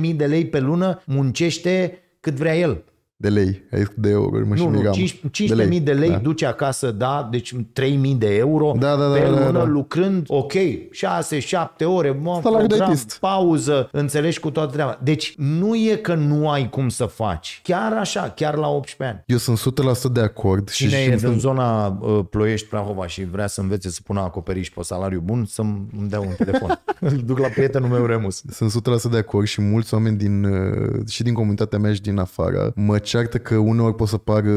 15.000 de lei pe lună, muncește cât vrea el. De lei, ai de euro, mă nu, nu, 15.000 de lei, de lei da. duce acasă, da, deci 3.000 de euro da, da, da, pe da, da, da. lucrând, ok, 6-7 ore, mă, program, pauză, înțelegi cu toată treaba. Deci nu e că nu ai cum să faci, chiar așa, chiar la 18 ani. Eu sunt 100% de acord. Cine și e din sunt... zona uh, Ploiești, Prahova și vrea să învețe să pună acoperiș pe salariu bun, să-mi dea un telefon. Îl duc la prietenul meu Remus. Sunt 100% de acord și mulți oameni din, uh, și din comunitatea mea și din afară mă ceartă că uneori poți să pară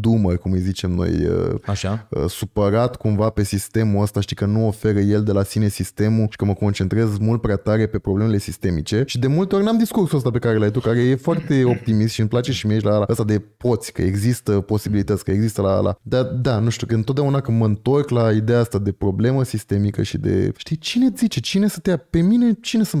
dumă, cum îi zicem noi, uh, Așa. Uh, supărat cumva pe sistemul ăsta, știi că nu oferă el de la sine sistemul și că mă concentrez mult prea tare pe problemele sistemice și de multe ori n-am discursul ăsta pe care l-ai tu, care e foarte optimist și îmi place și mie și la, la asta de poți, că există posibilități, că există la la. Dar da, nu știu, că întotdeauna când mă întorc la ideea asta de problemă sistemică și de, știi, cine zice, cine să te ia pe mine, cine să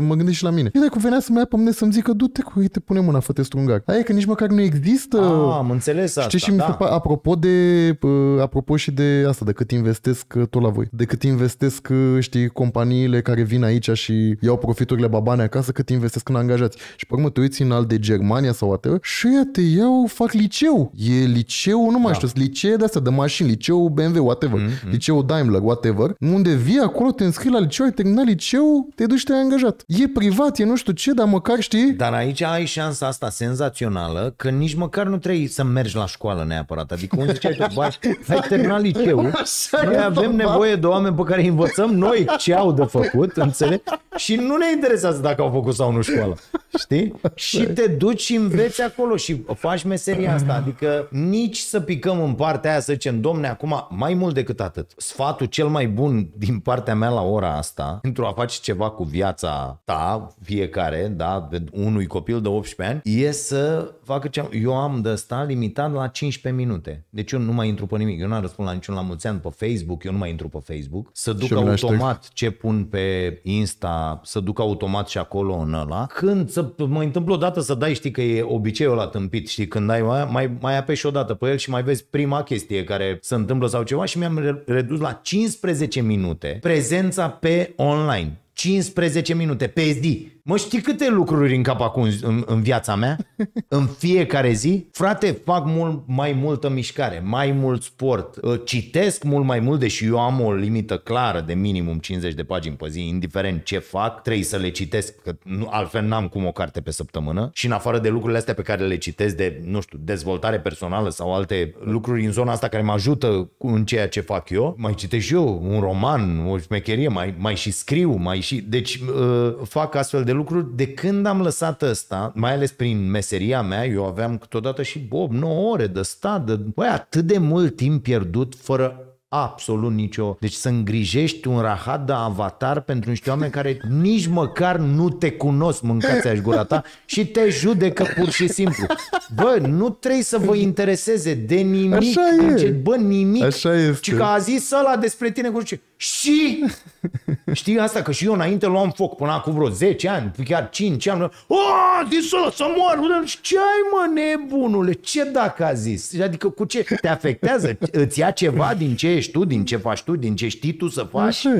mă gândesc și la mine. Eu dacă venea să mă ia pe mine să-mi zică, du-te cu, te pune mâna, fă-te strungar. Aia e că nici mă care nu există. A, am înțeles Știi și da. mi se da. pare, apropo, de, apropo și de asta, de cât investesc uh, tot la voi, de cât investesc, uh, știi, companiile care vin aici și iau profiturile babane acasă, cât investesc în angajați. Și pe urmă te uiți în al de Germania sau atât și ea te iau, fac liceu. E liceu, nu mai da. știu, licee de astea, de mașini, liceu BMW, whatever, mm-hmm. liceu Daimler, whatever, unde vii acolo, te înscrii la liceu, ai terminat liceu, te duci te-ai angajat. E privat, e nu știu ce, dar măcar știi... Dar aici ai șansa asta senzațională școală, că nici măcar nu trebuie să mergi la școală neapărat. Adică unde ziceai tu, bai, ai terminat liceul, noi avem nevoie da. de oameni pe care îi învățăm noi ce au de făcut, înțelegi? Și nu ne interesează dacă au făcut sau nu școală, știi? Și te duci și înveți acolo și faci meseria asta. Adică nici să picăm în partea aia, să zicem, domne, acum mai mult decât atât. Sfatul cel mai bun din partea mea la ora asta, pentru a face ceva cu viața ta, fiecare, da, de unui copil de 18 ani, e să facă ce am... Eu am de asta limitat la 15 minute. Deci eu nu mai intru pe nimic. Eu nu am răspuns la niciun la mulți ani pe Facebook, eu nu mai intru pe Facebook. Să duc automat ce pun pe Insta, să duc automat și acolo în ăla. Când să, mă întâmplă dată să dai, știi că e obiceiul ăla tâmpit, știi, când ai mai, mai, mai apeși dată pe el și mai vezi prima chestie care se întâmplă sau ceva și mi-am redus la 15 minute prezența pe online. 15 minute pe zi Mă știi câte lucruri în cap acum în, în viața mea? În fiecare zi? Frate, fac mult mai multă mișcare, mai mult sport, citesc mult mai mult, deși eu am o limită clară de minimum 50 de pagini pe zi, indiferent ce fac, trebuie să le citesc, că altfel n-am cum o carte pe săptămână. Și în afară de lucrurile astea pe care le citesc de, nu știu, dezvoltare personală sau alte lucruri în zona asta care mă ajută în ceea ce fac eu, mai citesc și eu un roman, o șmecherie, mai, mai și scriu, mai și... Deci uh, fac astfel de lucruri de când am lăsat ăsta, mai ales prin meseria mea, eu aveam câteodată și Bob 9 ore de stat, de, băi, atât de mult timp pierdut fără absolut nicio... Deci să îngrijești un rahat de avatar pentru niște oameni care nici măcar nu te cunosc, mâncați aș gura ta, și te judecă pur și simplu. Bă, nu trebuie să vă intereseze de nimic. Așa e. Bă, nimic. Așa este. Și că a zis ăla despre tine cu ce... Și știi asta că și eu înainte luam foc până acum vreo 10 ani, chiar 5 ani. O, zis să mor! Ce ai mă nebunule? Ce dacă a zis? Adică cu ce te afectează? Îți ia ceva din ce ești tu, din ce faci tu, din ce știi tu să faci? Așa.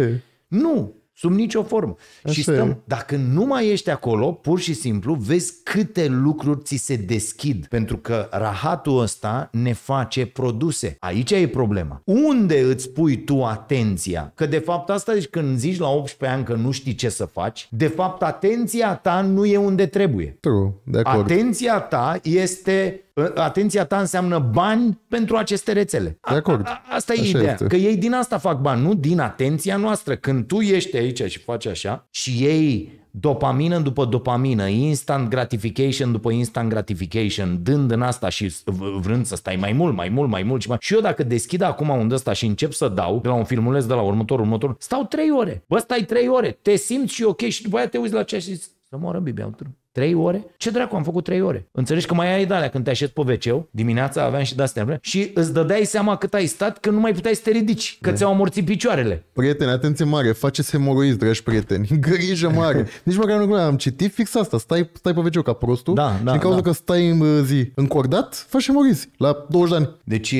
Nu. Sub nicio formă. Așa și stăm, e. dacă nu mai ești acolo, pur și simplu vezi câte lucruri ți se deschid. Pentru că rahatul ăsta ne face produse. Aici e problema. Unde îți pui tu atenția? Că de fapt asta deci când zici la 18 ani că nu știi ce să faci, de fapt atenția ta nu e unde trebuie. True, de acord. Atenția ta este Atenția ta înseamnă bani pentru aceste rețele. De acord. A, a, asta e așa ideea. Este. Că ei din asta fac bani, nu din atenția noastră. Când tu ești aici și faci așa și ei dopamină după dopamină, instant gratification după instant gratification, dând în asta și vrând să stai mai mult, mai mult, mai mult și mai... Și eu dacă deschid acum un ăsta și încep să dau de la un filmuleț, de la următorul, următor, stau trei ore. Bă, stai trei ore, te simți și ok și după aia te uiți la ce și zici, să moară Bibi, Trei ore? Ce dracu am făcut trei ore? Înțelegi că mai ai de când te așezi pe wc dimineața aveam și de-astea, și îți dădeai seama cât ai stat că nu mai puteai să te ridici, că de. Da. ți-au amorțit picioarele. Prieteni, atenție mare, faceți hemoroizi, dragi prieteni, grijă mare. Nici măcar nu am citit fix asta, stai, stai pe wc ca prostul da, și da, din cauza da. că stai în uh, zi încordat, faci hemoroizi la 20 de ani. Deci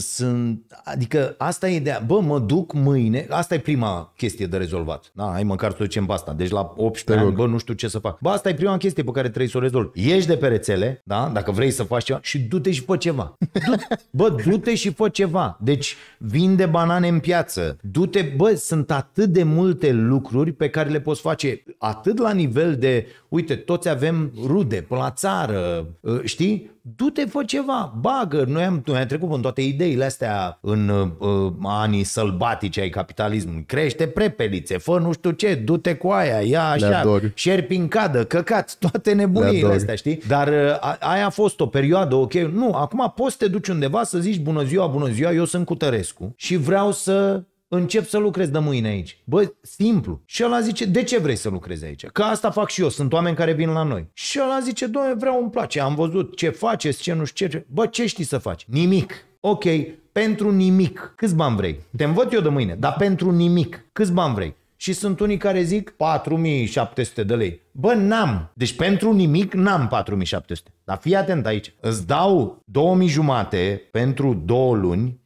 sunt, adică asta e ideea, bă, mă duc mâine, asta e prima chestie de rezolvat. Da, hai măcar să ducem pe asta. Deci la 18 ani, bă, nu știu ce să fac. Bă, asta e prima prima chestie pe care trebuie să o rezolvi. Ieși de pe rețele, da? dacă vrei să faci ceva, și du-te și fă ceva. Du- bă, du-te și fă ceva. Deci vinde banane în piață. Du-te, bă, sunt atât de multe lucruri pe care le poți face atât la nivel de, uite, toți avem rude până la țară, știi? du-te, fă ceva, bagă. Noi am, noi am trecut în toate ideile astea în uh, uh anii sălbatice ai capitalismului. Crește prepelițe, fă nu știu ce, du-te cu aia, ia așa, șerpi în cadă, căcați, toate nebunile astea, știi? Dar uh, aia a fost o perioadă, ok, nu, acum poți să te duci undeva să zici bună ziua, bună ziua, eu sunt Cutărescu și vreau să încep să lucrez de mâine aici. Bă, simplu. Și ăla zice, de ce vrei să lucrezi aici? Că asta fac și eu, sunt oameni care vin la noi. Și ăla zice, doamne, vreau, îmi place, am văzut ce faceți, ce nu știu ce. Bă, ce știi să faci? Nimic. Ok, pentru nimic. Câți bani vrei? Te învăț eu de mâine, dar pentru nimic. Câți bani vrei? Și sunt unii care zic 4700 de lei. Bă, n-am. Deci pentru nimic n-am 4700. Dar fii atent aici. Îți dau 2000 jumate pentru două luni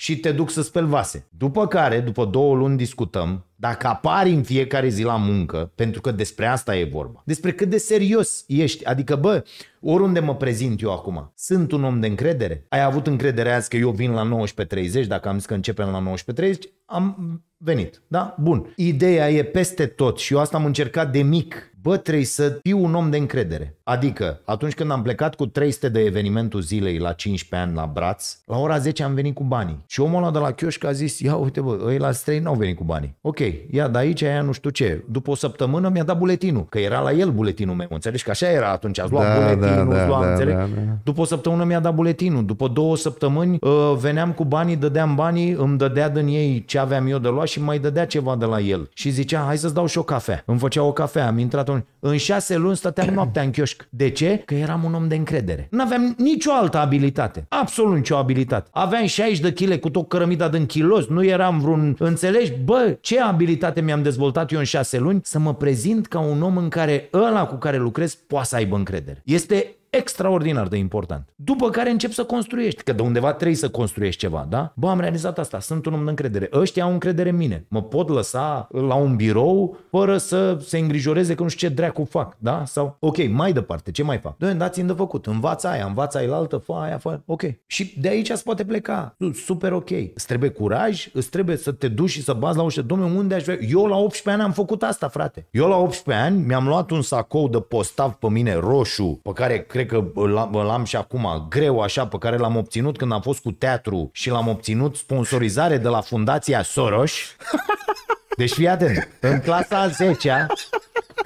și te duc să speli vase. După care, după două luni discutăm dacă apari în fiecare zi la muncă, pentru că despre asta e vorba, despre cât de serios ești, adică bă, oriunde mă prezint eu acum, sunt un om de încredere, ai avut încredere azi că eu vin la 19.30, dacă am zis că începem la 19.30, am venit, da? Bun. Ideea e peste tot și eu asta am încercat de mic bă, trebuie să fiu un om de încredere. Adică, atunci când am plecat cu 300 de evenimentul zilei la 15 ani la braț, la ora 10 am venit cu banii. Și omul ăla de la chioșc a zis, ia uite bă, ei la 3 n-au venit cu banii. Ok, ia, dar aici aia nu știu ce. După o săptămână mi-a dat buletinul, că era la el buletinul meu, înțelegi? Că așa era atunci, ați luat da, buletinul, da, da, luat, da, da, da, da. După o săptămână mi-a dat buletinul, după două săptămâni uh, veneam cu banii, dădeam banii, îmi dădea din ei ce aveam eu de luat și mai dădea ceva de la el. Și zicea, hai să-ți dau și o cafea. Îmi făcea o cafea, am intrat luni. În șase luni stăteam noaptea în chioșc. De ce? Că eram un om de încredere. Nu aveam nicio altă abilitate. Absolut nicio abilitate. Aveam 60 de chile cu tot cărămida din kilos. Nu eram vreun... Înțelegi? Bă, ce abilitate mi-am dezvoltat eu în șase luni? Să mă prezint ca un om în care ăla cu care lucrez poate să aibă încredere. Este extraordinar de important. După care încep să construiești, că de undeva trebuie să construiești ceva, da? Bă, am realizat asta, sunt un om de încredere, ăștia au încredere în mine, mă pot lăsa la un birou fără să se îngrijoreze că nu știu ce dracu fac, da? Sau, ok, mai departe, ce mai fac? Doi dați-mi de făcut, învața aia, învața aia, altă, fă aia, fă, ok. Și de aici se poate pleca, super ok. Îți trebuie curaj, îți trebuie să te duci și să bazi la ușă, Dom'le, unde aș vrea? Eu la 18 ani am făcut asta, frate. Eu la 18 ani mi-am luat un sacou de postav pe mine roșu, pe care cred că îl am și acum greu așa pe care l-am obținut când am fost cu teatru și l-am obținut sponsorizare de la Fundația Soros. Deci fii atent, în clasa a 10 -a,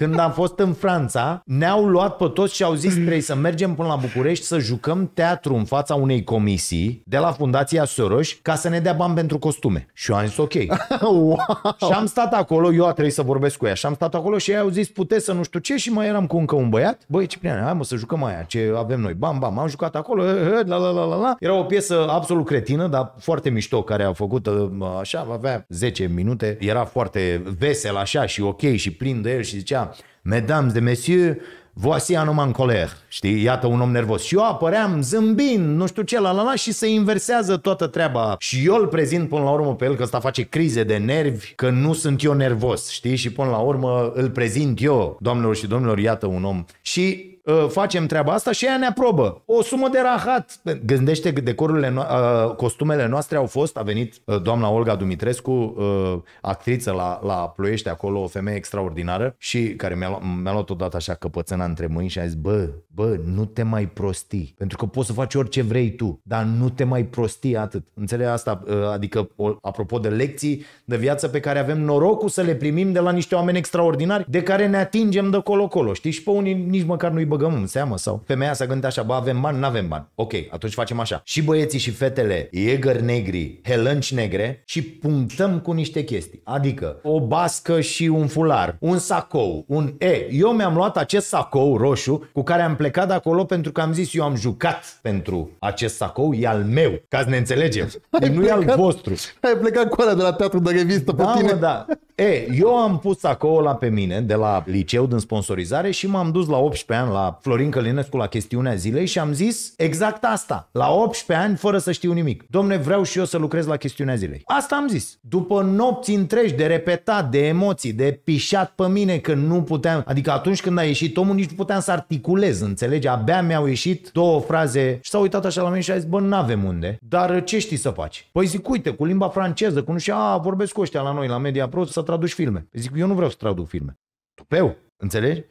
când am fost în Franța, ne-au luat pe toți și au zis trebuie să mergem până la București să jucăm teatru în fața unei comisii de la Fundația Soros ca să ne dea bani pentru costume. Și eu am zis ok. wow. Și am stat acolo, eu a trebuit să vorbesc cu ea și am stat acolo și ei au zis puteți să nu știu ce și mai eram cu încă un băiat. Băi, Ciprian, hai mă să jucăm aia, ce avem noi. Bam, bam, am jucat acolo, la la la la la. Era o piesă absolut cretină, dar foarte mișto, care a făcut ă, așa, avea 10 minute, era foarte vesel așa și ok și plin de el și zicea Mesdames de messieurs, voici un om în coler. Știi, iată un om nervos. Și eu apăream zâmbind, nu știu ce, la la la și se inversează toată treaba. Și eu îl prezint până la urmă pe el că ăsta face crize de nervi, că nu sunt eu nervos, știi? Și până la urmă îl prezint eu, doamnelor și domnilor, iată un om. Și Ă, facem treaba asta și ea ne aprobă. O sumă de rahat. Gândește că decorurile, no- uh, costumele noastre au fost, a venit uh, doamna Olga Dumitrescu, uh, actriță la, la Ploiești, acolo, o femeie extraordinară și care mi-a, luat, mi-a luat odată așa căpățâna între mâini și a zis, bă, bă, nu te mai prosti, pentru că poți să faci orice vrei tu, dar nu te mai prosti atât. Înțelegi asta? Uh, adică, o, apropo de lecții de viață pe care avem norocul să le primim de la niște oameni extraordinari, de care ne atingem de colo-colo, știi? Și pe unii nici măcar nu-i băgăm în seamă sau femeia să gândească așa, bă, avem bani, nu avem bani. Ok, atunci facem așa. Și băieții și fetele Jäger negri, helănci negre și punctăm cu niște chestii. Adică o bască și un fular, un sacou, un e. Eu mi-am luat acest sacou roșu cu care am plecat de acolo pentru că am zis eu am jucat pentru acest sacou, e al meu, ca să ne înțelegem. Ai nu plecat, e al vostru. Ai plecat cu de la teatru de revistă pe da, tine. Mă, da. E, eu am pus acolo pe mine de la liceu din sponsorizare și m-am dus la 18 ani la Florin Călinescu la chestiunea zilei și am zis exact asta. La 18 ani fără să știu nimic. Domne, vreau și eu să lucrez la chestiunea zilei. Asta am zis. După nopți întregi de repetat, de emoții, de pișat pe mine că nu puteam, adică atunci când a ieșit omul nici nu puteam să articulez, înțelegi? Abia mi-au ieșit două fraze și s-a uitat așa la mine și a zis, bă, n-avem unde, dar ce știi să faci? Păi zic, uite, cu limba franceză, cu nu știu, a, vorbesc cu ăștia la noi, la Media Pro, să să traduci filme. Zic, eu nu vreau să traduc filme. Tupeu, înțelegi?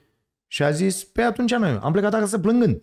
Și a zis, pe păi atunci noi, am plecat acasă plângând.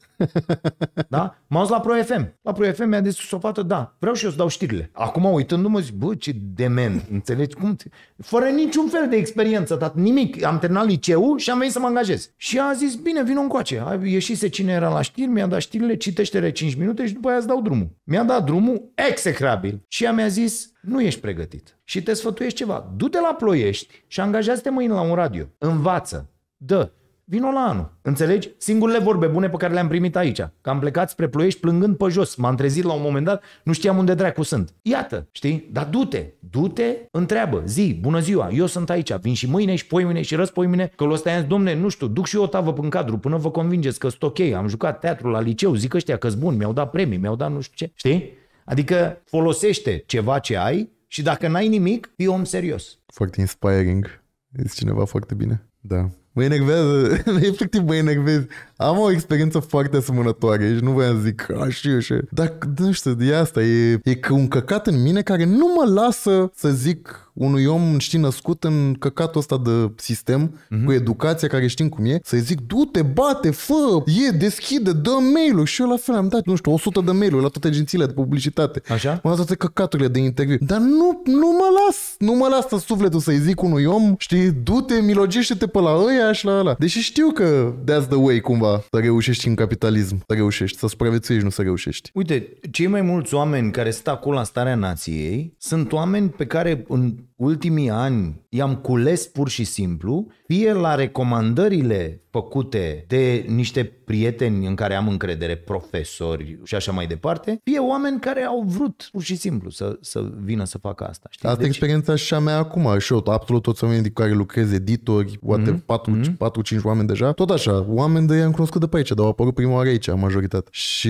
da? M-am dus la Pro FM. La Pro FM mi-a zis o fată, da, vreau și eu să dau știrile. Acum uitându-mă zic, bă, ce demen, înțelegi? Cum? Fără niciun fel de experiență, dar nimic. Am terminat liceul și am venit să mă angajez. Și a zis, bine, vin încoace. A ieșise cine era la știri, mi-a dat știrile, citește-le 5 minute și după aia îți dau drumul. Mi-a dat drumul execrabil. Și ea mi-a zis, nu ești pregătit. Și te sfătuiești ceva. Du-te la ploiești și angajează-te mâine la un radio. Învață. Dă Vino la anul. Înțelegi? Singurele vorbe bune pe care le-am primit aici. Că am plecat spre ploiești plângând pe jos. M-am trezit la un moment dat, nu știam unde dracu sunt. Iată, știi? Dar du-te, du-te, întreabă, zi, bună ziua, eu sunt aici, vin și mâine și poimine și mâine. că ăsta i domne, nu știu, duc și eu o tavă în cadru până vă convingeți că sunt ok, am jucat teatru la liceu, zic ăștia că bun, mi-au dat premii, mi-au dat nu știu ce, știi? Adică folosește ceva ce ai și dacă n-ai nimic, fii om serios. Foarte inspiring. Este cineva foarte bine. Da. بينك بس هي بتكتب بينك بس Am o experiență foarte asemănătoare și nu vreau să zic așa, și Dar nu știu, de asta, e, e că un căcat în mine care nu mă lasă să zic unui om, știi, născut în căcatul ăsta de sistem, mm-hmm. cu educația care știm cum e, să-i zic, du-te, bate, fă, e, deschide, dă mail Și eu la fel am dat, nu știu, 100 de mail la toate agențiile de publicitate. Așa? Mă dat toate căcaturile de interviu. Dar nu, nu mă las, nu mă las sufletul să-i zic unui om, știi, du-te, milogește-te pe la ăia și la ăla. Deși știu că that's the way cumva ceva, să reușești în capitalism, să reușești, să supraviețuiești, nu să reușești. Uite, cei mai mulți oameni care stau acolo la starea nației sunt oameni pe care în ultimii ani i-am cules pur și simplu, fie la recomandările făcute de niște prieteni în care am încredere, profesori și așa mai departe, fie oameni care au vrut pur și simplu să, să vină să facă asta. Știi? Asta deci... experiența și a mea acum și eu, absolut toți oamenii de care lucrez, editori, poate mm-hmm. 4-5 mm-hmm. oameni deja, tot așa, oameni de i-am cunoscut de pe aici, dar au apărut prima oară aici, majoritatea. Și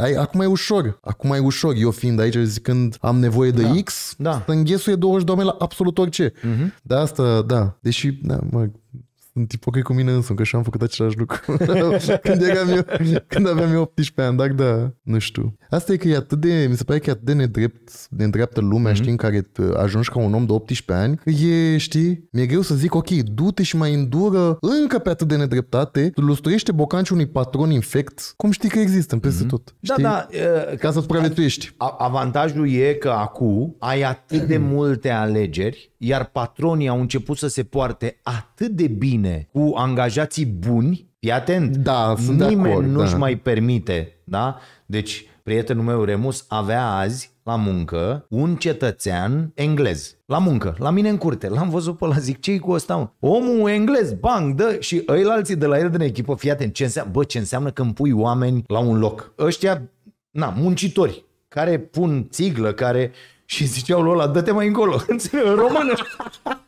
ai, acum e ușor, acum e ușor, eu fiind aici zicând am nevoie de da. X, da. să înghesuie 20 de oameni la absolut orice. Uh-huh. Mhm. De asta, da. Deși, da, mă, sunt ok cu mine însumi, că și-am făcut același lucru. când, eram eu, când aveam eu 18 ani, dar da, nu știu. Asta e că e atât de, mi se pare că e atât de nedrept, de îndreaptă lumea, mm-hmm. știi, în care uh, ajungi ca un om de 18 ani, că e, știi, mi-e greu să zic, ok, du-te și mai îndură încă pe atât de nedreptate, lustruiește bocanci unui patron infect, cum știi că există în peste mm-hmm. tot. Da, știi? Da, da. Uh, ca să supraviețuiești. Avantajul e că acum ai atât de mhm. multe alegeri iar patronii au început să se poarte atât de bine cu angajații buni, fii atent, da, sunt nimeni acord, nu-și da. mai permite, da? Deci, prietenul meu Remus avea azi la muncă un cetățean englez. La muncă, la mine în curte. L-am văzut pe la zic, ce cu ăsta? Mă? Omul englez, bang, dă și ei alții de la el din echipă, fii atent, ce înseamnă, bă, ce înseamnă când pui oameni la un loc. Ăștia, na, muncitori, care pun țiglă, care și ziceau lui ăla, dă-te mai încolo, în română.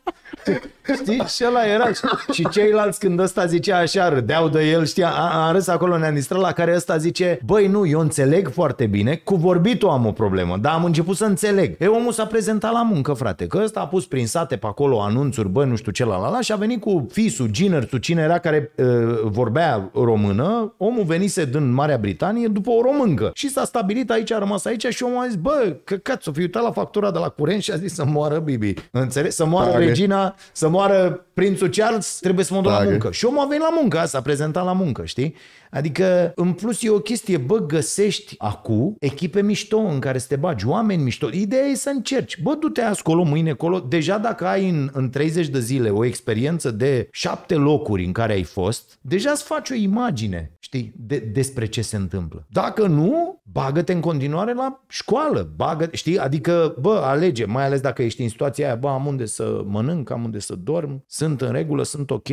Știi? Și ăla era. Și ceilalți când ăsta zicea așa, râdeau de el, știa, a, a râs acolo în anistră, la care ăsta zice, băi nu, eu înțeleg foarte bine, cu vorbitul am o problemă, dar am început să înțeleg. E omul s-a prezentat la muncă, frate, că ăsta a pus prin sate pe acolo anunțuri, băi, nu știu ce, la, la, la și a venit cu fisul, tu cine era care e, uh, vorbea română, omul venise din Marea Britanie după o româncă și s-a stabilit aici, a rămas aici și omul a zis, bă, căcat, s-o fi uitat la factura de la curent și a zis să moară Bibi. înțeleg, Să moară regina să moară prințul Charles, trebuie să mă duc la muncă. Și omul a venit la muncă, s-a prezentat la muncă, știi? Adică, în plus, e o chestie, bă, găsești acum echipe mișto în care să te bagi, oameni mișto. Ideea e să încerci. Bă, du-te azi colo, mâine colo. Deja dacă ai în, în 30 de zile o experiență de șapte locuri în care ai fost, deja îți faci o imagine, știi, de, despre ce se întâmplă. Dacă nu, bagă-te în continuare la școală, bagă știi, adică, bă, alege, mai ales dacă ești în situația aia, bă, am unde să mănânc, am unde să dorm, sunt în regulă, sunt ok,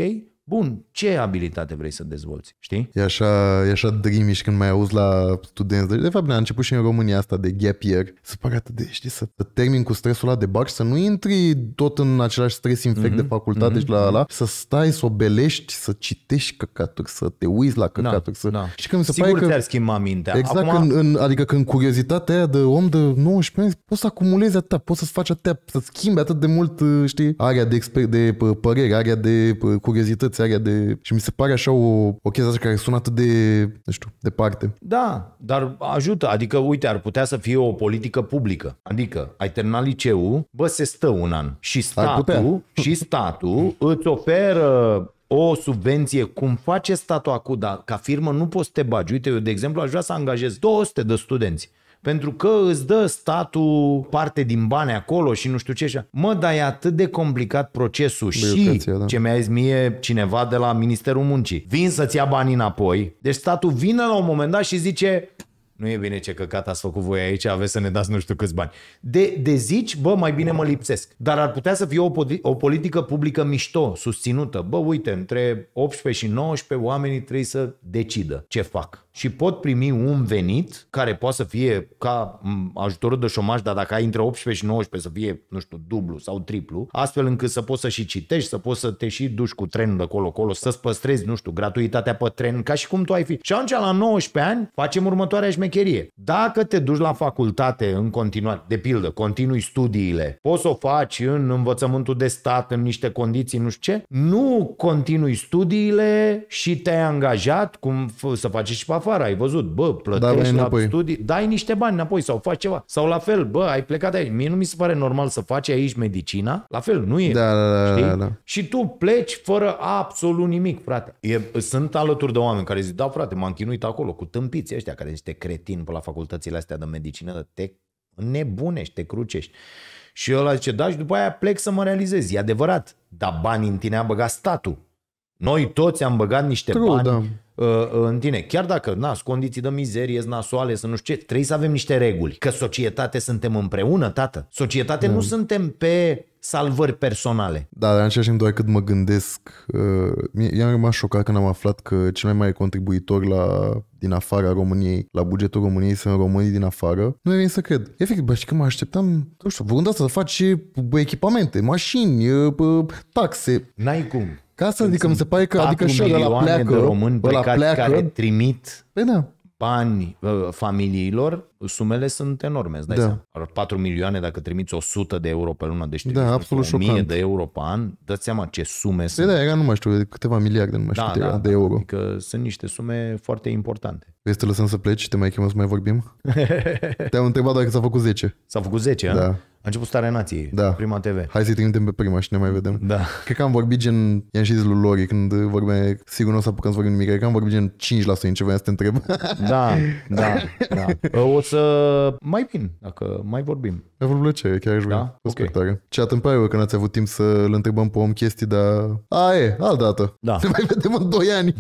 Bun, ce abilitate vrei să dezvolți, știi? E așa, e așa dreamish când mai auzi la studenți. De fapt, ne-a început și în România asta de gap year. Să pare atât de, știi, să termin cu stresul ăla de bac și să nu intri tot în același stres infect mm-hmm, de mhm, facultate mm-hmm, și la mhm. la, să stai, să obelești, să citești căcaturi, să te uiți la da, căcaturi. Na, să... na. Da. Și când se Sigur că... ți-ar schimba mintea. Exact, Acum... în, în, adică când curiozitatea aia de om de 19 ani, poți să acumulezi atâta, poți să-ți faci atâta, să-ți schimbi atât de mult, știi, area de, exper- de părere, area de curiozitate rețea de... Și mi se pare așa o, o chestie asta care sună atât de, nu știu, departe. Da, dar ajută. Adică, uite, ar putea să fie o politică publică. Adică, ai terminat liceul, bă, se stă un an. Și statul, și statul îți oferă o subvenție, cum face statul acum, dar ca firmă nu poți să te bagi. Uite, eu, de exemplu, aș vrea să angajez 200 de studenți pentru că îți dă statul parte din bani acolo și nu știu ce. Așa. Mă, dar e atât de complicat procesul Biocrația, și da. ce mi-a zis mie cineva de la Ministerul Muncii. Vin să-ți ia banii înapoi, deci statul vine la un moment dat și zice nu e bine ce căcat ați făcut voi aici, aveți să ne dați nu știu câți bani. De, de zici, bă, mai bine mă lipsesc. Dar ar putea să fie o, o politică publică mișto, susținută. Bă, uite, între 18 și 19 oamenii trebuie să decidă ce fac și pot primi un venit care poate să fie ca ajutorul de șomaj, dar dacă ai între 18 și 19 să fie, nu știu, dublu sau triplu, astfel încât să poți să și citești, să poți să te și duci cu trenul de colo-colo, să-ți păstrezi, nu știu, gratuitatea pe tren, ca și cum tu ai fi. Și atunci, la 19 ani, facem următoarea șmecherie. Dacă te duci la facultate în continuare, de pildă, continui studiile, poți să o faci în învățământul de stat, în niște condiții, nu știu ce, nu continui studiile și te-ai angajat, cum să faci și pe afară, ai văzut, bă, plătești da, la studii, dai niște bani înapoi sau faci ceva. Sau la fel, bă, ai plecat de aici. Mie nu mi se pare normal să faci aici medicina, la fel, nu e. Da, da, da, da știi? da, da. Și tu pleci fără absolut nimic, frate. E, sunt alături de oameni care zic, da, frate, m-am chinuit acolo cu tâmpiții ăștia care sunt cretin pe la facultățile astea de medicină, te nebunești, te crucești. Și ăla zice, da, și după aia plec să mă realizez. E adevărat, dar banii în tine a băgat statul. Noi toți am băgat niște True, bani da. Uh, uh, în tine. Chiar dacă, na, sunt condiții de mizerie, sunt nasoale, sunt nu știu ce, trebuie să avem niște reguli. Că societate suntem împreună, tată. Societate da. nu suntem pe salvări personale. Da, dar în același timp doar cât mă gândesc, uh, i-am rămas șocat când am aflat că cel mai mare contribuitor la, din afara României, la bugetul României sunt românii din afară. Nu e să cred. Efectiv, bă, știi că mă așteptam, nu știu, vă să faci echipamente, mașini, uh, taxe. N-ai cum. Ca asta, adică mi se pare că adică și ăla pleacă, de români ăla pleacă, care trimit păi da. bani familiilor sumele sunt enorme, îți dai da. seama. 4 milioane dacă trimiți 100 de euro pe lună, deci da, absolut 1000 șocant. de euro pe an, dați seama ce sume păi da, sunt. Da, era, nu mai știu, câteva miliarde, nu mai știu, da, era, da, de da, euro. Adică sunt niște sume foarte importante. Vrei să te lăsăm să pleci și te mai chemăm să mai vorbim? Te-am întrebat dacă s-a făcut 10. S-a făcut 10, da. A? început starea nației, da. prima TV. Hai să-i trimitem pe prima și ne mai vedem. Da. Cred că am vorbit gen, i-am și zis lui Lori când vorbea, sigur nu o să apucăm să vorbim nimic, cred că am vorbit gen 5% în ce voiam să te întreb. Da, da, da. O să să mai vin, dacă mai vorbim. Ne vor plăcea, chiar aș da? okay. Spectacol. Ce a atâmpă eu că n-ați avut timp să l întrebăm pe om chestii, dar... A, e, altă dată. Da. Ne mai vedem în 2 ani.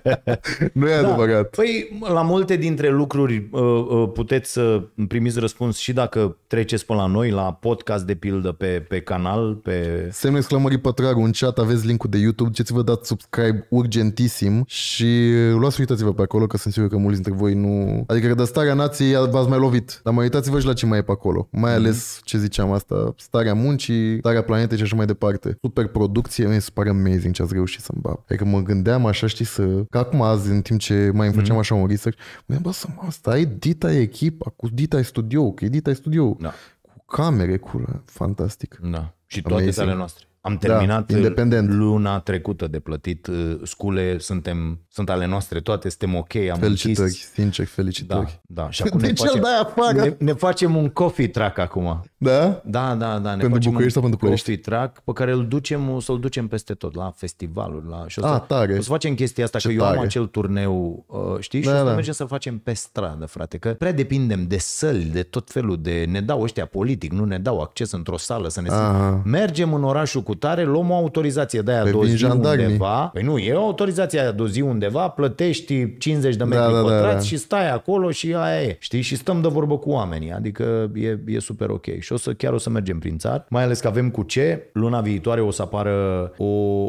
nu e da. adevărat. Păi, la multe dintre lucruri uh, uh, puteți să primiți răspuns și dacă treceți până la noi, la podcast de pildă pe, pe canal, pe... Semnul exclamării pătrarul în chat, aveți linkul de YouTube, duceți-vă, dați subscribe urgentisim și luați uitați-vă pe acolo că sunt sigur că mulți dintre voi nu... Adică, starea nației v-ați mai lovit. Dar mai uitați-vă și la ce mai e pe acolo. Mai mhm. ales, mm-hmm. ce ziceam asta, starea muncii, starea planetei și așa mai departe. Super producție, mi se pare amazing ce ați reușit să-mi bag. Adică mă gândeam așa, știi, să... ca acum azi, în timp ce mai îmi făceam mm-hmm. așa un research, mă gândeam, să mă, e Dita e echipa, cu Dita e studio, că e Dita e studio. Da. Cu camere, cu... Fantastic. Da. Și toate sale noastre. Am da, terminat da, independent. luna trecută de plătit uh, scule, suntem, sunt ale noastre toate, suntem ok, am Felicitări, închis. sincer, felicitări. Da, da. Și acum de ne, facem, ne, ne facem un coffee track acum. Da? Da, da, da. Ne pentru facem un sau pentru Coffee track pe care îl ducem, o să-l ducem peste tot, la festivaluri. La, și o, să, A, ah, tare. o să facem chestia asta, Ce că tare. eu am acel turneu, uh, știi? Da, și o să da. mergem să facem pe stradă, frate, că prea depindem de săli, de tot felul de... Ne dau ăștia politic, nu ne dau acces într-o sală să ne... Mergem în orașul cu executare, luăm o autorizație de aia păi dozi undeva. Păi nu, e o autorizație aia dozi undeva, plătești 50 de metri da, da, da pătrați da, da. și stai acolo și aia e. Știi? Și stăm de vorbă cu oamenii, adică e, e super ok. Și o să chiar o să mergem prin țară, mai ales că avem cu ce. Luna viitoare o să apară o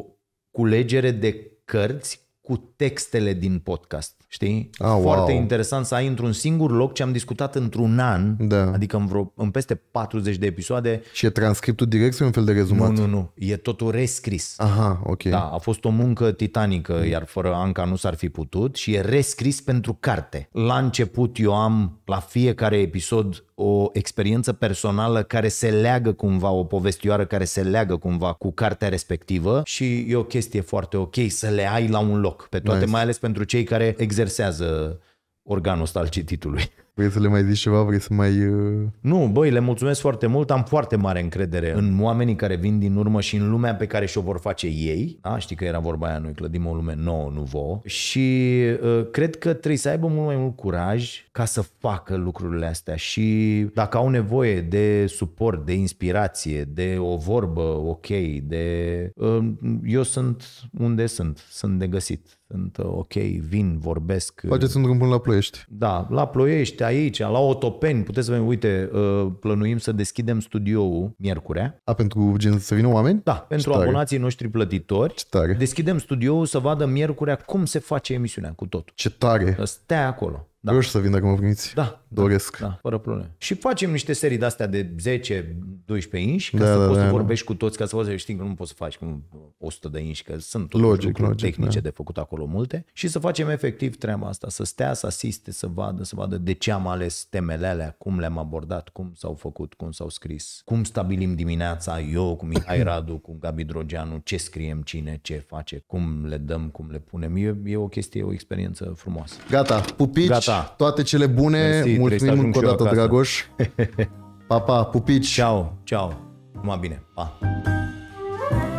culegere de cărți cu textele din podcast. Știi? Ah, Foarte wow. interesant să ai într-un singur loc ce am discutat într-un an, da. adică în, vreo, în peste 40 de episoade. Și e transcriptul direct sau un fel de rezumat? Nu, nu, nu. E totul rescris. Aha, ok. Da, a fost o muncă titanică, iar fără Anca nu s-ar fi putut și e rescris pentru carte. La început eu am la fiecare episod o experiență personală care se leagă cumva, o povestioară care se leagă cumva cu cartea respectivă și e o chestie foarte ok să le ai la un loc pe toate, nice. mai ales pentru cei care exersează organul ăsta al cititului. Vrei să le mai zici ceva? Vrei să mai... Uh, nu, băi, le mulțumesc foarte mult. Am foarte mare încredere în oamenii care vin din urmă și în lumea pe care și-o vor face ei. A, da? știi că era vorba aia, noi clădim o lume nouă, nu vouă. Și uh, cred că trebuie să aibă mult mai mult curaj ca să facă lucrurile astea. Și dacă au nevoie de suport, de inspirație, de o vorbă ok, de... Uh, eu sunt unde sunt, sunt de găsit. Sunt ok, vin, vorbesc. Faceți un drum până la Ploiești. Da, la Ploiești, aici, la Otopeni, puteți să vă uite, uh, plănuim să deschidem studioul miercurea. A, pentru gen să vină oameni? Da, pentru tare. abonații noștri plătitori. Ce tare. Deschidem studioul să vadă miercurea cum se face emisiunea cu totul. Ce tare! Stai acolo. Da. Eu și să vin dacă mă primiți. Da, da. Doresc. Da, fără probleme. Și facem niște serii de-astea de 10-12 inși, ca da, să da, poți da, să da. vorbești da. cu toți, ca să poți să știi că nu poți să faci cum 100 de inși, că sunt tot logic, logic, tehnice da. de făcut acolo multe. Și să facem efectiv treaba asta, să stea, să asiste, să vadă, să vadă de ce am ales temele alea, cum le-am abordat, cum s-au făcut, cum s-au scris, cum stabilim dimineața eu cu Mihai Radu, cu Gabi Drogeanu, ce scriem cine, ce face, cum le dăm, cum le punem. E, e o chestie, o experiență frumoasă. Gata, pupici. Gata ta. toate cele bune. Mersi, Mulțumim încă o dată, Dragoș. pa, pa, pupici. Ciao, ciao. Numai bine. Pa. thank you